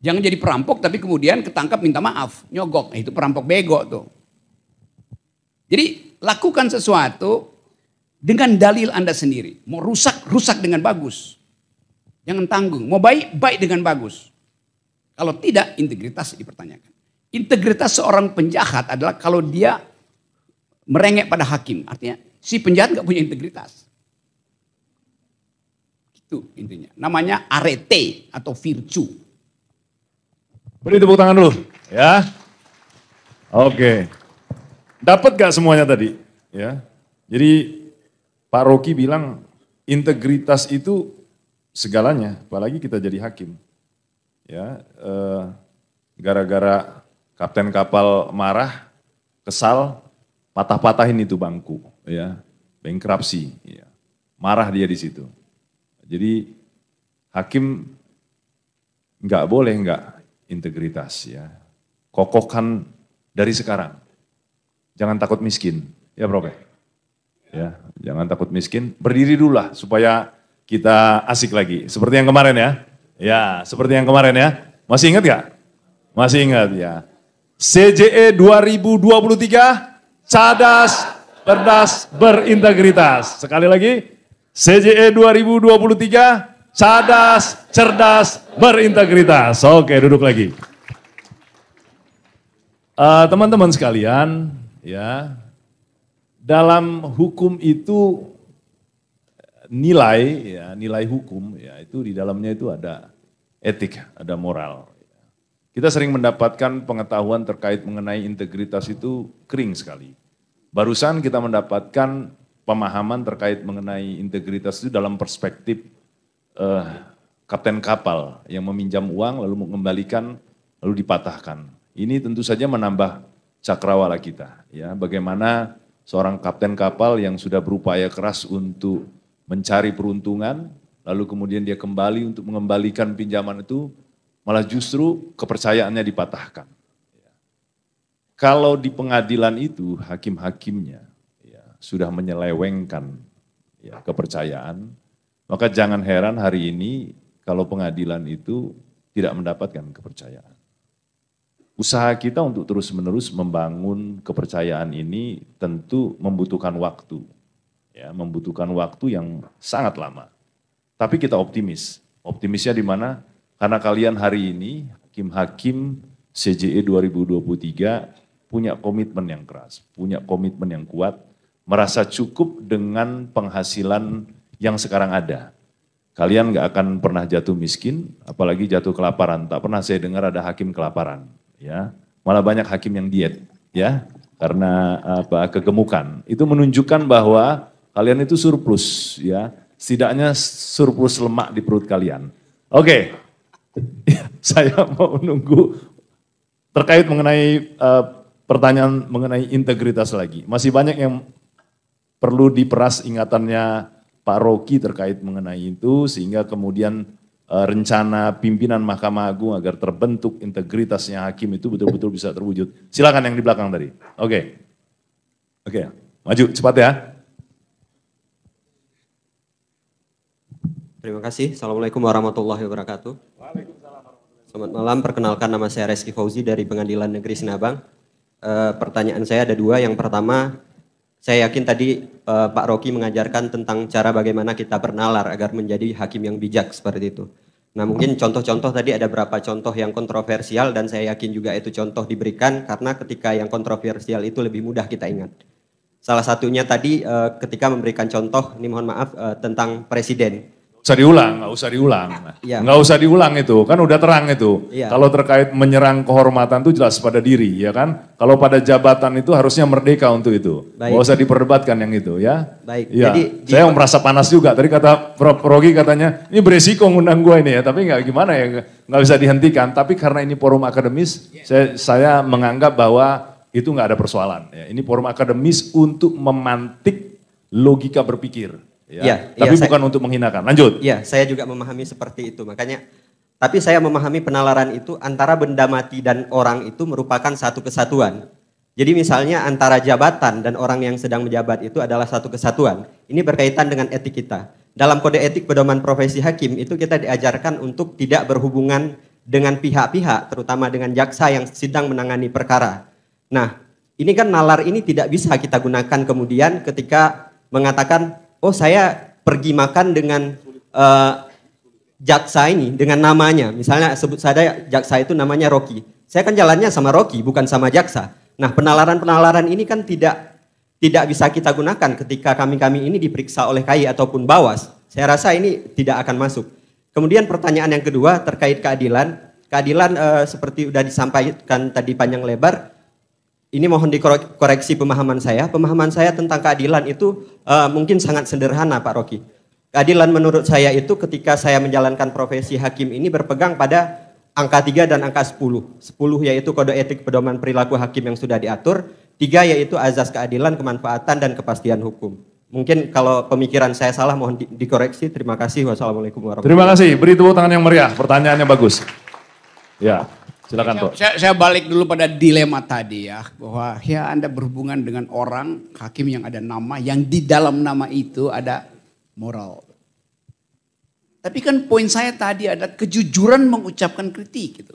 Jangan jadi perampok tapi kemudian ketangkap minta maaf, nyogok. Nah, itu perampok bego tuh. Jadi lakukan sesuatu dengan dalil Anda sendiri. Mau rusak, rusak dengan bagus. Jangan tanggung. Mau baik, baik dengan bagus. Kalau tidak, integritas dipertanyakan. Integritas seorang penjahat adalah kalau dia merengek pada hakim. Artinya si penjahat nggak punya integritas. Itu intinya. Namanya arete atau virtue. Beri tepuk tangan dulu ya. Oke. Dapat gak semuanya tadi? Ya. Jadi Pak Rocky bilang integritas itu segalanya, apalagi kita jadi hakim. Ya, gara eh, gara-gara kapten kapal marah, kesal, patah-patahin itu bangku, ya, bankruptcy, ya. marah dia di situ. Jadi hakim nggak boleh nggak integritas ya. Kokohkan dari sekarang. Jangan takut miskin, ya Bro. Ya? ya, jangan takut miskin. Berdiri dulu lah supaya kita asik lagi. Seperti yang kemarin ya. Ya, seperti yang kemarin ya. Masih ingat gak? Masih ingat ya. CJE 2023, cadas, berdas, berintegritas. Sekali lagi, CJE 2023 cadas, cerdas, berintegritas. Oke, duduk lagi. Eh, teman-teman uh, sekalian, ya dalam hukum itu nilai, ya nilai hukum, ya itu di dalamnya itu ada etik, ada moral. Kita sering mendapatkan pengetahuan terkait mengenai integritas itu kering sekali. Barusan kita mendapatkan pemahaman terkait mengenai integritas itu dalam perspektif uh, kapten kapal yang meminjam uang lalu mengembalikan lalu dipatahkan. Ini tentu saja menambah cakrawala kita ya bagaimana seorang kapten kapal yang sudah berupaya keras untuk mencari peruntungan lalu kemudian dia kembali untuk mengembalikan pinjaman itu malah justru kepercayaannya dipatahkan. Kalau di pengadilan itu hakim-hakimnya sudah menyelewengkan ya, kepercayaan, maka jangan heran hari ini kalau pengadilan itu tidak mendapatkan kepercayaan. Usaha kita untuk terus-menerus membangun kepercayaan ini tentu membutuhkan waktu. Ya, membutuhkan waktu yang sangat lama. Tapi kita optimis. Optimisnya di mana? Karena kalian hari ini hakim-hakim CJE 2023 punya komitmen yang keras, punya komitmen yang kuat merasa cukup dengan penghasilan yang sekarang ada. Kalian gak akan pernah jatuh miskin, apalagi jatuh kelaparan. Tak pernah saya dengar ada hakim kelaparan, ya. Malah banyak hakim yang diet, ya, karena apa kegemukan. Itu menunjukkan bahwa kalian itu surplus, ya. Setidaknya surplus lemak di perut kalian. Oke, okay. saya mau nunggu terkait mengenai uh, pertanyaan mengenai integritas lagi. Masih banyak yang perlu diperas ingatannya Pak Rocky terkait mengenai itu sehingga kemudian uh, rencana pimpinan Mahkamah Agung agar terbentuk integritasnya hakim itu betul-betul bisa terwujud. Silakan yang di belakang tadi. Oke. Okay. Oke, okay. maju cepat ya. Terima kasih. Assalamualaikum warahmatullahi wabarakatuh. Selamat malam. Perkenalkan nama saya Reski Fauzi dari Pengadilan Negeri Sinabang. E, pertanyaan saya ada dua. Yang pertama, saya yakin tadi uh, Pak Rocky mengajarkan tentang cara bagaimana kita bernalar agar menjadi hakim yang bijak seperti itu. Nah mungkin contoh-contoh tadi ada berapa contoh yang kontroversial dan saya yakin juga itu contoh diberikan karena ketika yang kontroversial itu lebih mudah kita ingat. Salah satunya tadi eh, ketika memberikan contoh, ini mohon maaf, eh, tentang presiden usah diulang, nggak usah diulang. Nah, iya. Nggak ya. usah diulang itu, kan udah terang itu. Ya. Kalau terkait menyerang kehormatan itu jelas pada diri, ya kan? Kalau pada jabatan itu harusnya merdeka untuk itu. Nggak usah diperdebatkan yang itu, ya. Baik. Ya. Jadi saya jika... merasa panas juga. Tadi kata Prof. Rogi katanya, ini beresiko ngundang gue ini ya, tapi nggak gimana ya, nggak bisa dihentikan. Tapi karena ini forum akademis, iya. saya, saya menganggap bahwa itu nggak ada persoalan. Ya. Ini forum akademis untuk memantik logika berpikir Ya. ya tapi ya, bukan saya, untuk menghinakan. Lanjut. Ya, saya juga memahami seperti itu. Makanya tapi saya memahami penalaran itu antara benda mati dan orang itu merupakan satu kesatuan. Jadi misalnya antara jabatan dan orang yang sedang menjabat itu adalah satu kesatuan. Ini berkaitan dengan etik kita. Dalam kode etik pedoman profesi hakim itu kita diajarkan untuk tidak berhubungan dengan pihak-pihak, terutama dengan jaksa yang sedang menangani perkara. Nah, ini kan nalar ini tidak bisa kita gunakan kemudian ketika mengatakan oh saya pergi makan dengan uh, jaksa ini dengan namanya. Misalnya sebut saya jaksa itu namanya Rocky. Saya kan jalannya sama Rocky, bukan sama jaksa. Nah, penalaran-penalaran ini kan tidak tidak bisa kita gunakan ketika kami-kami ini diperiksa oleh KAI ataupun Bawas. Saya rasa ini tidak akan masuk. Kemudian pertanyaan yang kedua terkait keadilan. Keadilan eh, seperti sudah disampaikan tadi panjang lebar, ini mohon dikoreksi pemahaman saya. Pemahaman saya tentang keadilan itu uh, mungkin sangat sederhana, Pak Rocky. Keadilan menurut saya itu ketika saya menjalankan profesi hakim ini berpegang pada angka 3 dan angka 10. 10 yaitu kode etik pedoman perilaku hakim yang sudah diatur, 3 yaitu azas keadilan, kemanfaatan dan kepastian hukum. Mungkin kalau pemikiran saya salah mohon di dikoreksi. Terima kasih. Wassalamualaikum warahmatullahi wabarakatuh. Terima kasih. Beri tepuk tangan yang meriah. Pertanyaannya bagus. Ya. Silakan, Pak. Saya, saya balik dulu pada dilema tadi ya, bahwa ya Anda berhubungan dengan orang hakim yang ada nama, yang di dalam nama itu ada moral. Tapi kan poin saya tadi ada kejujuran mengucapkan kritik gitu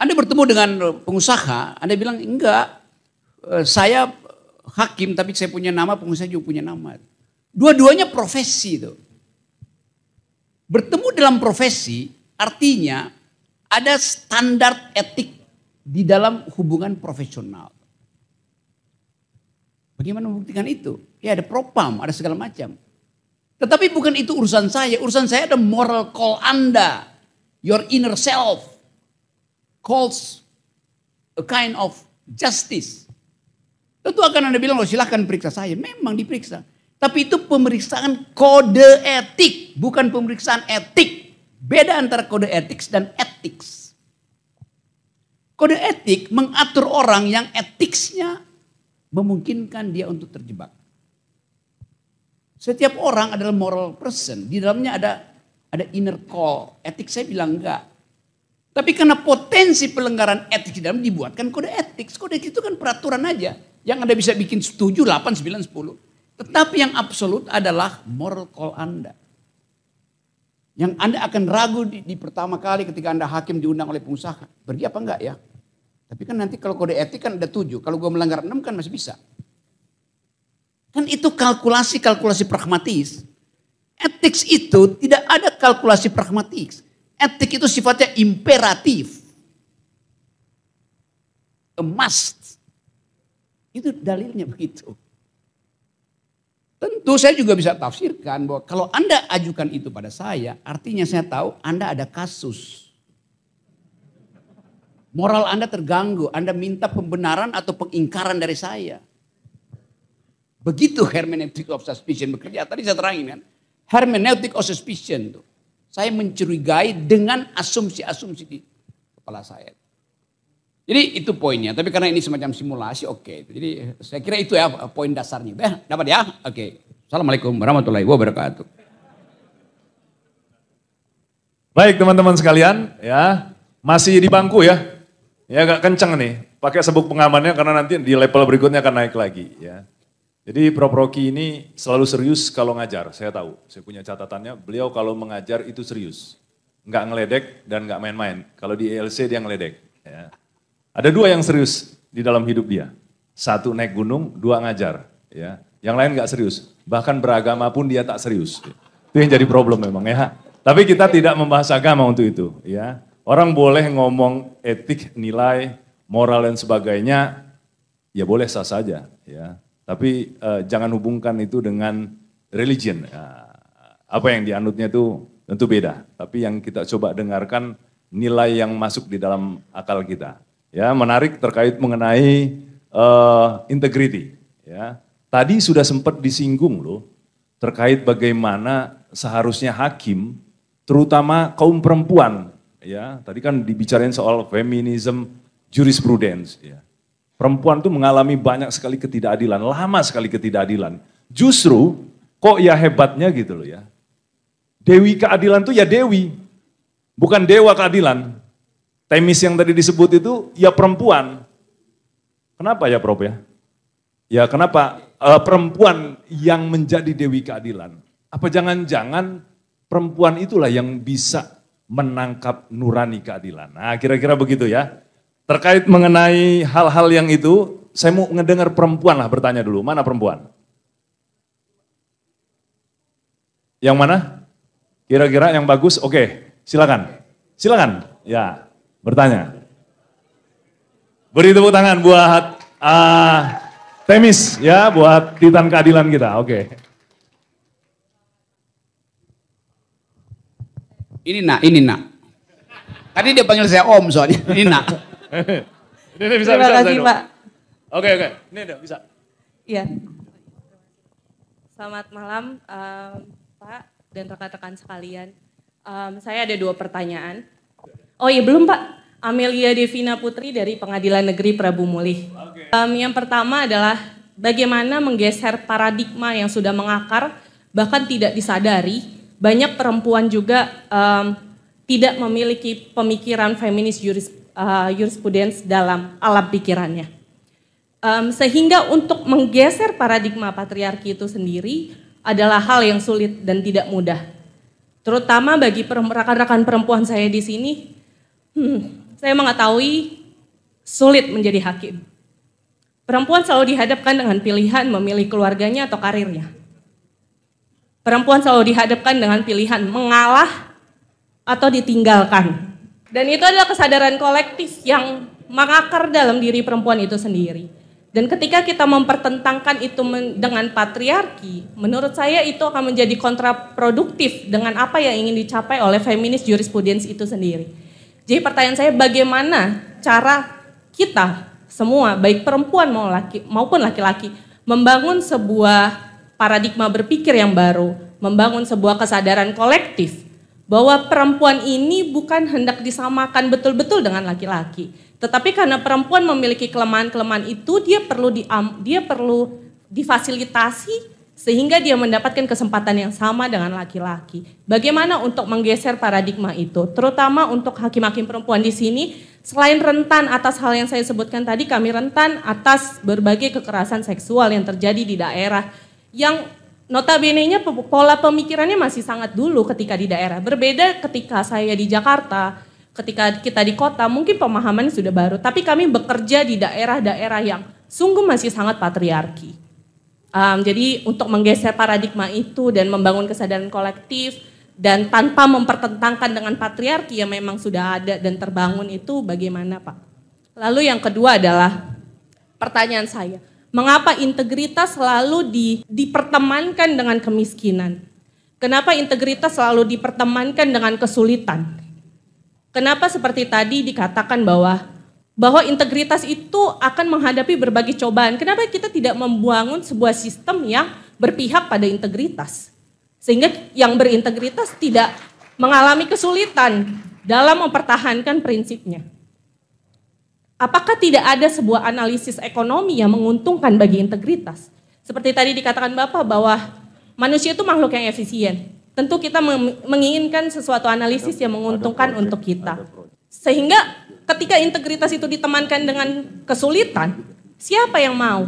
Anda bertemu dengan pengusaha, Anda bilang enggak, eh, saya hakim tapi saya punya nama, pengusaha juga punya nama. Dua-duanya profesi itu. Bertemu dalam profesi artinya ada standar etik di dalam hubungan profesional. Bagaimana membuktikan itu? Ya ada propam, ada segala macam. Tetapi bukan itu urusan saya. Urusan saya ada moral call Anda. Your inner self calls a kind of justice. Tentu akan Anda bilang, oh silahkan periksa saya. Memang diperiksa. Tapi itu pemeriksaan kode etik, bukan pemeriksaan etik. Beda antara kode etik dan etik. Kode etik mengatur orang yang etiknya memungkinkan dia untuk terjebak. Setiap orang adalah moral person. Di dalamnya ada ada inner call. Etik saya bilang enggak. Tapi karena potensi pelenggaran etik di dalam dibuatkan kode etik. Kode etik itu kan peraturan aja. Yang Anda bisa bikin setuju 8, 9, 10. Tetapi yang absolut adalah moral call Anda. Yang Anda akan ragu di, di pertama kali ketika Anda hakim diundang oleh pengusaha. Pergi apa enggak ya? Tapi kan nanti kalau kode etik kan ada tujuh. Kalau gue melanggar enam kan masih bisa. Kan itu kalkulasi-kalkulasi pragmatis. Etik itu tidak ada kalkulasi pragmatis. Etik itu sifatnya imperatif. A must. Itu dalilnya begitu. Tentu saya juga bisa tafsirkan bahwa kalau Anda ajukan itu pada saya, artinya saya tahu Anda ada kasus. Moral Anda terganggu, Anda minta pembenaran atau pengingkaran dari saya. Begitu hermeneutik of suspicion bekerja. Tadi saya terangin kan, hermeneutik of suspicion itu. Saya mencurigai dengan asumsi-asumsi di kepala saya. Jadi itu poinnya. Tapi karena ini semacam simulasi, oke. Okay. Jadi eh, saya kira itu ya eh, poin dasarnya. Dah, dapat ya? Oke. Okay. Assalamualaikum warahmatullahi wabarakatuh. Baik teman-teman sekalian, ya masih di bangku ya. Ya agak kenceng nih. Pakai sebuk pengamannya karena nanti di level berikutnya akan naik lagi ya. Jadi Prof. Rocky ini selalu serius kalau ngajar, saya tahu. Saya punya catatannya, beliau kalau mengajar itu serius. Nggak ngeledek dan nggak main-main. Kalau di ELC dia ngeledek. Ya. Ada dua yang serius di dalam hidup dia. Satu naik gunung, dua ngajar. Ya. Yang lain gak serius. Bahkan beragama pun dia tak serius. Itu yang jadi problem memang ya. Tapi kita tidak membahas agama untuk itu. Ya. Orang boleh ngomong etik, nilai, moral dan sebagainya, ya boleh sah saja. Ya. Tapi eh, jangan hubungkan itu dengan religion. Ya. Apa yang dianutnya itu tentu beda. Tapi yang kita coba dengarkan nilai yang masuk di dalam akal kita ya menarik terkait mengenai uh, eh, integrity. Ya. Tadi sudah sempat disinggung loh terkait bagaimana seharusnya hakim, terutama kaum perempuan. Ya, tadi kan dibicarain soal feminisme jurisprudence. Ya. Perempuan tuh mengalami banyak sekali ketidakadilan, lama sekali ketidakadilan. Justru kok ya hebatnya gitu loh ya. Dewi keadilan tuh ya Dewi, bukan Dewa keadilan. Temis yang tadi disebut itu ya perempuan. Kenapa ya Prof ya? Ya kenapa uh, perempuan yang menjadi dewi keadilan? Apa jangan-jangan perempuan itulah yang bisa menangkap nurani keadilan? Nah kira-kira begitu ya. Terkait mengenai hal-hal yang itu, saya mau ngedengar perempuan lah bertanya dulu. Mana perempuan? Yang mana? Kira-kira yang bagus? Oke, silakan. Silakan. Ya bertanya. Beri tepuk tangan buat uh, Temis ya, buat Titan Keadilan kita. Oke. Okay. Ini nak, ini nak. Tadi dia panggil saya Om soalnya. Ini nak. ini, ini bisa, Terima bisa, kasih Pak. Oke, oke. Ini dia bisa. Iya. Selamat malam um, Pak dan rekan-rekan sekalian. Um, saya ada dua pertanyaan. Oh iya belum Pak. Amelia Devina Putri dari Pengadilan Negeri Prabu Mulih. Okay. Um, yang pertama adalah bagaimana menggeser paradigma yang sudah mengakar bahkan tidak disadari banyak perempuan juga um, tidak memiliki pemikiran feminis juris, uh, eh, jurisprudence dalam alam pikirannya. Um, sehingga untuk menggeser paradigma patriarki itu sendiri adalah hal yang sulit dan tidak mudah. Terutama bagi rekan-rekan perempuan saya di sini Hmm, saya mengetahui sulit menjadi hakim. Perempuan selalu dihadapkan dengan pilihan memilih keluarganya atau karirnya. Perempuan selalu dihadapkan dengan pilihan mengalah atau ditinggalkan. Dan itu adalah kesadaran kolektif yang mengakar dalam diri perempuan itu sendiri. Dan ketika kita mempertentangkan itu dengan patriarki, menurut saya itu akan menjadi kontraproduktif dengan apa yang ingin dicapai oleh feminis jurisprudence itu sendiri. Jadi pertanyaan saya bagaimana cara kita semua baik perempuan maupun laki maupun laki-laki membangun sebuah paradigma berpikir yang baru, membangun sebuah kesadaran kolektif bahwa perempuan ini bukan hendak disamakan betul-betul dengan laki-laki, tetapi karena perempuan memiliki kelemahan-kelemahan itu dia perlu di, dia perlu difasilitasi sehingga dia mendapatkan kesempatan yang sama dengan laki-laki. Bagaimana untuk menggeser paradigma itu, terutama untuk hakim-hakim perempuan di sini, selain rentan atas hal yang saya sebutkan tadi, kami rentan atas berbagai kekerasan seksual yang terjadi di daerah yang notabene-nya pola pemikirannya masih sangat dulu ketika di daerah. Berbeda ketika saya di Jakarta, ketika kita di kota, mungkin pemahamannya sudah baru, tapi kami bekerja di daerah-daerah yang sungguh masih sangat patriarki Um, jadi untuk menggeser paradigma itu dan membangun kesadaran kolektif dan tanpa mempertentangkan dengan patriarki yang memang sudah ada dan terbangun itu bagaimana Pak? Lalu yang kedua adalah pertanyaan saya, mengapa integritas selalu di, dipertemankan dengan kemiskinan? Kenapa integritas selalu dipertemankan dengan kesulitan? Kenapa seperti tadi dikatakan bahwa bahwa integritas itu akan menghadapi berbagai cobaan. Kenapa kita tidak membangun sebuah sistem yang berpihak pada integritas? Sehingga yang berintegritas tidak mengalami kesulitan dalam mempertahankan prinsipnya. Apakah tidak ada sebuah analisis ekonomi yang menguntungkan bagi integritas? Seperti tadi dikatakan Bapak bahwa manusia itu makhluk yang efisien. Tentu kita menginginkan sesuatu analisis yang menguntungkan untuk kita. Sehingga ketika integritas itu ditemankan dengan kesulitan, siapa yang mau?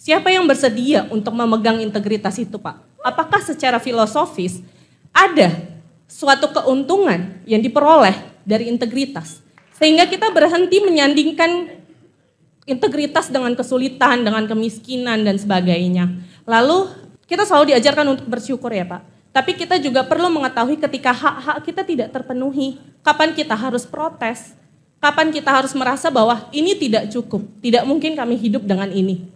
Siapa yang bersedia untuk memegang integritas itu, Pak? Apakah secara filosofis ada suatu keuntungan yang diperoleh dari integritas? Sehingga kita berhenti menyandingkan integritas dengan kesulitan, dengan kemiskinan dan sebagainya. Lalu kita selalu diajarkan untuk bersyukur ya, Pak tapi kita juga perlu mengetahui ketika hak-hak kita tidak terpenuhi, kapan kita harus protes, kapan kita harus merasa bahwa ini tidak cukup, tidak mungkin kami hidup dengan ini.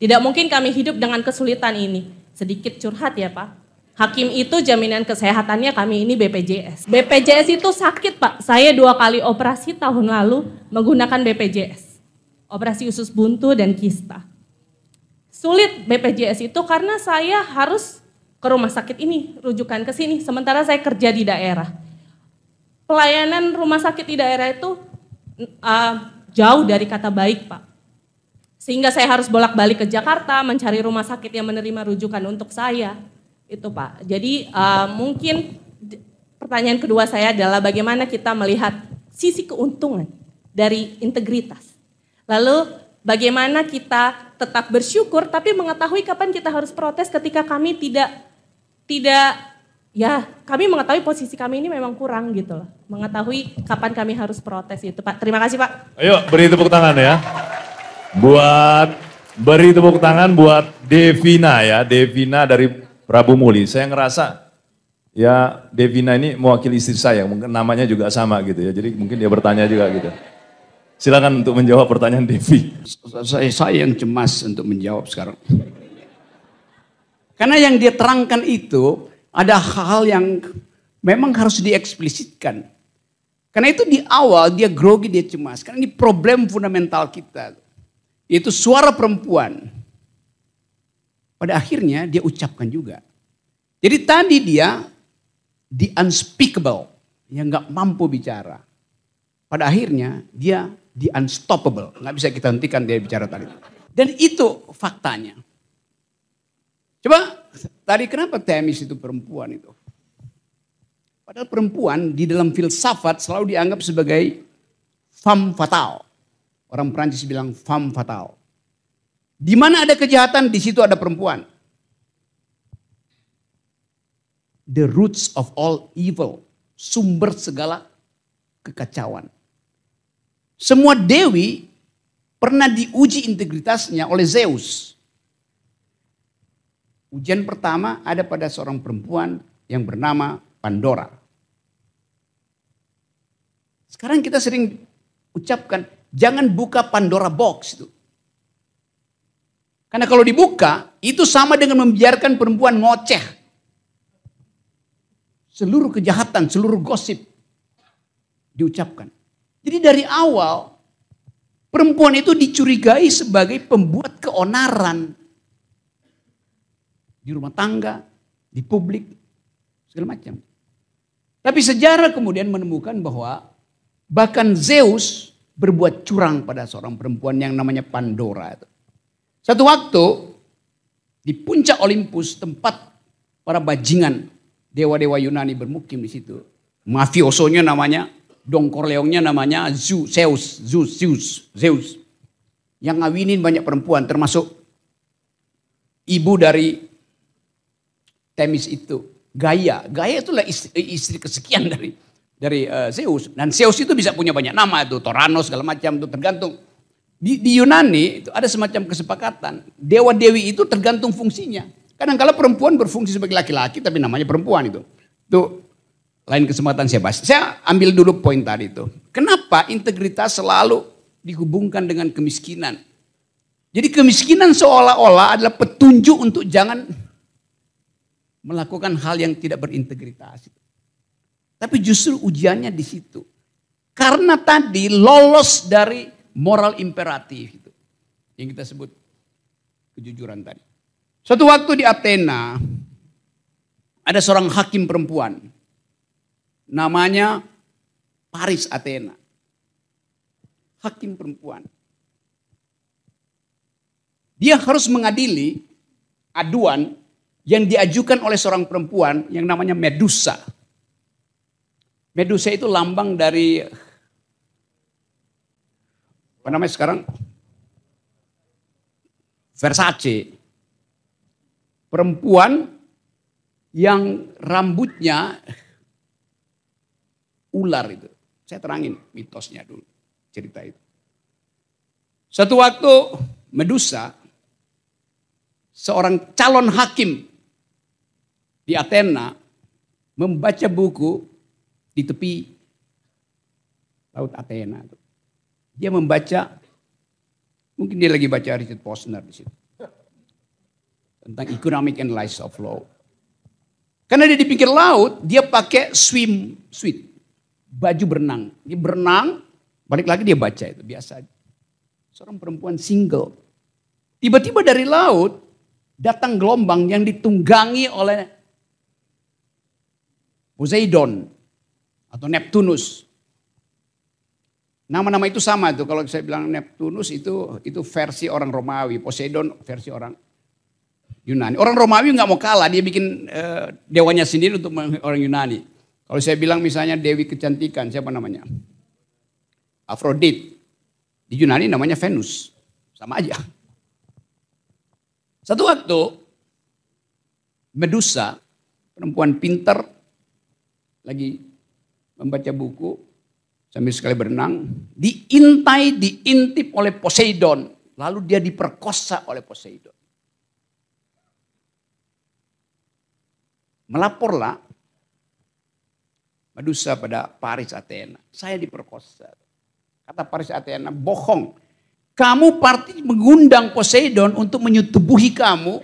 Tidak mungkin kami hidup dengan kesulitan ini. Sedikit curhat ya Pak. Hakim itu jaminan kesehatannya kami ini BPJS. BPJS itu sakit Pak. Saya dua kali operasi tahun lalu menggunakan BPJS. Operasi usus buntu dan kista. Sulit BPJS itu karena saya harus ke rumah sakit ini, rujukan ke sini. Sementara saya kerja di daerah. Pelayanan rumah sakit di daerah itu uh, jauh dari kata baik, Pak. Sehingga saya harus bolak-balik ke Jakarta mencari rumah sakit yang menerima rujukan untuk saya. Itu, Pak. Jadi uh, mungkin pertanyaan kedua saya adalah bagaimana kita melihat sisi keuntungan dari integritas. Lalu bagaimana kita tetap bersyukur tapi mengetahui kapan kita harus protes ketika kami tidak tidak ya kami mengetahui posisi kami ini memang kurang gitu loh. Mengetahui kapan kami harus protes itu Pak. Terima kasih Pak. Ayo beri tepuk tangan ya. Buat beri tepuk tangan buat Devina ya. Devina dari Prabu Muli. Saya ngerasa ya Devina ini mewakili istri saya. Mungkin namanya juga sama gitu ya. Jadi mungkin dia bertanya juga gitu. Silakan untuk menjawab pertanyaan Devi. Saya, saya yang cemas untuk menjawab sekarang. Karena yang dia terangkan itu ada hal-hal yang memang harus dieksplisitkan. Karena itu di awal dia grogi, dia cemas. Karena ini problem fundamental kita. Yaitu suara perempuan. Pada akhirnya dia ucapkan juga. Jadi tadi dia di unspeakable. Yang gak mampu bicara. Pada akhirnya dia di unstoppable. Gak bisa kita hentikan dia bicara tadi. Dan itu faktanya. Coba tadi kenapa Temis itu perempuan itu? Padahal perempuan di dalam filsafat selalu dianggap sebagai femme fatale. Orang Prancis bilang femme fatale. Di mana ada kejahatan, di situ ada perempuan. The roots of all evil. Sumber segala kekacauan. Semua dewi pernah diuji integritasnya oleh Zeus. Ujian pertama ada pada seorang perempuan yang bernama Pandora. Sekarang kita sering ucapkan jangan buka Pandora box itu. Karena kalau dibuka itu sama dengan membiarkan perempuan ngoceh. Seluruh kejahatan, seluruh gosip diucapkan. Jadi dari awal perempuan itu dicurigai sebagai pembuat keonaran di rumah tangga, di publik, segala macam. Tapi sejarah kemudian menemukan bahwa bahkan Zeus berbuat curang pada seorang perempuan yang namanya Pandora. Satu waktu di puncak Olympus tempat para bajingan dewa-dewa Yunani bermukim di situ. Mafiosonya namanya, dongkor Corleone namanya Zeus, Zeus, Zeus, Zeus, Zeus. Yang ngawinin banyak perempuan termasuk ibu dari Temis itu. Gaia, Gaia itulah istri, eh, istri kesekian dari dari uh, Zeus. Dan Zeus itu bisa punya banyak nama itu, Toranos segala macam itu tergantung. Di, di Yunani itu ada semacam kesepakatan, dewa dewi itu tergantung fungsinya. Kadang kala perempuan berfungsi sebagai laki-laki tapi namanya perempuan itu. Itu lain kesempatan saya bahas. Saya ambil dulu poin tadi itu. Kenapa integritas selalu dihubungkan dengan kemiskinan? Jadi kemiskinan seolah-olah adalah petunjuk untuk jangan melakukan hal yang tidak berintegritas. Tapi justru ujiannya di situ. Karena tadi lolos dari moral imperatif itu. Yang kita sebut kejujuran tadi. Suatu waktu di Athena ada seorang hakim perempuan. Namanya Paris Athena. Hakim perempuan. Dia harus mengadili aduan yang diajukan oleh seorang perempuan yang namanya Medusa. Medusa itu lambang dari apa namanya sekarang Versace. Perempuan yang rambutnya ular itu. Saya terangin mitosnya dulu cerita itu. Satu waktu Medusa seorang calon hakim di Athena membaca buku di tepi laut Athena. Dia membaca, mungkin dia lagi baca Richard Posner di situ. Tentang economic and life of law. Karena dia di pinggir laut, dia pakai swim suit. Baju berenang. Dia berenang, balik lagi dia baca itu biasa. Seorang perempuan single. Tiba-tiba dari laut datang gelombang yang ditunggangi oleh Poseidon atau Neptunus. Nama-nama itu sama tuh kalau saya bilang Neptunus itu itu versi orang Romawi, Poseidon versi orang Yunani. Orang Romawi nggak mau kalah, dia bikin uh, dewanya sendiri untuk orang Yunani. Kalau saya bilang misalnya Dewi kecantikan, siapa namanya? Afrodit. Di Yunani namanya Venus. Sama aja. Satu waktu Medusa, perempuan pintar lagi membaca buku sambil sekali berenang, diintai, diintip oleh Poseidon, lalu dia diperkosa oleh Poseidon. Melaporlah madusa pada Paris Athena. Saya diperkosa. Kata Paris Athena, bohong. Kamu parti mengundang Poseidon untuk menyetubuhi kamu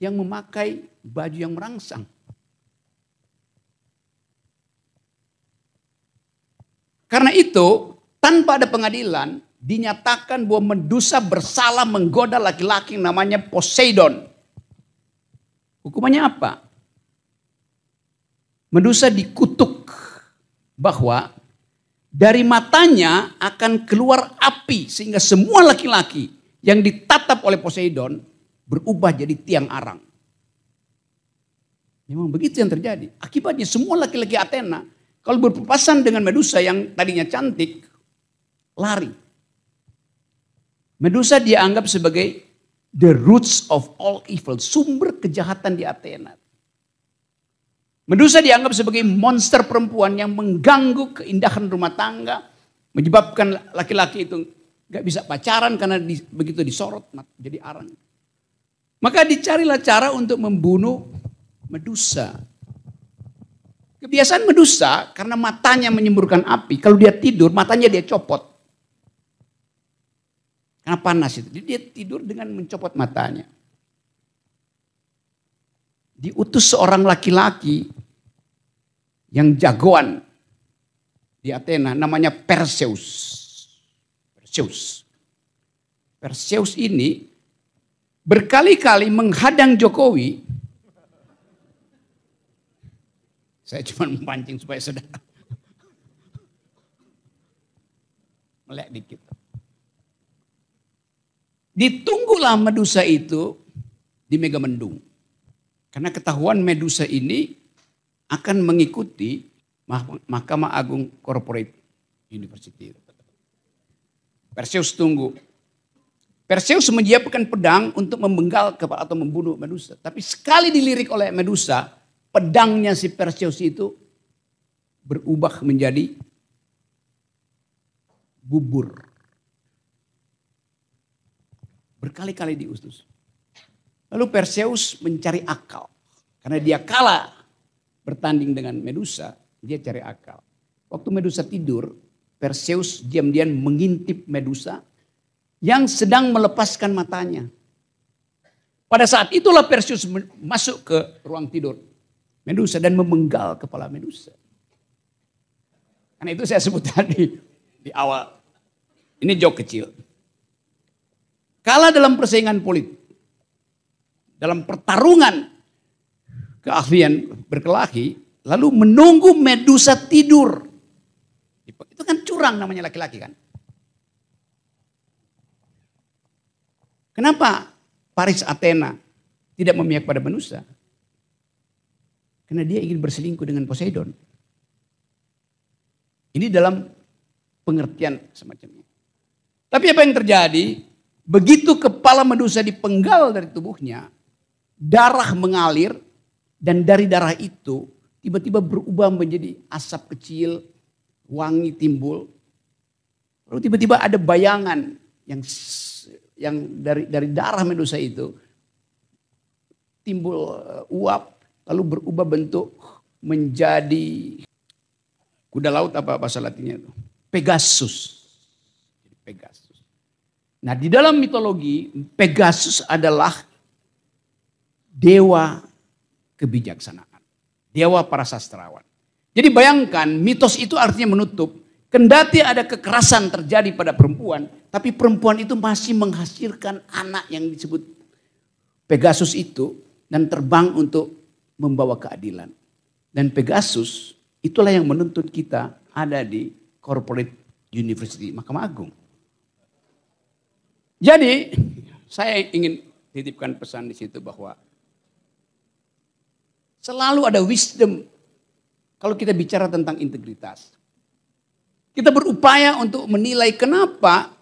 yang memakai baju yang merangsang. Karena itu, tanpa ada pengadilan, dinyatakan bahwa Medusa bersalah menggoda laki-laki namanya Poseidon. Hukumannya apa? Medusa dikutuk bahwa dari matanya akan keluar api sehingga semua laki-laki yang ditatap oleh Poseidon berubah jadi tiang arang. Memang begitu yang terjadi. Akibatnya semua laki-laki Athena kalau berpapasan dengan Medusa yang tadinya cantik, lari. Medusa dianggap sebagai the roots of all evil, sumber kejahatan di Athena. Medusa dianggap sebagai monster perempuan yang mengganggu keindahan rumah tangga, menyebabkan laki-laki itu gak bisa pacaran karena di, begitu disorot jadi arang. Maka dicarilah cara untuk membunuh Medusa Kebiasaan medusa karena matanya menyemburkan api. Kalau dia tidur, matanya dia copot. Karena panas itu. Jadi dia tidur dengan mencopot matanya. Diutus seorang laki-laki yang jagoan di Athena namanya Perseus. Perseus. Perseus ini berkali-kali menghadang Jokowi Saya cuma memancing supaya saudara melek dikit. Ditunggulah Medusa itu di Megamendung. Karena ketahuan Medusa ini akan mengikuti Mahkamah Agung Corporate University. Perseus tunggu. Perseus menyiapkan pedang untuk membenggal atau membunuh Medusa. Tapi sekali dilirik oleh Medusa, pedangnya si Perseus itu berubah menjadi bubur. Berkali-kali diutus. Lalu Perseus mencari akal. Karena dia kalah bertanding dengan Medusa, dia cari akal. Waktu Medusa tidur, Perseus diam-diam mengintip Medusa yang sedang melepaskan matanya. Pada saat itulah Perseus masuk ke ruang tidur. Medusa dan memenggal kepala Medusa. Karena itu saya sebut tadi di awal. Ini jok kecil. Kalah dalam persaingan politik. Dalam pertarungan keahlian berkelahi. Lalu menunggu Medusa tidur. Itu kan curang namanya laki-laki kan. Kenapa Paris Athena tidak memihak pada Medusa? Karena dia ingin berselingkuh dengan Poseidon. Ini dalam pengertian semacamnya. Tapi apa yang terjadi? Begitu kepala Medusa dipenggal dari tubuhnya, darah mengalir dan dari darah itu tiba-tiba berubah menjadi asap kecil, wangi timbul. Lalu tiba-tiba ada bayangan yang yang dari dari darah Medusa itu timbul uh, uap lalu berubah bentuk menjadi kuda laut apa bahasa latinnya itu? Pegasus. Pegasus. Nah, di dalam mitologi Pegasus adalah dewa kebijaksanaan, dewa para sastrawan. Jadi bayangkan mitos itu artinya menutup. Kendati ada kekerasan terjadi pada perempuan, tapi perempuan itu masih menghasilkan anak yang disebut Pegasus itu dan terbang untuk membawa keadilan. Dan Pegasus itulah yang menuntut kita ada di corporate university Mahkamah Agung. Jadi saya ingin titipkan pesan di situ bahwa selalu ada wisdom kalau kita bicara tentang integritas. Kita berupaya untuk menilai kenapa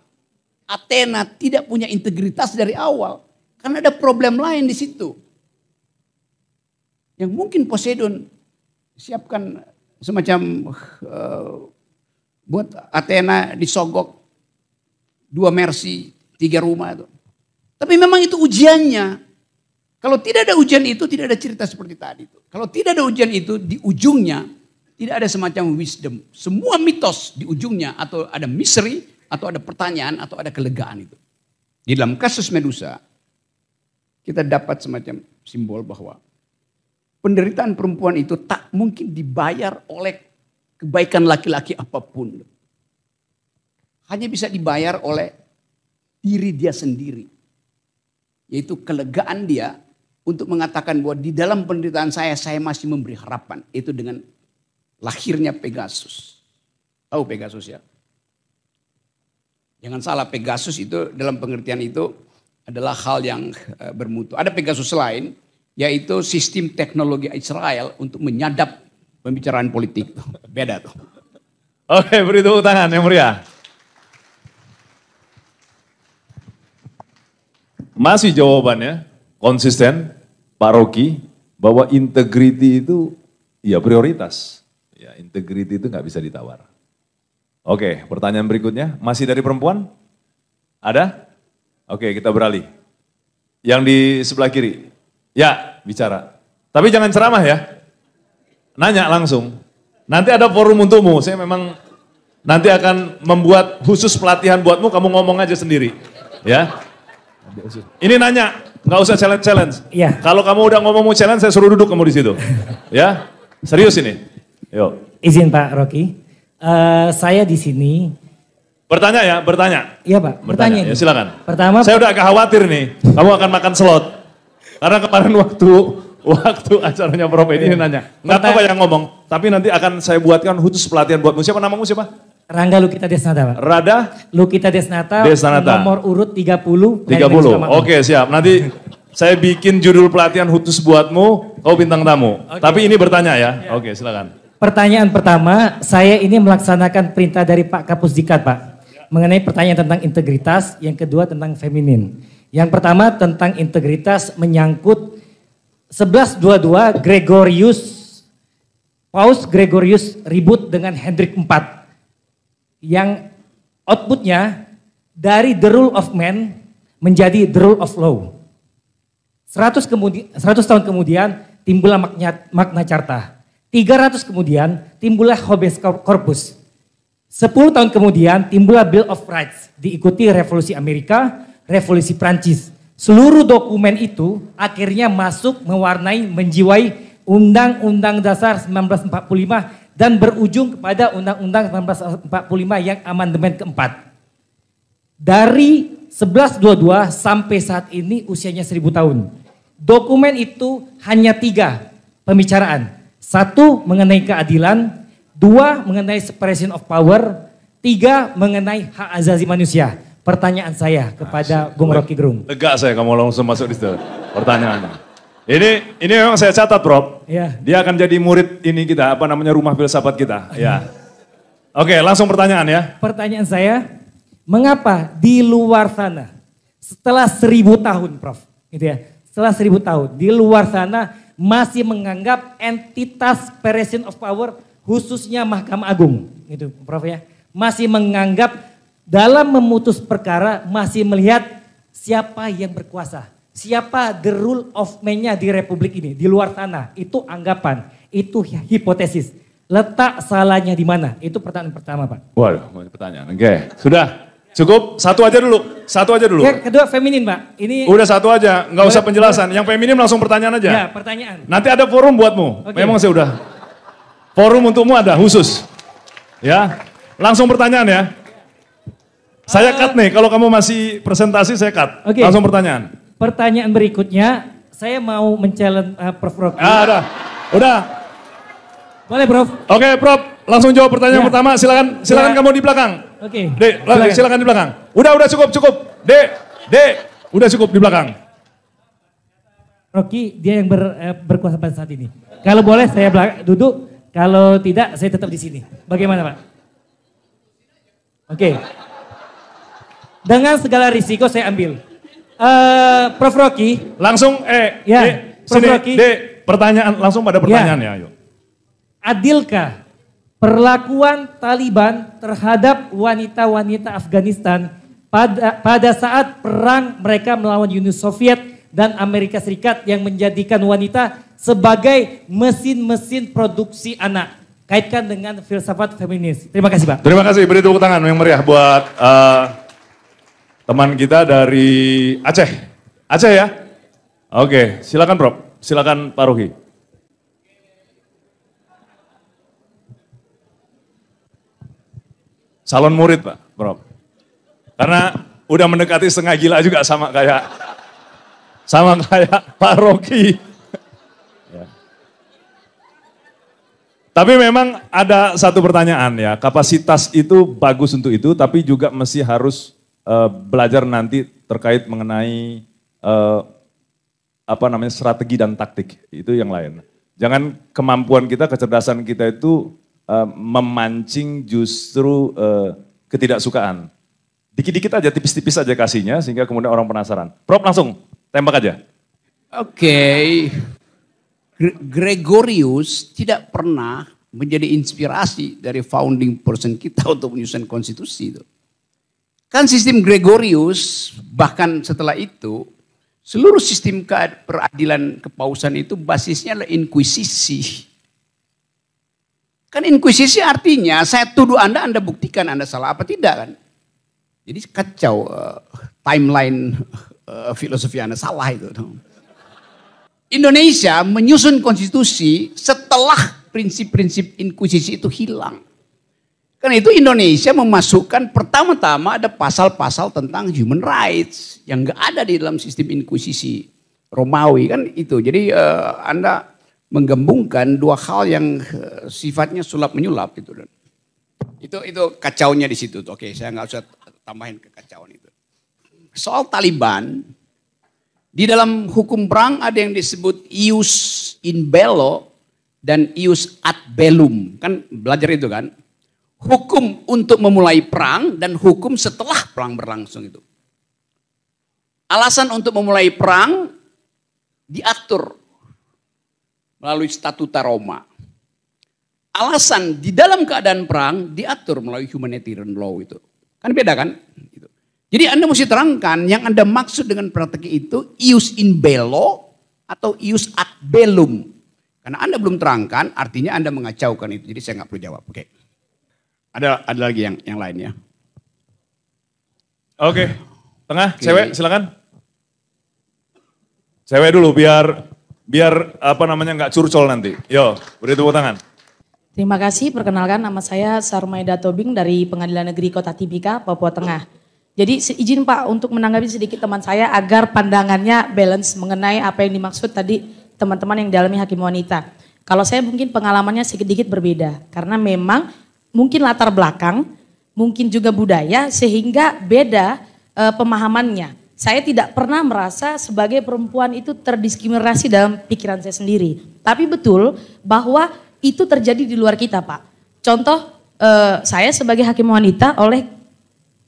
Athena tidak punya integritas dari awal. Karena ada problem lain di situ yang mungkin Poseidon siapkan semacam uh, buat Athena di sogok dua mercy, tiga rumah itu. Tapi memang itu ujiannya. Kalau tidak ada ujian itu tidak ada cerita seperti tadi itu. Kalau tidak ada ujian itu di ujungnya tidak ada semacam wisdom. Semua mitos di ujungnya atau ada misteri atau ada pertanyaan atau ada kelegaan itu. Di dalam kasus Medusa kita dapat semacam simbol bahwa penderitaan perempuan itu tak mungkin dibayar oleh kebaikan laki-laki apapun. Hanya bisa dibayar oleh diri dia sendiri. Yaitu kelegaan dia untuk mengatakan bahwa di dalam penderitaan saya, saya masih memberi harapan. Itu dengan lahirnya Pegasus. Tahu Pegasus ya? Jangan salah, Pegasus itu dalam pengertian itu adalah hal yang eh, bermutu. Ada Pegasus lain, yaitu sistem teknologi Israel untuk menyadap pembicaraan politik. Beda tuh. Oke, beri tepuk tangan yang meriah. Masih jawabannya konsisten Pak Rocky bahwa integriti itu ya prioritas. Ya, integriti itu nggak bisa ditawar. Oke, pertanyaan berikutnya masih dari perempuan? Ada? Oke, kita beralih. Yang di sebelah kiri, Ya, bicara. Tapi jangan ceramah ya. Nanya langsung. Nanti ada forum untukmu. Saya memang nanti akan membuat khusus pelatihan buatmu. Kamu ngomong aja sendiri. Ya. Ini nanya, nggak usah challenge challenge. Iya. Kalau kamu udah ngomong mau challenge, saya suruh duduk kamu di situ. ya. Serius ini. Yuk. Izin Pak Rocky. Uh, saya di sini Bertanya ya, bertanya. Iya Pak, bertanya. bertanya ya, silakan. Pertama, saya udah agak khawatir nih, kamu akan makan slot. Karena kemarin waktu waktu acaranya Prof ini iya. nanya, nggak tahu yang ngomong, tapi nanti akan saya buatkan khusus pelatihan buat siapa namamu siapa? Rangga Lukita Desnata, Pak. Rada? Lukita Desnata, Desnata. nomor urut 30. 30, oke siap. Nanti saya bikin judul pelatihan khusus buatmu, kau bintang tamu. Okay. Tapi ini bertanya ya, yeah. oke silakan. Pertanyaan pertama, saya ini melaksanakan perintah dari Pak Kapus Dikat, Pak. Mengenai pertanyaan tentang integritas, yang kedua tentang feminin. Yang pertama tentang integritas menyangkut 1122 Gregorius Paus Gregorius ribut dengan Hendrik IV yang outputnya dari the rule of man menjadi the rule of law. 100, kemudi, 100 tahun kemudian timbullah makna, makna carta. 300 kemudian timbullah habeas corpus. 10 tahun kemudian timbullah Bill of Rights diikuti revolusi Amerika revolusi Prancis. Seluruh dokumen itu akhirnya masuk mewarnai menjiwai Undang-Undang Dasar 1945 dan berujung kepada Undang-Undang 1945 yang amandemen keempat. Dari 1122 sampai saat ini usianya 1000 tahun. Dokumen itu hanya tiga pembicaraan. Satu mengenai keadilan, dua mengenai separation of power, tiga mengenai hak azazi manusia pertanyaan saya kepada Gung Bung Rocky Gerung. Lega saya kamu langsung masuk di situ pertanyaannya. Ini ini memang saya catat, Prof. Ya. Dia akan jadi murid ini kita, apa namanya rumah filsafat kita. Ya. Oke, langsung pertanyaan ya. Pertanyaan saya, mengapa di luar sana setelah seribu tahun, Prof, gitu ya, setelah seribu tahun di luar sana masih menganggap entitas separation of power khususnya Mahkamah Agung, gitu, Prof ya, masih menganggap dalam memutus perkara masih melihat siapa yang berkuasa. Siapa the rule of man-nya di republik ini, di luar tanah. Itu anggapan, itu hipotesis. Letak salahnya di mana? Itu pertanyaan pertama Pak. Waduh, pertanyaan. Oke, okay. sudah. Cukup satu aja dulu, satu aja dulu. Ya, kedua feminin pak. Ini udah satu aja, nggak usah penjelasan. Yang feminin langsung pertanyaan aja. Ya pertanyaan. Nanti ada forum buatmu. Okay. Memang saya udah. Forum untukmu ada khusus. Ya, langsung pertanyaan ya. Saya cut eh, nih, kalau kamu masih presentasi saya cut. Okay. Langsung pertanyaan. Pertanyaan berikutnya, saya mau men uh, eh, Prof. Rocky. Ah, udah. Udah. Boleh, Prof. Oke, okay, Prof. Langsung jawab pertanyaan ya. pertama. Silakan, silakan ya. kamu di belakang. Oke. Okay. Dek, eh, silakan. di belakang. Udah, udah cukup, cukup. Dek, Dek, udah cukup di belakang. Rocky, dia yang ber, eh, berkuasa pada saat ini. Kalau boleh saya duduk, kalau tidak saya tetap di sini. Bagaimana, Pak? Oke. Okay. Dengan segala risiko saya ambil. Uh, Prof Rocky. Langsung, eh, ya, de, Prof sini, Rocky. De, pertanyaan, langsung pada ya. pertanyaannya. ya ayo. Adilkah perlakuan Taliban terhadap wanita-wanita Afghanistan pada, pada saat perang mereka melawan Uni Soviet dan Amerika Serikat yang menjadikan wanita sebagai mesin-mesin produksi anak. Kaitkan dengan filsafat feminis. Terima kasih Pak. Terima kasih, beri tepuk tangan yang meriah buat uh, teman kita dari Aceh. Aceh ya? Oke, silakan Prof. Silakan Pak Ruhi. Salon murid Pak, Prof. Karena udah mendekati setengah gila juga sama kayak sama kayak Pak Rocky. Ya. Tapi memang ada satu pertanyaan ya, kapasitas itu bagus untuk itu, tapi juga mesti harus uh, belajar nanti terkait mengenai uh, apa namanya strategi dan taktik itu yang lain. Jangan kemampuan kita, kecerdasan kita itu uh, memancing justru uh, ketidaksukaan. Dikit-dikit aja, tipis-tipis aja kasihnya sehingga kemudian orang penasaran. Prof langsung, tembak aja. Oke, okay. Gregorius tidak pernah menjadi inspirasi dari founding person kita untuk menyusun konstitusi itu. Kan sistem Gregorius bahkan setelah itu seluruh sistem peradilan kepausan itu basisnya adalah inkuisisi. Kan inkuisisi artinya saya tuduh Anda, Anda buktikan Anda salah apa tidak kan. Jadi kacau uh, timeline uh, filosofi Anda salah itu. Indonesia menyusun konstitusi setelah prinsip-prinsip inkuisisi itu hilang. Karena itu Indonesia memasukkan pertama-tama ada pasal-pasal tentang human rights yang nggak ada di dalam sistem inkuisisi Romawi kan itu. Jadi uh, Anda menggembungkan dua hal yang eh, sifatnya sulap menyulap gitu itu itu kacaunya di situ. Oke, saya nggak usah tambahin kekacauan itu. Soal Taliban di dalam hukum perang ada yang disebut ius in bello dan ius ad bellum. Kan belajar itu kan? Hukum untuk memulai perang dan hukum setelah perang berlangsung itu. Alasan untuk memulai perang diatur melalui statuta Roma. Alasan di dalam keadaan perang diatur melalui humanitarian law itu. Kan beda kan? Gitu. Jadi Anda mesti terangkan yang Anda maksud dengan praktek itu ius in bello atau ius ad bellum. Karena Anda belum terangkan artinya Anda mengacaukan itu. Jadi saya nggak perlu jawab. Oke. Okay. Ada ada lagi yang yang lain ya? Oke. Okay. Tengah, okay. cewek silakan. Cewek dulu biar biar apa namanya nggak curcol nanti. Yo, beri tepuk tangan. Terima kasih, perkenalkan nama saya Sarmaida Tobing dari Pengadilan Negeri Kota Tibika, Papua Tengah. Jadi izin Pak untuk menanggapi sedikit teman saya agar pandangannya balance mengenai apa yang dimaksud tadi teman-teman yang dialami hakim wanita. Kalau saya mungkin pengalamannya sedikit berbeda karena memang mungkin latar belakang, mungkin juga budaya sehingga beda e, pemahamannya. Saya tidak pernah merasa sebagai perempuan itu terdiskriminasi dalam pikiran saya sendiri. Tapi betul bahwa itu terjadi di luar kita, Pak. Contoh e, saya sebagai hakim wanita oleh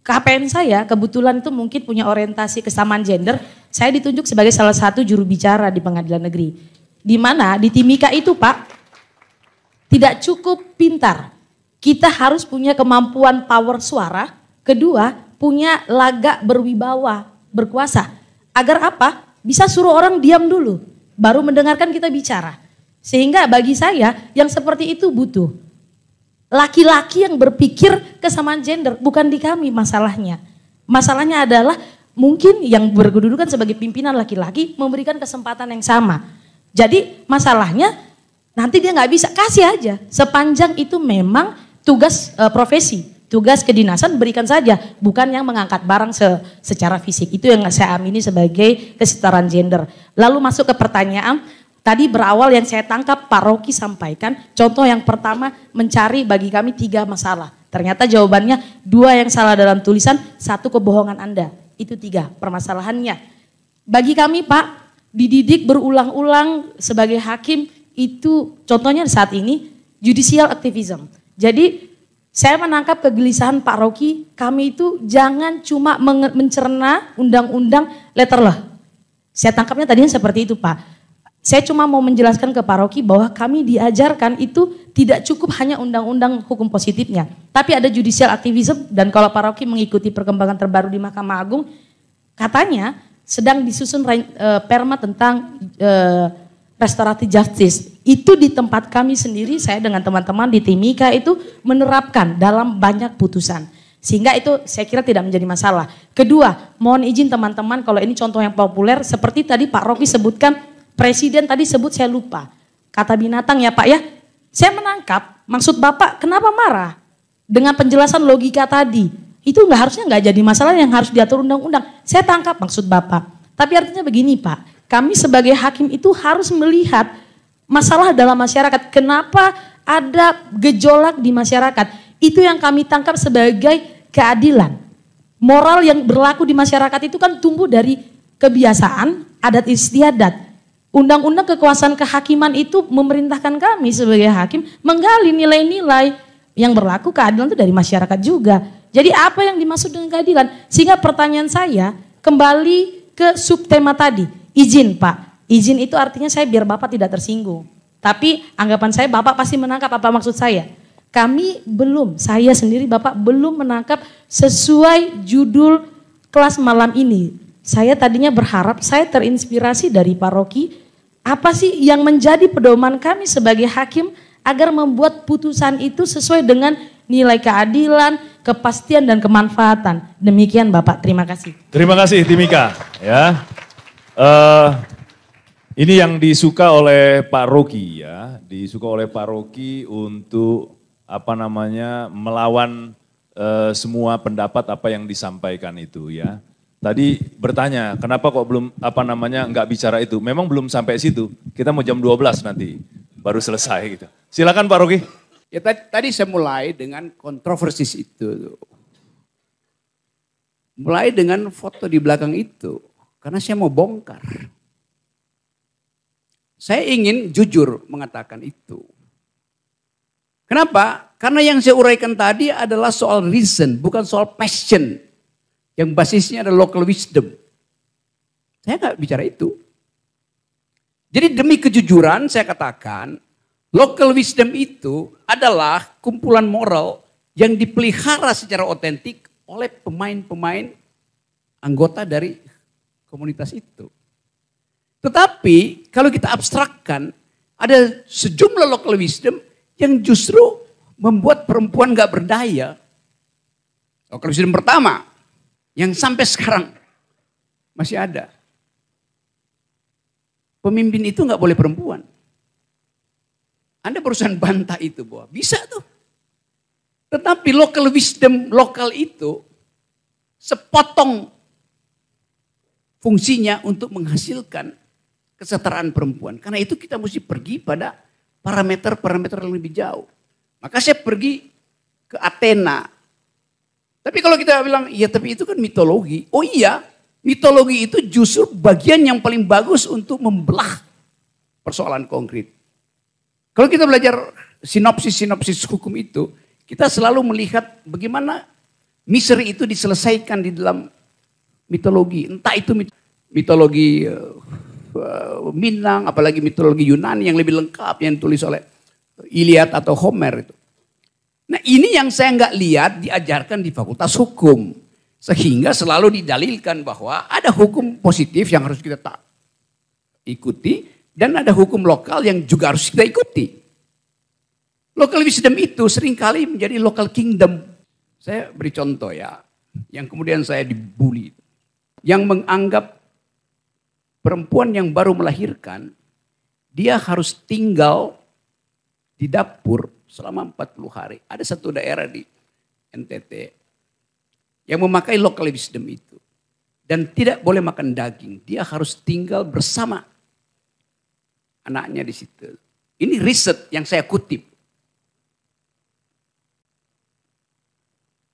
KPN saya kebetulan itu mungkin punya orientasi kesamaan gender, saya ditunjuk sebagai salah satu juru bicara di pengadilan negeri. Di mana di Timika itu, Pak, tidak cukup pintar, kita harus punya kemampuan power suara. Kedua, punya laga berwibawa, berkuasa. Agar apa? Bisa suruh orang diam dulu, baru mendengarkan kita bicara. Sehingga bagi saya yang seperti itu butuh. Laki-laki yang berpikir kesamaan gender, bukan di kami masalahnya. Masalahnya adalah mungkin yang berkedudukan sebagai pimpinan laki-laki memberikan kesempatan yang sama. Jadi masalahnya nanti dia nggak bisa kasih aja sepanjang itu memang tugas uh, profesi, tugas kedinasan berikan saja, bukan yang mengangkat barang se secara fisik. Itu yang saya amini sebagai kesetaraan gender. Lalu masuk ke pertanyaan, tadi berawal yang saya tangkap Pak Rocky sampaikan, contoh yang pertama mencari bagi kami tiga masalah. Ternyata jawabannya dua yang salah dalam tulisan, satu kebohongan Anda. Itu tiga permasalahannya. Bagi kami Pak, dididik berulang-ulang sebagai hakim itu contohnya saat ini judicial activism jadi saya menangkap kegelisahan Pak Rocky, kami itu jangan cuma mencerna undang-undang letter lah. Saya tangkapnya tadinya seperti itu Pak. Saya cuma mau menjelaskan ke Pak Rocky bahwa kami diajarkan itu tidak cukup hanya undang-undang hukum positifnya. Tapi ada judicial activism dan kalau Pak Rocky mengikuti perkembangan terbaru di Mahkamah Agung, katanya sedang disusun eh, perma tentang eh, restoratif justice. Itu di tempat kami sendiri, saya dengan teman-teman di Timika itu menerapkan dalam banyak putusan. Sehingga itu saya kira tidak menjadi masalah. Kedua, mohon izin teman-teman kalau ini contoh yang populer, seperti tadi Pak Rocky sebutkan, Presiden tadi sebut saya lupa. Kata binatang ya Pak ya, saya menangkap, maksud Bapak kenapa marah? Dengan penjelasan logika tadi, itu nggak harusnya nggak jadi masalah yang harus diatur undang-undang. Saya tangkap maksud Bapak. Tapi artinya begini Pak, kami sebagai hakim itu harus melihat masalah dalam masyarakat. Kenapa ada gejolak di masyarakat? Itu yang kami tangkap sebagai keadilan. Moral yang berlaku di masyarakat itu kan tumbuh dari kebiasaan, adat istiadat. Undang-undang kekuasaan kehakiman itu memerintahkan kami sebagai hakim menggali nilai-nilai yang berlaku keadilan itu dari masyarakat juga. Jadi apa yang dimaksud dengan keadilan? Sehingga pertanyaan saya kembali ke subtema tadi Izin Pak, izin itu artinya saya biar Bapak tidak tersinggung. Tapi anggapan saya Bapak pasti menangkap apa maksud saya. Kami belum, saya sendiri Bapak belum menangkap sesuai judul kelas malam ini. Saya tadinya berharap saya terinspirasi dari paroki. Apa sih yang menjadi pedoman kami sebagai hakim agar membuat putusan itu sesuai dengan nilai keadilan, kepastian dan kemanfaatan. Demikian Bapak, terima kasih. Terima kasih Timika. Ya. Uh, ini yang disuka oleh Pak Rocky ya, disuka oleh Pak Rocky untuk apa namanya melawan uh, semua pendapat apa yang disampaikan itu ya. Tadi bertanya kenapa kok belum apa namanya nggak bicara itu? Memang belum sampai situ. Kita mau jam 12 nanti baru selesai gitu. Silakan Pak Rocky. Ya tadi saya mulai dengan kontroversis itu. Mulai dengan foto di belakang itu karena saya mau bongkar. Saya ingin jujur mengatakan itu. Kenapa? Karena yang saya uraikan tadi adalah soal reason, bukan soal passion. Yang basisnya ada local wisdom. Saya nggak bicara itu. Jadi demi kejujuran saya katakan, local wisdom itu adalah kumpulan moral yang dipelihara secara otentik oleh pemain-pemain anggota dari komunitas itu. Tetapi kalau kita abstrakkan, ada sejumlah local wisdom yang justru membuat perempuan gak berdaya. Local wisdom pertama, yang sampai sekarang masih ada. Pemimpin itu gak boleh perempuan. Anda perusahaan bantah itu bahwa bisa tuh. Tetapi local wisdom lokal itu sepotong fungsinya untuk menghasilkan kesetaraan perempuan. Karena itu kita mesti pergi pada parameter-parameter yang lebih jauh. Maka saya pergi ke Athena. Tapi kalau kita bilang, ya tapi itu kan mitologi. Oh iya, mitologi itu justru bagian yang paling bagus untuk membelah persoalan konkret. Kalau kita belajar sinopsis-sinopsis hukum itu, kita selalu melihat bagaimana misteri itu diselesaikan di dalam mitologi, entah itu mitologi uh, Minang, apalagi mitologi Yunani yang lebih lengkap yang ditulis oleh eh, Iliad atau Homer itu. Nah ini yang saya nggak lihat diajarkan di fakultas hukum. Sehingga selalu didalilkan bahwa ada hukum positif yang harus kita tak ikuti dan ada hukum lokal yang juga harus kita ikuti. Local wisdom itu seringkali menjadi local kingdom. Saya beri contoh ya, yang kemudian saya dibully yang menganggap perempuan yang baru melahirkan, dia harus tinggal di dapur selama 40 hari. Ada satu daerah di NTT yang memakai local wisdom itu. Dan tidak boleh makan daging. Dia harus tinggal bersama anaknya di situ. Ini riset yang saya kutip.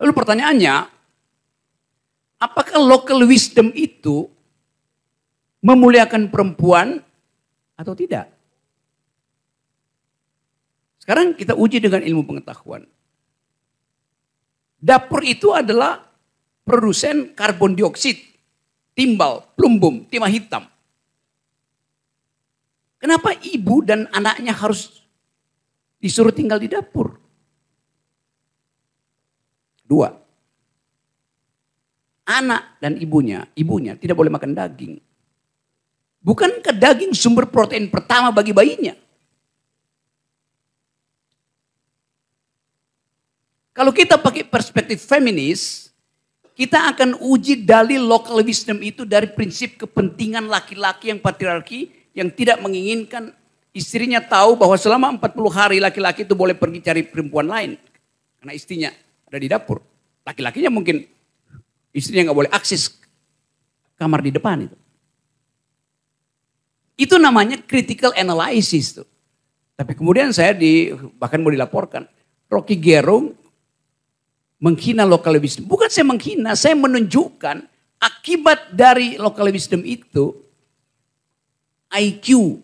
Lalu pertanyaannya, Apakah local wisdom itu memuliakan perempuan atau tidak? Sekarang kita uji dengan ilmu pengetahuan. Dapur itu adalah produsen karbon dioksid, timbal, plumbum, timah hitam. Kenapa ibu dan anaknya harus disuruh tinggal di dapur? Dua, anak dan ibunya, ibunya tidak boleh makan daging. Bukankah daging sumber protein pertama bagi bayinya? Kalau kita pakai perspektif feminis, kita akan uji dalil local wisdom itu dari prinsip kepentingan laki-laki yang patriarki yang tidak menginginkan istrinya tahu bahwa selama 40 hari laki-laki itu boleh pergi cari perempuan lain. Karena istrinya ada di dapur. Laki-lakinya mungkin Istrinya nggak boleh akses kamar di depan itu. Itu namanya critical analysis tuh. Tapi kemudian saya di bahkan mau dilaporkan, Rocky Gerung menghina local wisdom. Bukan saya menghina, saya menunjukkan akibat dari local wisdom itu IQ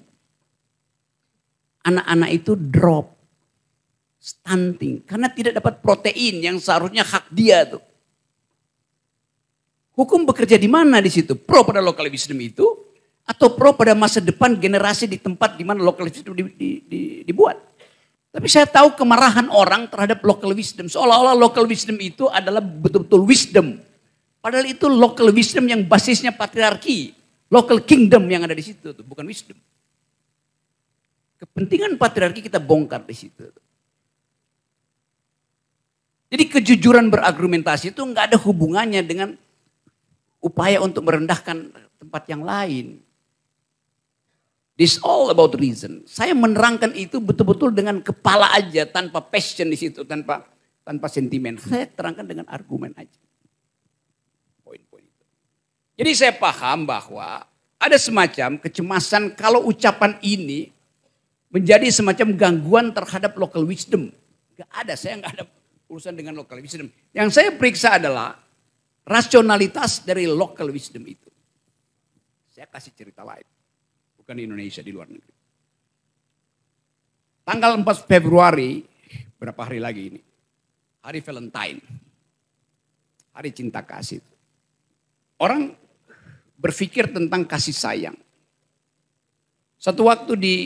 anak-anak itu drop stunting karena tidak dapat protein yang seharusnya hak dia tuh. Hukum bekerja di mana di situ? Pro pada lokal wisdom itu atau pro pada masa depan generasi di tempat di mana lokal wisdom di, di, di, dibuat? Tapi saya tahu kemarahan orang terhadap local wisdom. Seolah-olah local wisdom itu adalah betul-betul wisdom. Padahal itu local wisdom yang basisnya patriarki. Local kingdom yang ada di situ, tuh, bukan wisdom. Kepentingan patriarki kita bongkar di situ. Jadi kejujuran berargumentasi itu nggak ada hubungannya dengan upaya untuk merendahkan tempat yang lain. This all about reason. Saya menerangkan itu betul-betul dengan kepala aja, tanpa passion di situ, tanpa tanpa sentimen. Saya terangkan dengan argumen aja. Poin-poin itu. Jadi saya paham bahwa ada semacam kecemasan kalau ucapan ini menjadi semacam gangguan terhadap local wisdom. Gak ada, saya nggak ada urusan dengan local wisdom. Yang saya periksa adalah rasionalitas dari local wisdom itu. Saya kasih cerita lain. Bukan di Indonesia, di luar negeri. Tanggal 4 Februari, berapa hari lagi ini? Hari Valentine. Hari cinta kasih. Orang berpikir tentang kasih sayang. Satu waktu di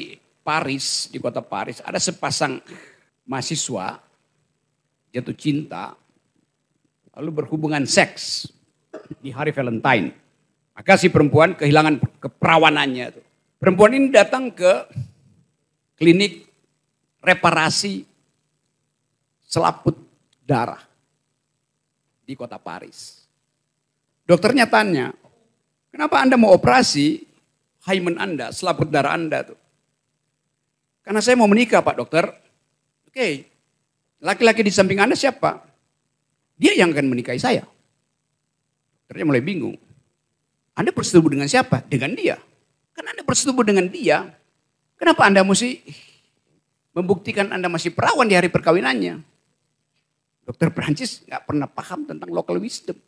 Paris, di kota Paris, ada sepasang mahasiswa jatuh cinta lalu berhubungan seks di hari Valentine. Maka si perempuan kehilangan keperawanannya. Perempuan ini datang ke klinik reparasi selaput darah di kota Paris. Dokternya tanya, kenapa Anda mau operasi hymen Anda, selaput darah Anda tuh? Karena saya mau menikah Pak dokter. Oke, laki-laki di samping Anda siapa? Dia yang akan menikahi saya. Dokternya mulai bingung. Anda bersetubuh dengan siapa? Dengan dia. Karena Anda bersetubuh dengan dia, kenapa Anda mesti membuktikan Anda masih perawan di hari perkawinannya? Dokter Perancis nggak pernah paham tentang local wisdom.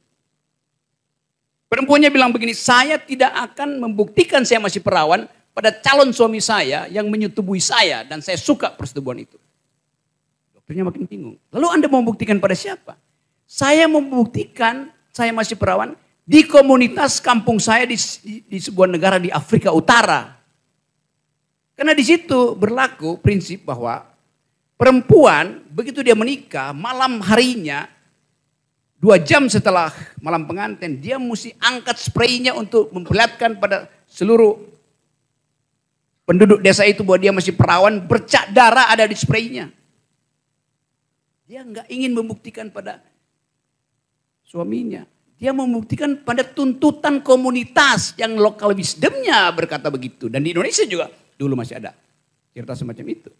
Perempuannya bilang begini, saya tidak akan membuktikan saya masih perawan pada calon suami saya yang menyetubuhi saya dan saya suka persetubuhan itu. Dokternya makin bingung. Lalu Anda mau membuktikan pada siapa? Saya membuktikan saya masih perawan di komunitas kampung saya di, di, di sebuah negara di Afrika Utara. Karena di situ berlaku prinsip bahwa perempuan begitu dia menikah malam harinya dua jam setelah malam pengantin dia mesti angkat spraynya untuk memperlihatkan pada seluruh penduduk desa itu bahwa dia masih perawan bercak darah ada di spraynya. Dia nggak ingin membuktikan pada suaminya. Dia membuktikan pada tuntutan komunitas yang lokal wisdomnya berkata begitu. Dan di Indonesia juga dulu masih ada cerita semacam itu.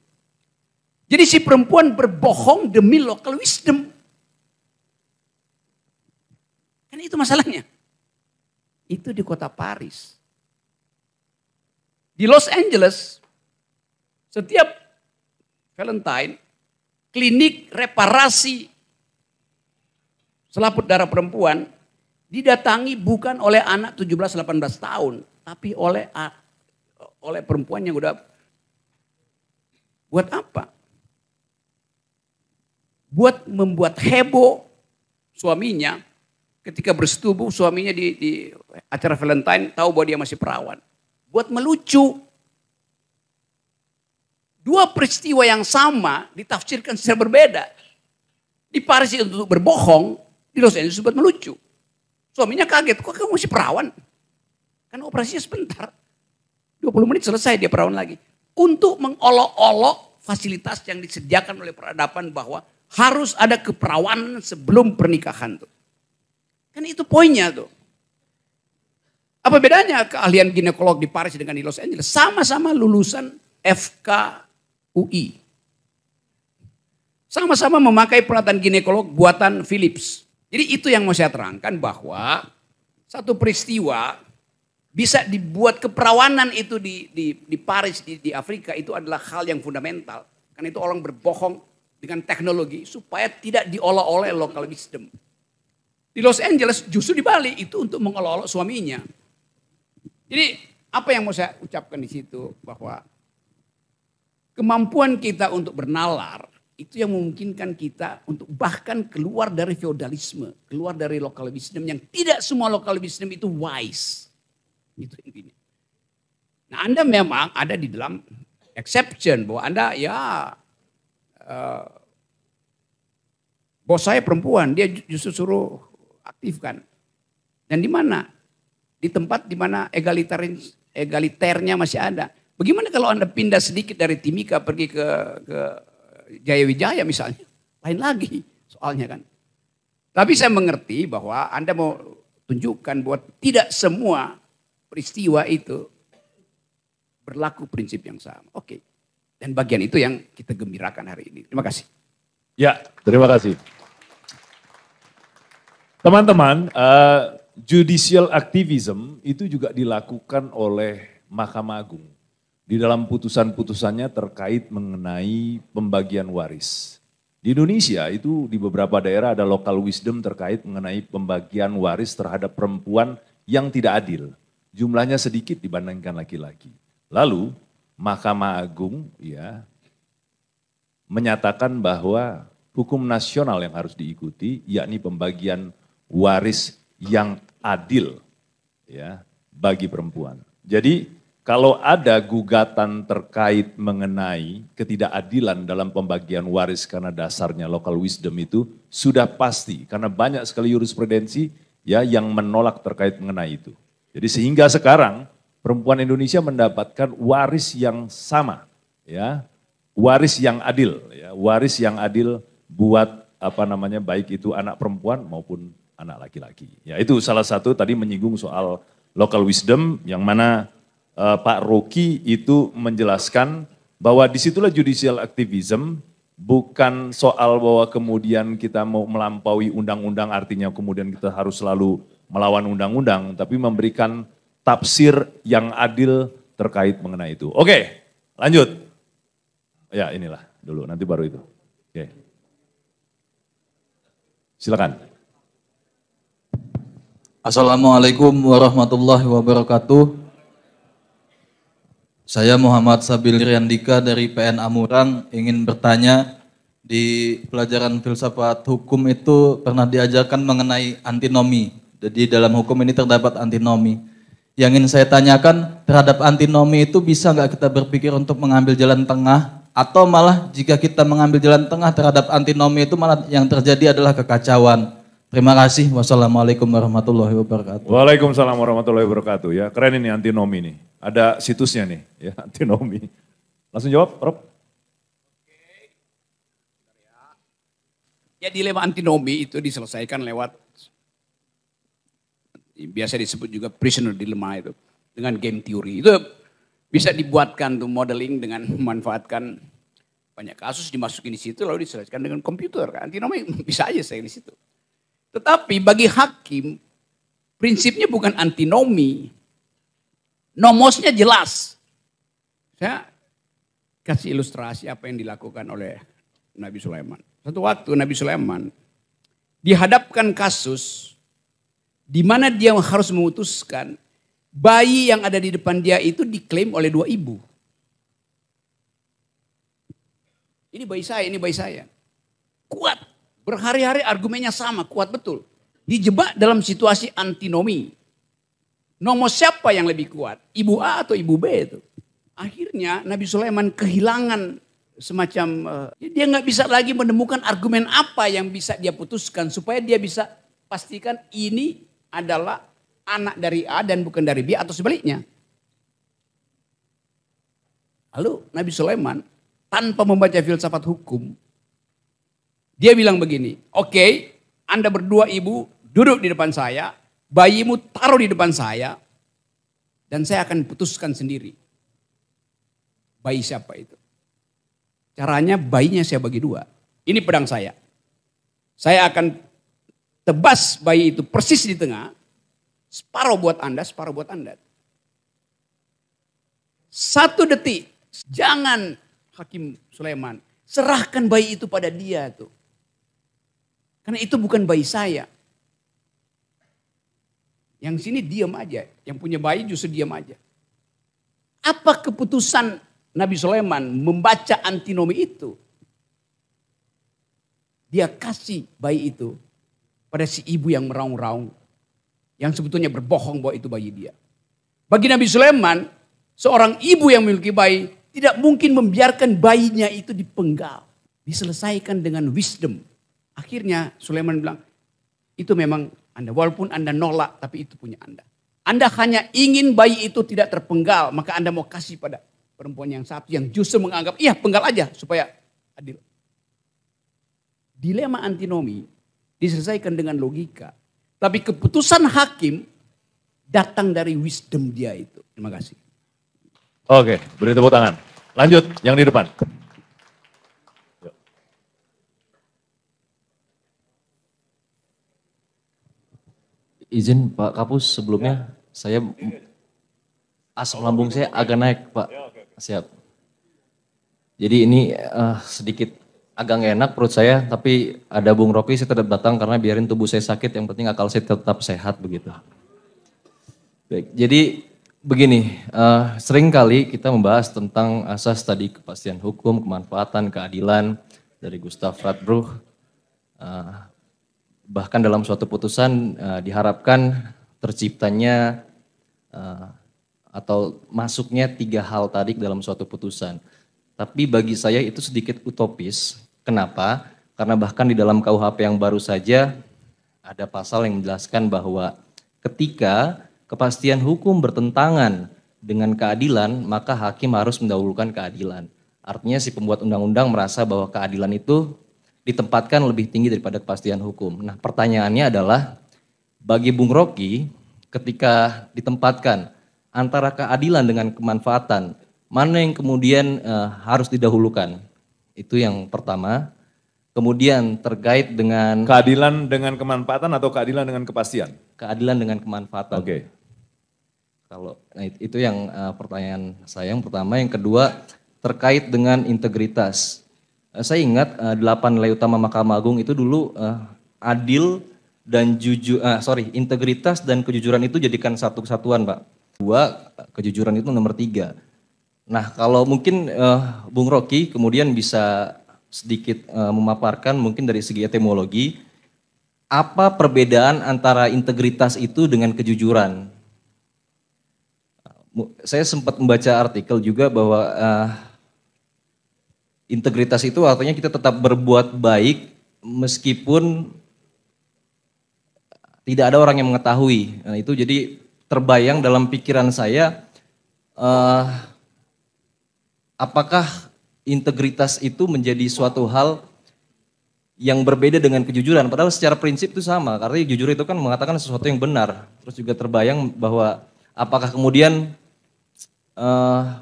Jadi si perempuan berbohong demi lokal wisdom. Kan itu masalahnya. Itu di kota Paris. Di Los Angeles, setiap Valentine, klinik reparasi selaput darah perempuan didatangi bukan oleh anak 17-18 tahun, tapi oleh oleh perempuan yang udah buat apa? Buat membuat heboh suaminya ketika bersetubuh suaminya di, di acara Valentine tahu bahwa dia masih perawan. Buat melucu. Dua peristiwa yang sama ditafsirkan secara berbeda. Di Paris untuk berbohong, di Los Angeles buat melucu. Suaminya kaget, kok kamu masih perawan? Karena operasinya sebentar. 20 menit selesai dia perawan lagi. Untuk mengolok-olok fasilitas yang disediakan oleh peradaban bahwa harus ada keperawanan sebelum pernikahan tuh. Kan itu poinnya tuh. Apa bedanya keahlian ginekolog di Paris dengan di Los Angeles? Sama-sama lulusan FKUI, Sama-sama memakai peralatan ginekolog buatan Philips. Jadi itu yang mau saya terangkan bahwa satu peristiwa bisa dibuat keperawanan itu di, di, di Paris, di, di Afrika itu adalah hal yang fundamental. Karena itu orang berbohong dengan teknologi supaya tidak diolah oleh local wisdom. Di Los Angeles justru di Bali itu untuk mengelola suaminya. Jadi apa yang mau saya ucapkan di situ bahwa kemampuan kita untuk bernalar itu yang memungkinkan kita untuk bahkan keluar dari feodalisme, keluar dari lokal wisdom yang tidak semua lokal wisdom itu wise. Itu intinya. Nah, Anda memang ada di dalam exception bahwa Anda ya uh, bos saya perempuan, dia justru suruh aktifkan. Dan di mana? Di tempat di mana egalitarian egaliternya masih ada. Bagaimana kalau Anda pindah sedikit dari Timika pergi ke ke Jaya Wijaya misalnya, lain lagi soalnya kan. Tapi saya mengerti bahwa Anda mau tunjukkan bahwa tidak semua peristiwa itu berlaku prinsip yang sama. Oke. Dan bagian itu yang kita gembirakan hari ini. Terima kasih. Ya, terima kasih. Teman-teman, uh, judicial activism itu juga dilakukan oleh Mahkamah Agung di dalam putusan-putusannya terkait mengenai pembagian waris. Di Indonesia itu di beberapa daerah ada lokal wisdom terkait mengenai pembagian waris terhadap perempuan yang tidak adil. Jumlahnya sedikit dibandingkan laki-laki. Lalu Mahkamah Agung ya menyatakan bahwa hukum nasional yang harus diikuti yakni pembagian waris yang adil ya bagi perempuan. Jadi kalau ada gugatan terkait mengenai ketidakadilan dalam pembagian waris karena dasarnya local wisdom itu sudah pasti karena banyak sekali jurisprudensi ya yang menolak terkait mengenai itu. Jadi sehingga sekarang perempuan Indonesia mendapatkan waris yang sama ya, waris yang adil ya, waris yang adil buat apa namanya baik itu anak perempuan maupun anak laki-laki. Ya itu salah satu tadi menyinggung soal local wisdom yang mana uh, Pak Rocky itu menjelaskan bahwa disitulah judicial activism bukan soal bahwa kemudian kita mau melampaui undang-undang artinya kemudian kita harus selalu melawan undang-undang tapi memberikan tafsir yang adil terkait mengenai itu. Oke, lanjut. Ya inilah dulu nanti baru itu. Oke. Silakan. Assalamualaikum warahmatullahi wabarakatuh. Saya Muhammad Sabil Riyandika dari PN Amurang ingin bertanya di pelajaran filsafat hukum itu pernah diajarkan mengenai antinomi. Jadi dalam hukum ini terdapat antinomi. Yang ingin saya tanyakan terhadap antinomi itu bisa nggak kita berpikir untuk mengambil jalan tengah atau malah jika kita mengambil jalan tengah terhadap antinomi itu malah yang terjadi adalah kekacauan. Terima kasih. Wassalamualaikum warahmatullahi wabarakatuh. Waalaikumsalam warahmatullahi wabarakatuh. Ya, keren ini antinomi nih. Ada situsnya nih, ya antinomi. Langsung jawab, Rob. Ya dilema antinomi itu diselesaikan lewat biasa disebut juga prisoner dilema itu dengan game teori Itu bisa dibuatkan tuh modeling dengan memanfaatkan banyak kasus dimasukin di situ lalu diselesaikan dengan komputer. Antinomi bisa aja saya di situ. Tetapi bagi hakim, prinsipnya bukan antinomi. Nomosnya jelas. Saya kasih ilustrasi apa yang dilakukan oleh Nabi Sulaiman. Satu waktu Nabi Sulaiman dihadapkan kasus di mana dia harus memutuskan bayi yang ada di depan dia itu diklaim oleh dua ibu. Ini bayi saya, ini bayi saya. Kuat Berhari-hari argumennya sama, kuat betul. Dijebak dalam situasi antinomi. Nomor siapa yang lebih kuat? Ibu A atau ibu B itu? Akhirnya Nabi Sulaiman kehilangan semacam uh, dia nggak bisa lagi menemukan argumen apa yang bisa dia putuskan supaya dia bisa pastikan ini adalah anak dari A dan bukan dari B atau sebaliknya. Lalu Nabi Sulaiman tanpa membaca filsafat hukum dia bilang begini, oke okay, Anda berdua ibu duduk di depan saya, bayimu taruh di depan saya, dan saya akan putuskan sendiri. Bayi siapa itu? Caranya bayinya saya bagi dua. Ini pedang saya. Saya akan tebas bayi itu persis di tengah, separuh buat Anda, separuh buat Anda. Satu detik, jangan Hakim Sulaiman, serahkan bayi itu pada dia tuh. Karena itu bukan bayi saya. Yang sini diam aja. Yang punya bayi justru diam aja. Apa keputusan Nabi Sulaiman membaca antinomi itu? Dia kasih bayi itu pada si ibu yang meraung-raung. Yang sebetulnya berbohong bahwa itu bayi dia. Bagi Nabi Sulaiman, seorang ibu yang memiliki bayi tidak mungkin membiarkan bayinya itu dipenggal. Diselesaikan dengan wisdom, Akhirnya Sulaiman bilang, itu memang Anda. Walaupun Anda nolak, tapi itu punya Anda. Anda hanya ingin bayi itu tidak terpenggal, maka Anda mau kasih pada perempuan yang satu yang justru menganggap, iya penggal aja supaya adil. Dilema antinomi diselesaikan dengan logika. Tapi keputusan hakim datang dari wisdom dia itu. Terima kasih. Oke, beri tepuk tangan. Lanjut, yang di depan. Izin Pak Kapus sebelumnya ya. saya asam lambung saya agak naik Pak. Ya, okay. Siap. Jadi ini uh, sedikit agak gak enak perut saya, tapi ada Bung Rocky saya tetap datang karena biarin tubuh saya sakit, yang penting akal saya tetap sehat begitu. Baik, jadi begini, uh, eh, sering kali kita membahas tentang asas tadi kepastian hukum, kemanfaatan, keadilan dari Gustav Radbruch. Uh, bahkan dalam suatu putusan uh, diharapkan terciptanya uh, atau masuknya tiga hal tadi dalam suatu putusan. Tapi bagi saya itu sedikit utopis. Kenapa? Karena bahkan di dalam KUHP yang baru saja ada pasal yang menjelaskan bahwa ketika kepastian hukum bertentangan dengan keadilan, maka hakim harus mendahulukan keadilan. Artinya si pembuat undang-undang merasa bahwa keadilan itu ditempatkan lebih tinggi daripada kepastian hukum. Nah pertanyaannya adalah bagi Bung Rocky ketika ditempatkan antara keadilan dengan kemanfaatan mana yang kemudian eh, harus didahulukan? Itu yang pertama. Kemudian terkait dengan keadilan dengan kemanfaatan atau keadilan dengan kepastian? Keadilan dengan kemanfaatan. Oke. Okay. Kalau nah itu yang uh, pertanyaan saya yang pertama, yang kedua terkait dengan integritas. Eh, saya ingat uh, delapan nilai utama Mahkamah Agung itu dulu uh, adil dan jujur, uh, sorry, integritas dan kejujuran itu jadikan satu kesatuan, Pak. Dua, kejujuran itu nomor tiga. Nah, kalau mungkin uh, Bung Rocky kemudian bisa sedikit uh, memaparkan mungkin dari segi etimologi, apa perbedaan antara integritas itu dengan kejujuran? Saya sempat membaca artikel juga bahwa uh, Integritas itu artinya kita tetap berbuat baik meskipun tidak ada orang yang mengetahui. Nah, itu jadi terbayang dalam pikiran saya uh, apakah integritas itu menjadi suatu hal yang berbeda dengan kejujuran. Padahal secara prinsip itu sama, karena jujur itu kan mengatakan sesuatu yang benar. Terus juga terbayang bahwa apakah kemudian uh,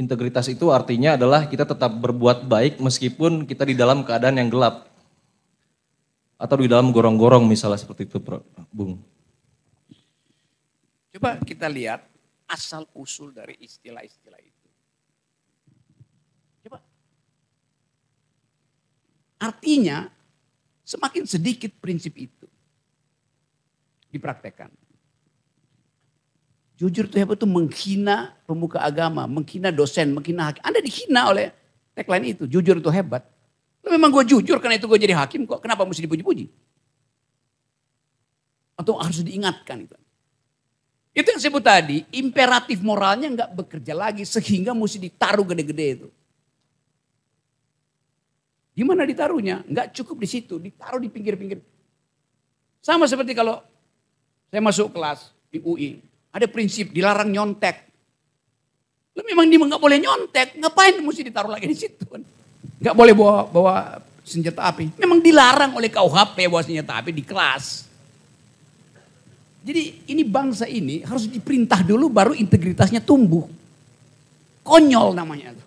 integritas itu artinya adalah kita tetap berbuat baik meskipun kita di dalam keadaan yang gelap. Atau di dalam gorong-gorong misalnya seperti itu, Bro. Bung. Coba kita lihat asal usul dari istilah-istilah itu. Coba. Artinya semakin sedikit prinsip itu dipraktekkan. Jujur itu hebat tuh menghina pemuka agama, menghina dosen, menghina hakim. Anda dihina oleh tagline itu, jujur itu hebat. Lu memang gue jujur karena itu gue jadi hakim kok, kenapa mesti dipuji-puji? Atau harus diingatkan itu. Itu yang sebut tadi, imperatif moralnya nggak bekerja lagi sehingga mesti ditaruh gede-gede itu. Gimana ditaruhnya? Nggak cukup di situ, ditaruh di pinggir-pinggir. Sama seperti kalau saya masuk kelas di UI, ada prinsip dilarang nyontek. Lu memang dia nggak boleh nyontek, ngapain mesti ditaruh lagi di situ? Nggak boleh bawa bawa senjata api. Memang dilarang oleh KUHP bawa senjata api di kelas. Jadi ini bangsa ini harus diperintah dulu baru integritasnya tumbuh. Konyol namanya itu.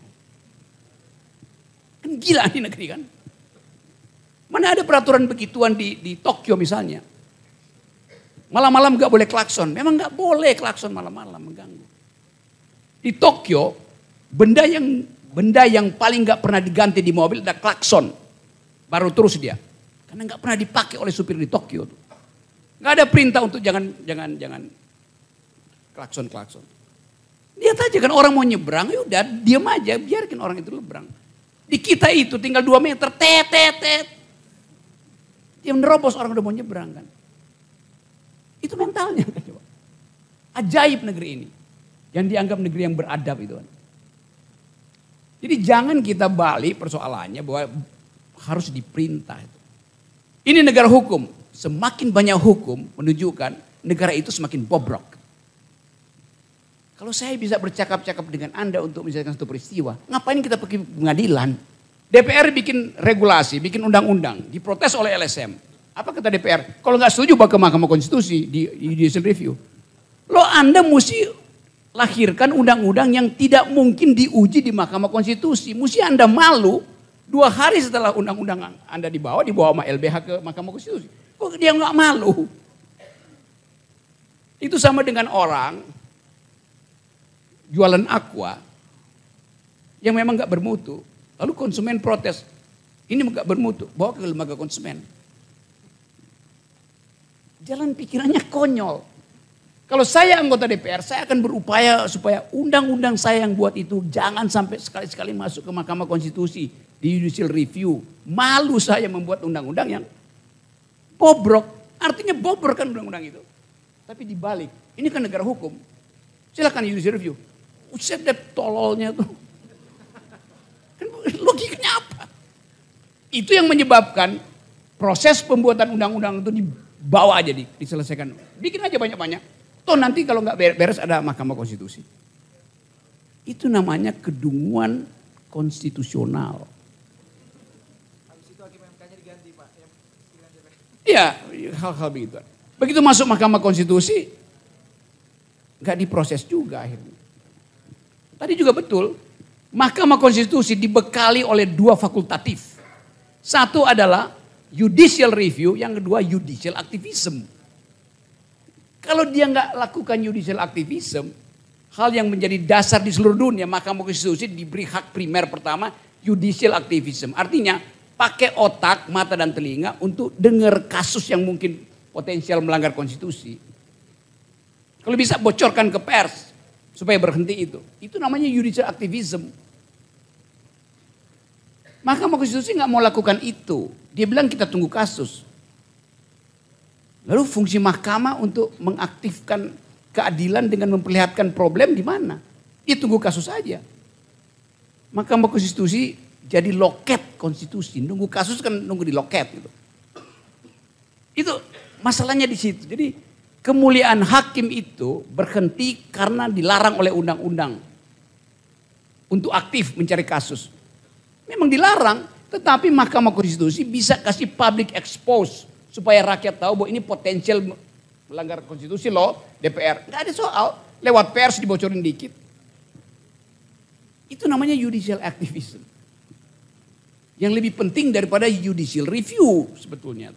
Kan gila ini negeri kan. Mana ada peraturan begituan di, di Tokyo misalnya. Malam-malam gak boleh klakson. Memang gak boleh klakson malam-malam mengganggu. Di Tokyo, benda yang benda yang paling gak pernah diganti di mobil ada klakson. Baru terus dia. Karena gak pernah dipakai oleh supir di Tokyo. Gak ada perintah untuk jangan jangan jangan klakson klakson. Lihat aja kan orang mau nyebrang, yaudah diam aja, biarkan orang itu nyebrang. Di kita itu tinggal 2 meter, tetetet, tet, tet. Dia menerobos orang udah mau nyebrang kan. Itu mentalnya. Ajaib negeri ini. Yang dianggap negeri yang beradab itu. Jadi jangan kita balik persoalannya bahwa harus diperintah. Ini negara hukum. Semakin banyak hukum menunjukkan negara itu semakin bobrok. Kalau saya bisa bercakap-cakap dengan Anda untuk menjelaskan satu peristiwa, ngapain kita pergi pengadilan? DPR bikin regulasi, bikin undang-undang, diprotes oleh LSM apa kata DPR? Kalau nggak setuju bawa ke Mahkamah Konstitusi di judicial review. Lo Anda mesti lahirkan undang-undang yang tidak mungkin diuji di Mahkamah Konstitusi. Mesti Anda malu dua hari setelah undang-undang Anda dibawa, dibawa sama LBH ke Mahkamah Konstitusi. Kok dia nggak malu? Itu sama dengan orang jualan aqua yang memang nggak bermutu. Lalu konsumen protes, ini nggak bermutu, bawa ke lembaga konsumen. Jalan pikirannya konyol. Kalau saya anggota DPR, saya akan berupaya supaya undang-undang saya yang buat itu jangan sampai sekali-sekali masuk ke Mahkamah Konstitusi di judicial review. Malu saya membuat undang-undang yang bobrok. Artinya bobrok kan undang-undang itu. Tapi dibalik, ini kan negara hukum. Silahkan judicial review. Usep deh tololnya tuh. Kan logiknya apa? Itu yang menyebabkan proses pembuatan undang-undang itu di bawa aja di, diselesaikan. Bikin aja banyak-banyak. Toh nanti kalau nggak beres ada Mahkamah Konstitusi. Itu namanya kedunguan konstitusional. Iya, hal-hal begitu. Begitu masuk Mahkamah Konstitusi, nggak diproses juga akhirnya. Tadi juga betul, Mahkamah Konstitusi dibekali oleh dua fakultatif. Satu adalah judicial review, yang kedua judicial activism. Kalau dia nggak lakukan judicial activism, hal yang menjadi dasar di seluruh dunia, Mahkamah Konstitusi diberi hak primer pertama judicial activism. Artinya pakai otak, mata dan telinga untuk dengar kasus yang mungkin potensial melanggar konstitusi. Kalau bisa bocorkan ke pers supaya berhenti itu. Itu namanya judicial activism. Mahkamah Konstitusi nggak mau lakukan itu. Dia bilang kita tunggu kasus. Lalu fungsi mahkamah untuk mengaktifkan keadilan dengan memperlihatkan problem di mana? Dia tunggu kasus aja. Mahkamah Konstitusi jadi loket konstitusi. Nunggu kasus kan nunggu di loket gitu. Itu masalahnya di situ. Jadi kemuliaan hakim itu berhenti karena dilarang oleh undang-undang untuk aktif mencari kasus. Memang dilarang, tetapi Mahkamah Konstitusi bisa kasih public expose supaya rakyat tahu bahwa ini potensial melanggar konstitusi loh DPR. Enggak ada soal, lewat pers dibocorin dikit. Itu namanya judicial activism. Yang lebih penting daripada judicial review sebetulnya.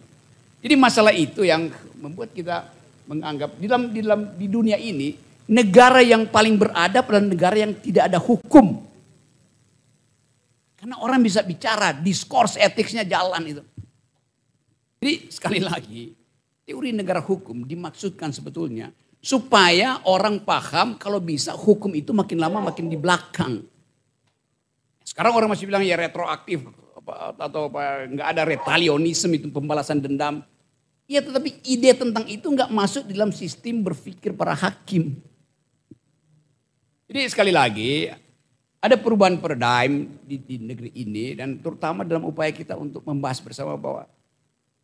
Jadi masalah itu yang membuat kita menganggap di dalam di dalam di dunia ini negara yang paling beradab dan negara yang tidak ada hukum. Karena orang bisa bicara, diskurs etiknya jalan itu. Jadi sekali lagi, teori negara hukum dimaksudkan sebetulnya supaya orang paham kalau bisa hukum itu makin lama makin di belakang. Sekarang orang masih bilang ya retroaktif atau nggak ada retalionisme itu pembalasan dendam. Ya tetapi ide tentang itu nggak masuk dalam sistem berpikir para hakim. Jadi sekali lagi ada perubahan paradigm di, di negeri ini dan terutama dalam upaya kita untuk membahas bersama bahwa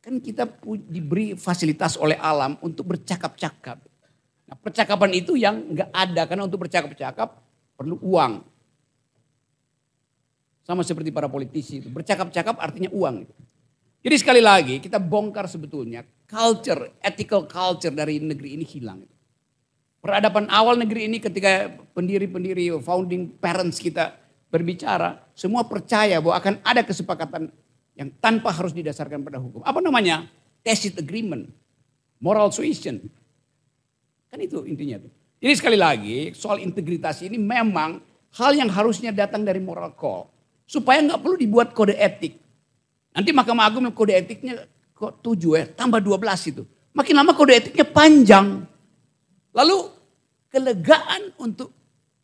kan kita diberi fasilitas oleh alam untuk bercakap-cakap. Nah, percakapan itu yang nggak ada karena untuk bercakap-cakap perlu uang. Sama seperti para politisi itu bercakap-cakap artinya uang. Jadi sekali lagi kita bongkar sebetulnya culture, ethical culture dari negeri ini hilang. Peradaban awal negeri ini ketika pendiri-pendiri founding parents kita berbicara, semua percaya bahwa akan ada kesepakatan yang tanpa harus didasarkan pada hukum. Apa namanya? Tacit agreement, moral suasion. Kan itu intinya tuh. Jadi sekali lagi soal integritas ini memang hal yang harusnya datang dari moral call. Supaya nggak perlu dibuat kode etik. Nanti Mahkamah Agung kode etiknya kok 7 ya, tambah 12 itu. Makin lama kode etiknya panjang. Lalu kelegaan untuk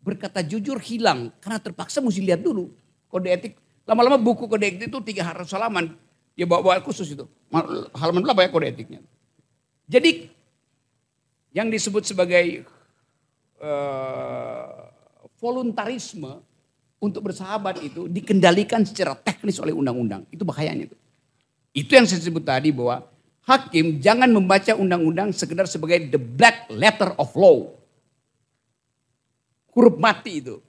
berkata jujur hilang karena terpaksa mesti lihat dulu kode etik. Lama-lama buku kode etik itu tiga ratus halaman. Dia bawa-bawa khusus itu. Halaman berapa ya kode etiknya? Jadi yang disebut sebagai uh, voluntarisme untuk bersahabat itu dikendalikan secara teknis oleh undang-undang. Itu bahayanya itu. Itu yang saya sebut tadi bahwa hakim jangan membaca undang-undang sekedar sebagai the black letter of law. Huruf mati itu.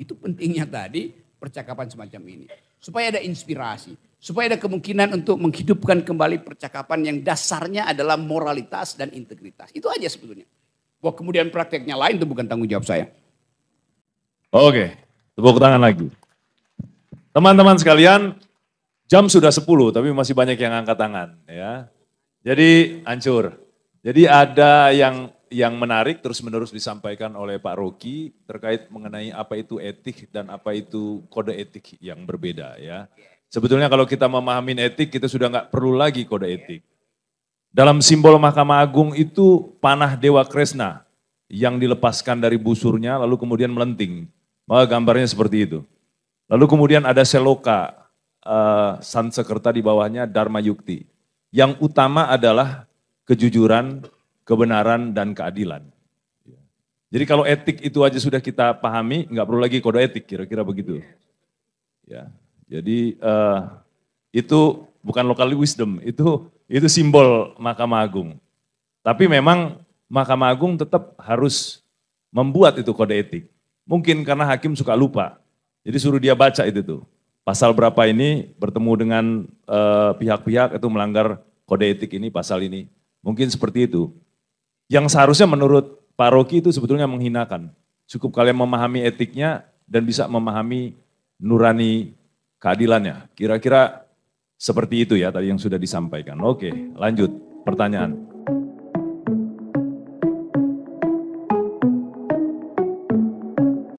Itu pentingnya tadi percakapan semacam ini. Supaya ada inspirasi. Supaya ada kemungkinan untuk menghidupkan kembali percakapan yang dasarnya adalah moralitas dan integritas. Itu aja sebetulnya. Wah kemudian prakteknya lain itu bukan tanggung jawab saya. Oke, tepuk tangan lagi. Teman-teman sekalian, Jam sudah 10 tapi masih banyak yang angkat tangan ya. Jadi hancur. Jadi ada yang yang menarik terus-menerus disampaikan oleh Pak Roki terkait mengenai apa itu etik dan apa itu kode etik yang berbeda ya. Sebetulnya kalau kita memahami etik kita sudah nggak perlu lagi kode etik. Dalam simbol Mahkamah Agung itu panah Dewa Kresna yang dilepaskan dari busurnya lalu kemudian melenting. Maka gambarnya seperti itu. Lalu kemudian ada seloka uh, Sansekerta di bawahnya Dharma Yukti. Yang utama adalah kejujuran, kebenaran, dan keadilan. Jadi kalau etik itu aja sudah kita pahami, nggak perlu lagi kode etik, kira-kira begitu. Ya, jadi uh, itu bukan local wisdom, itu itu simbol Mahkamah Agung. Tapi memang Mahkamah Agung tetap harus membuat itu kode etik. Mungkin karena hakim suka lupa, jadi suruh dia baca itu tuh. Pasal berapa ini bertemu dengan eh, pihak-pihak uh, itu melanggar kode etik ini, pasal ini. Mungkin seperti itu. Yang seharusnya menurut Pak Rocky itu sebetulnya menghinakan. Cukup kalian memahami etiknya dan bisa memahami nurani keadilannya. Kira-kira seperti itu ya tadi yang sudah disampaikan. Oke, lanjut pertanyaan.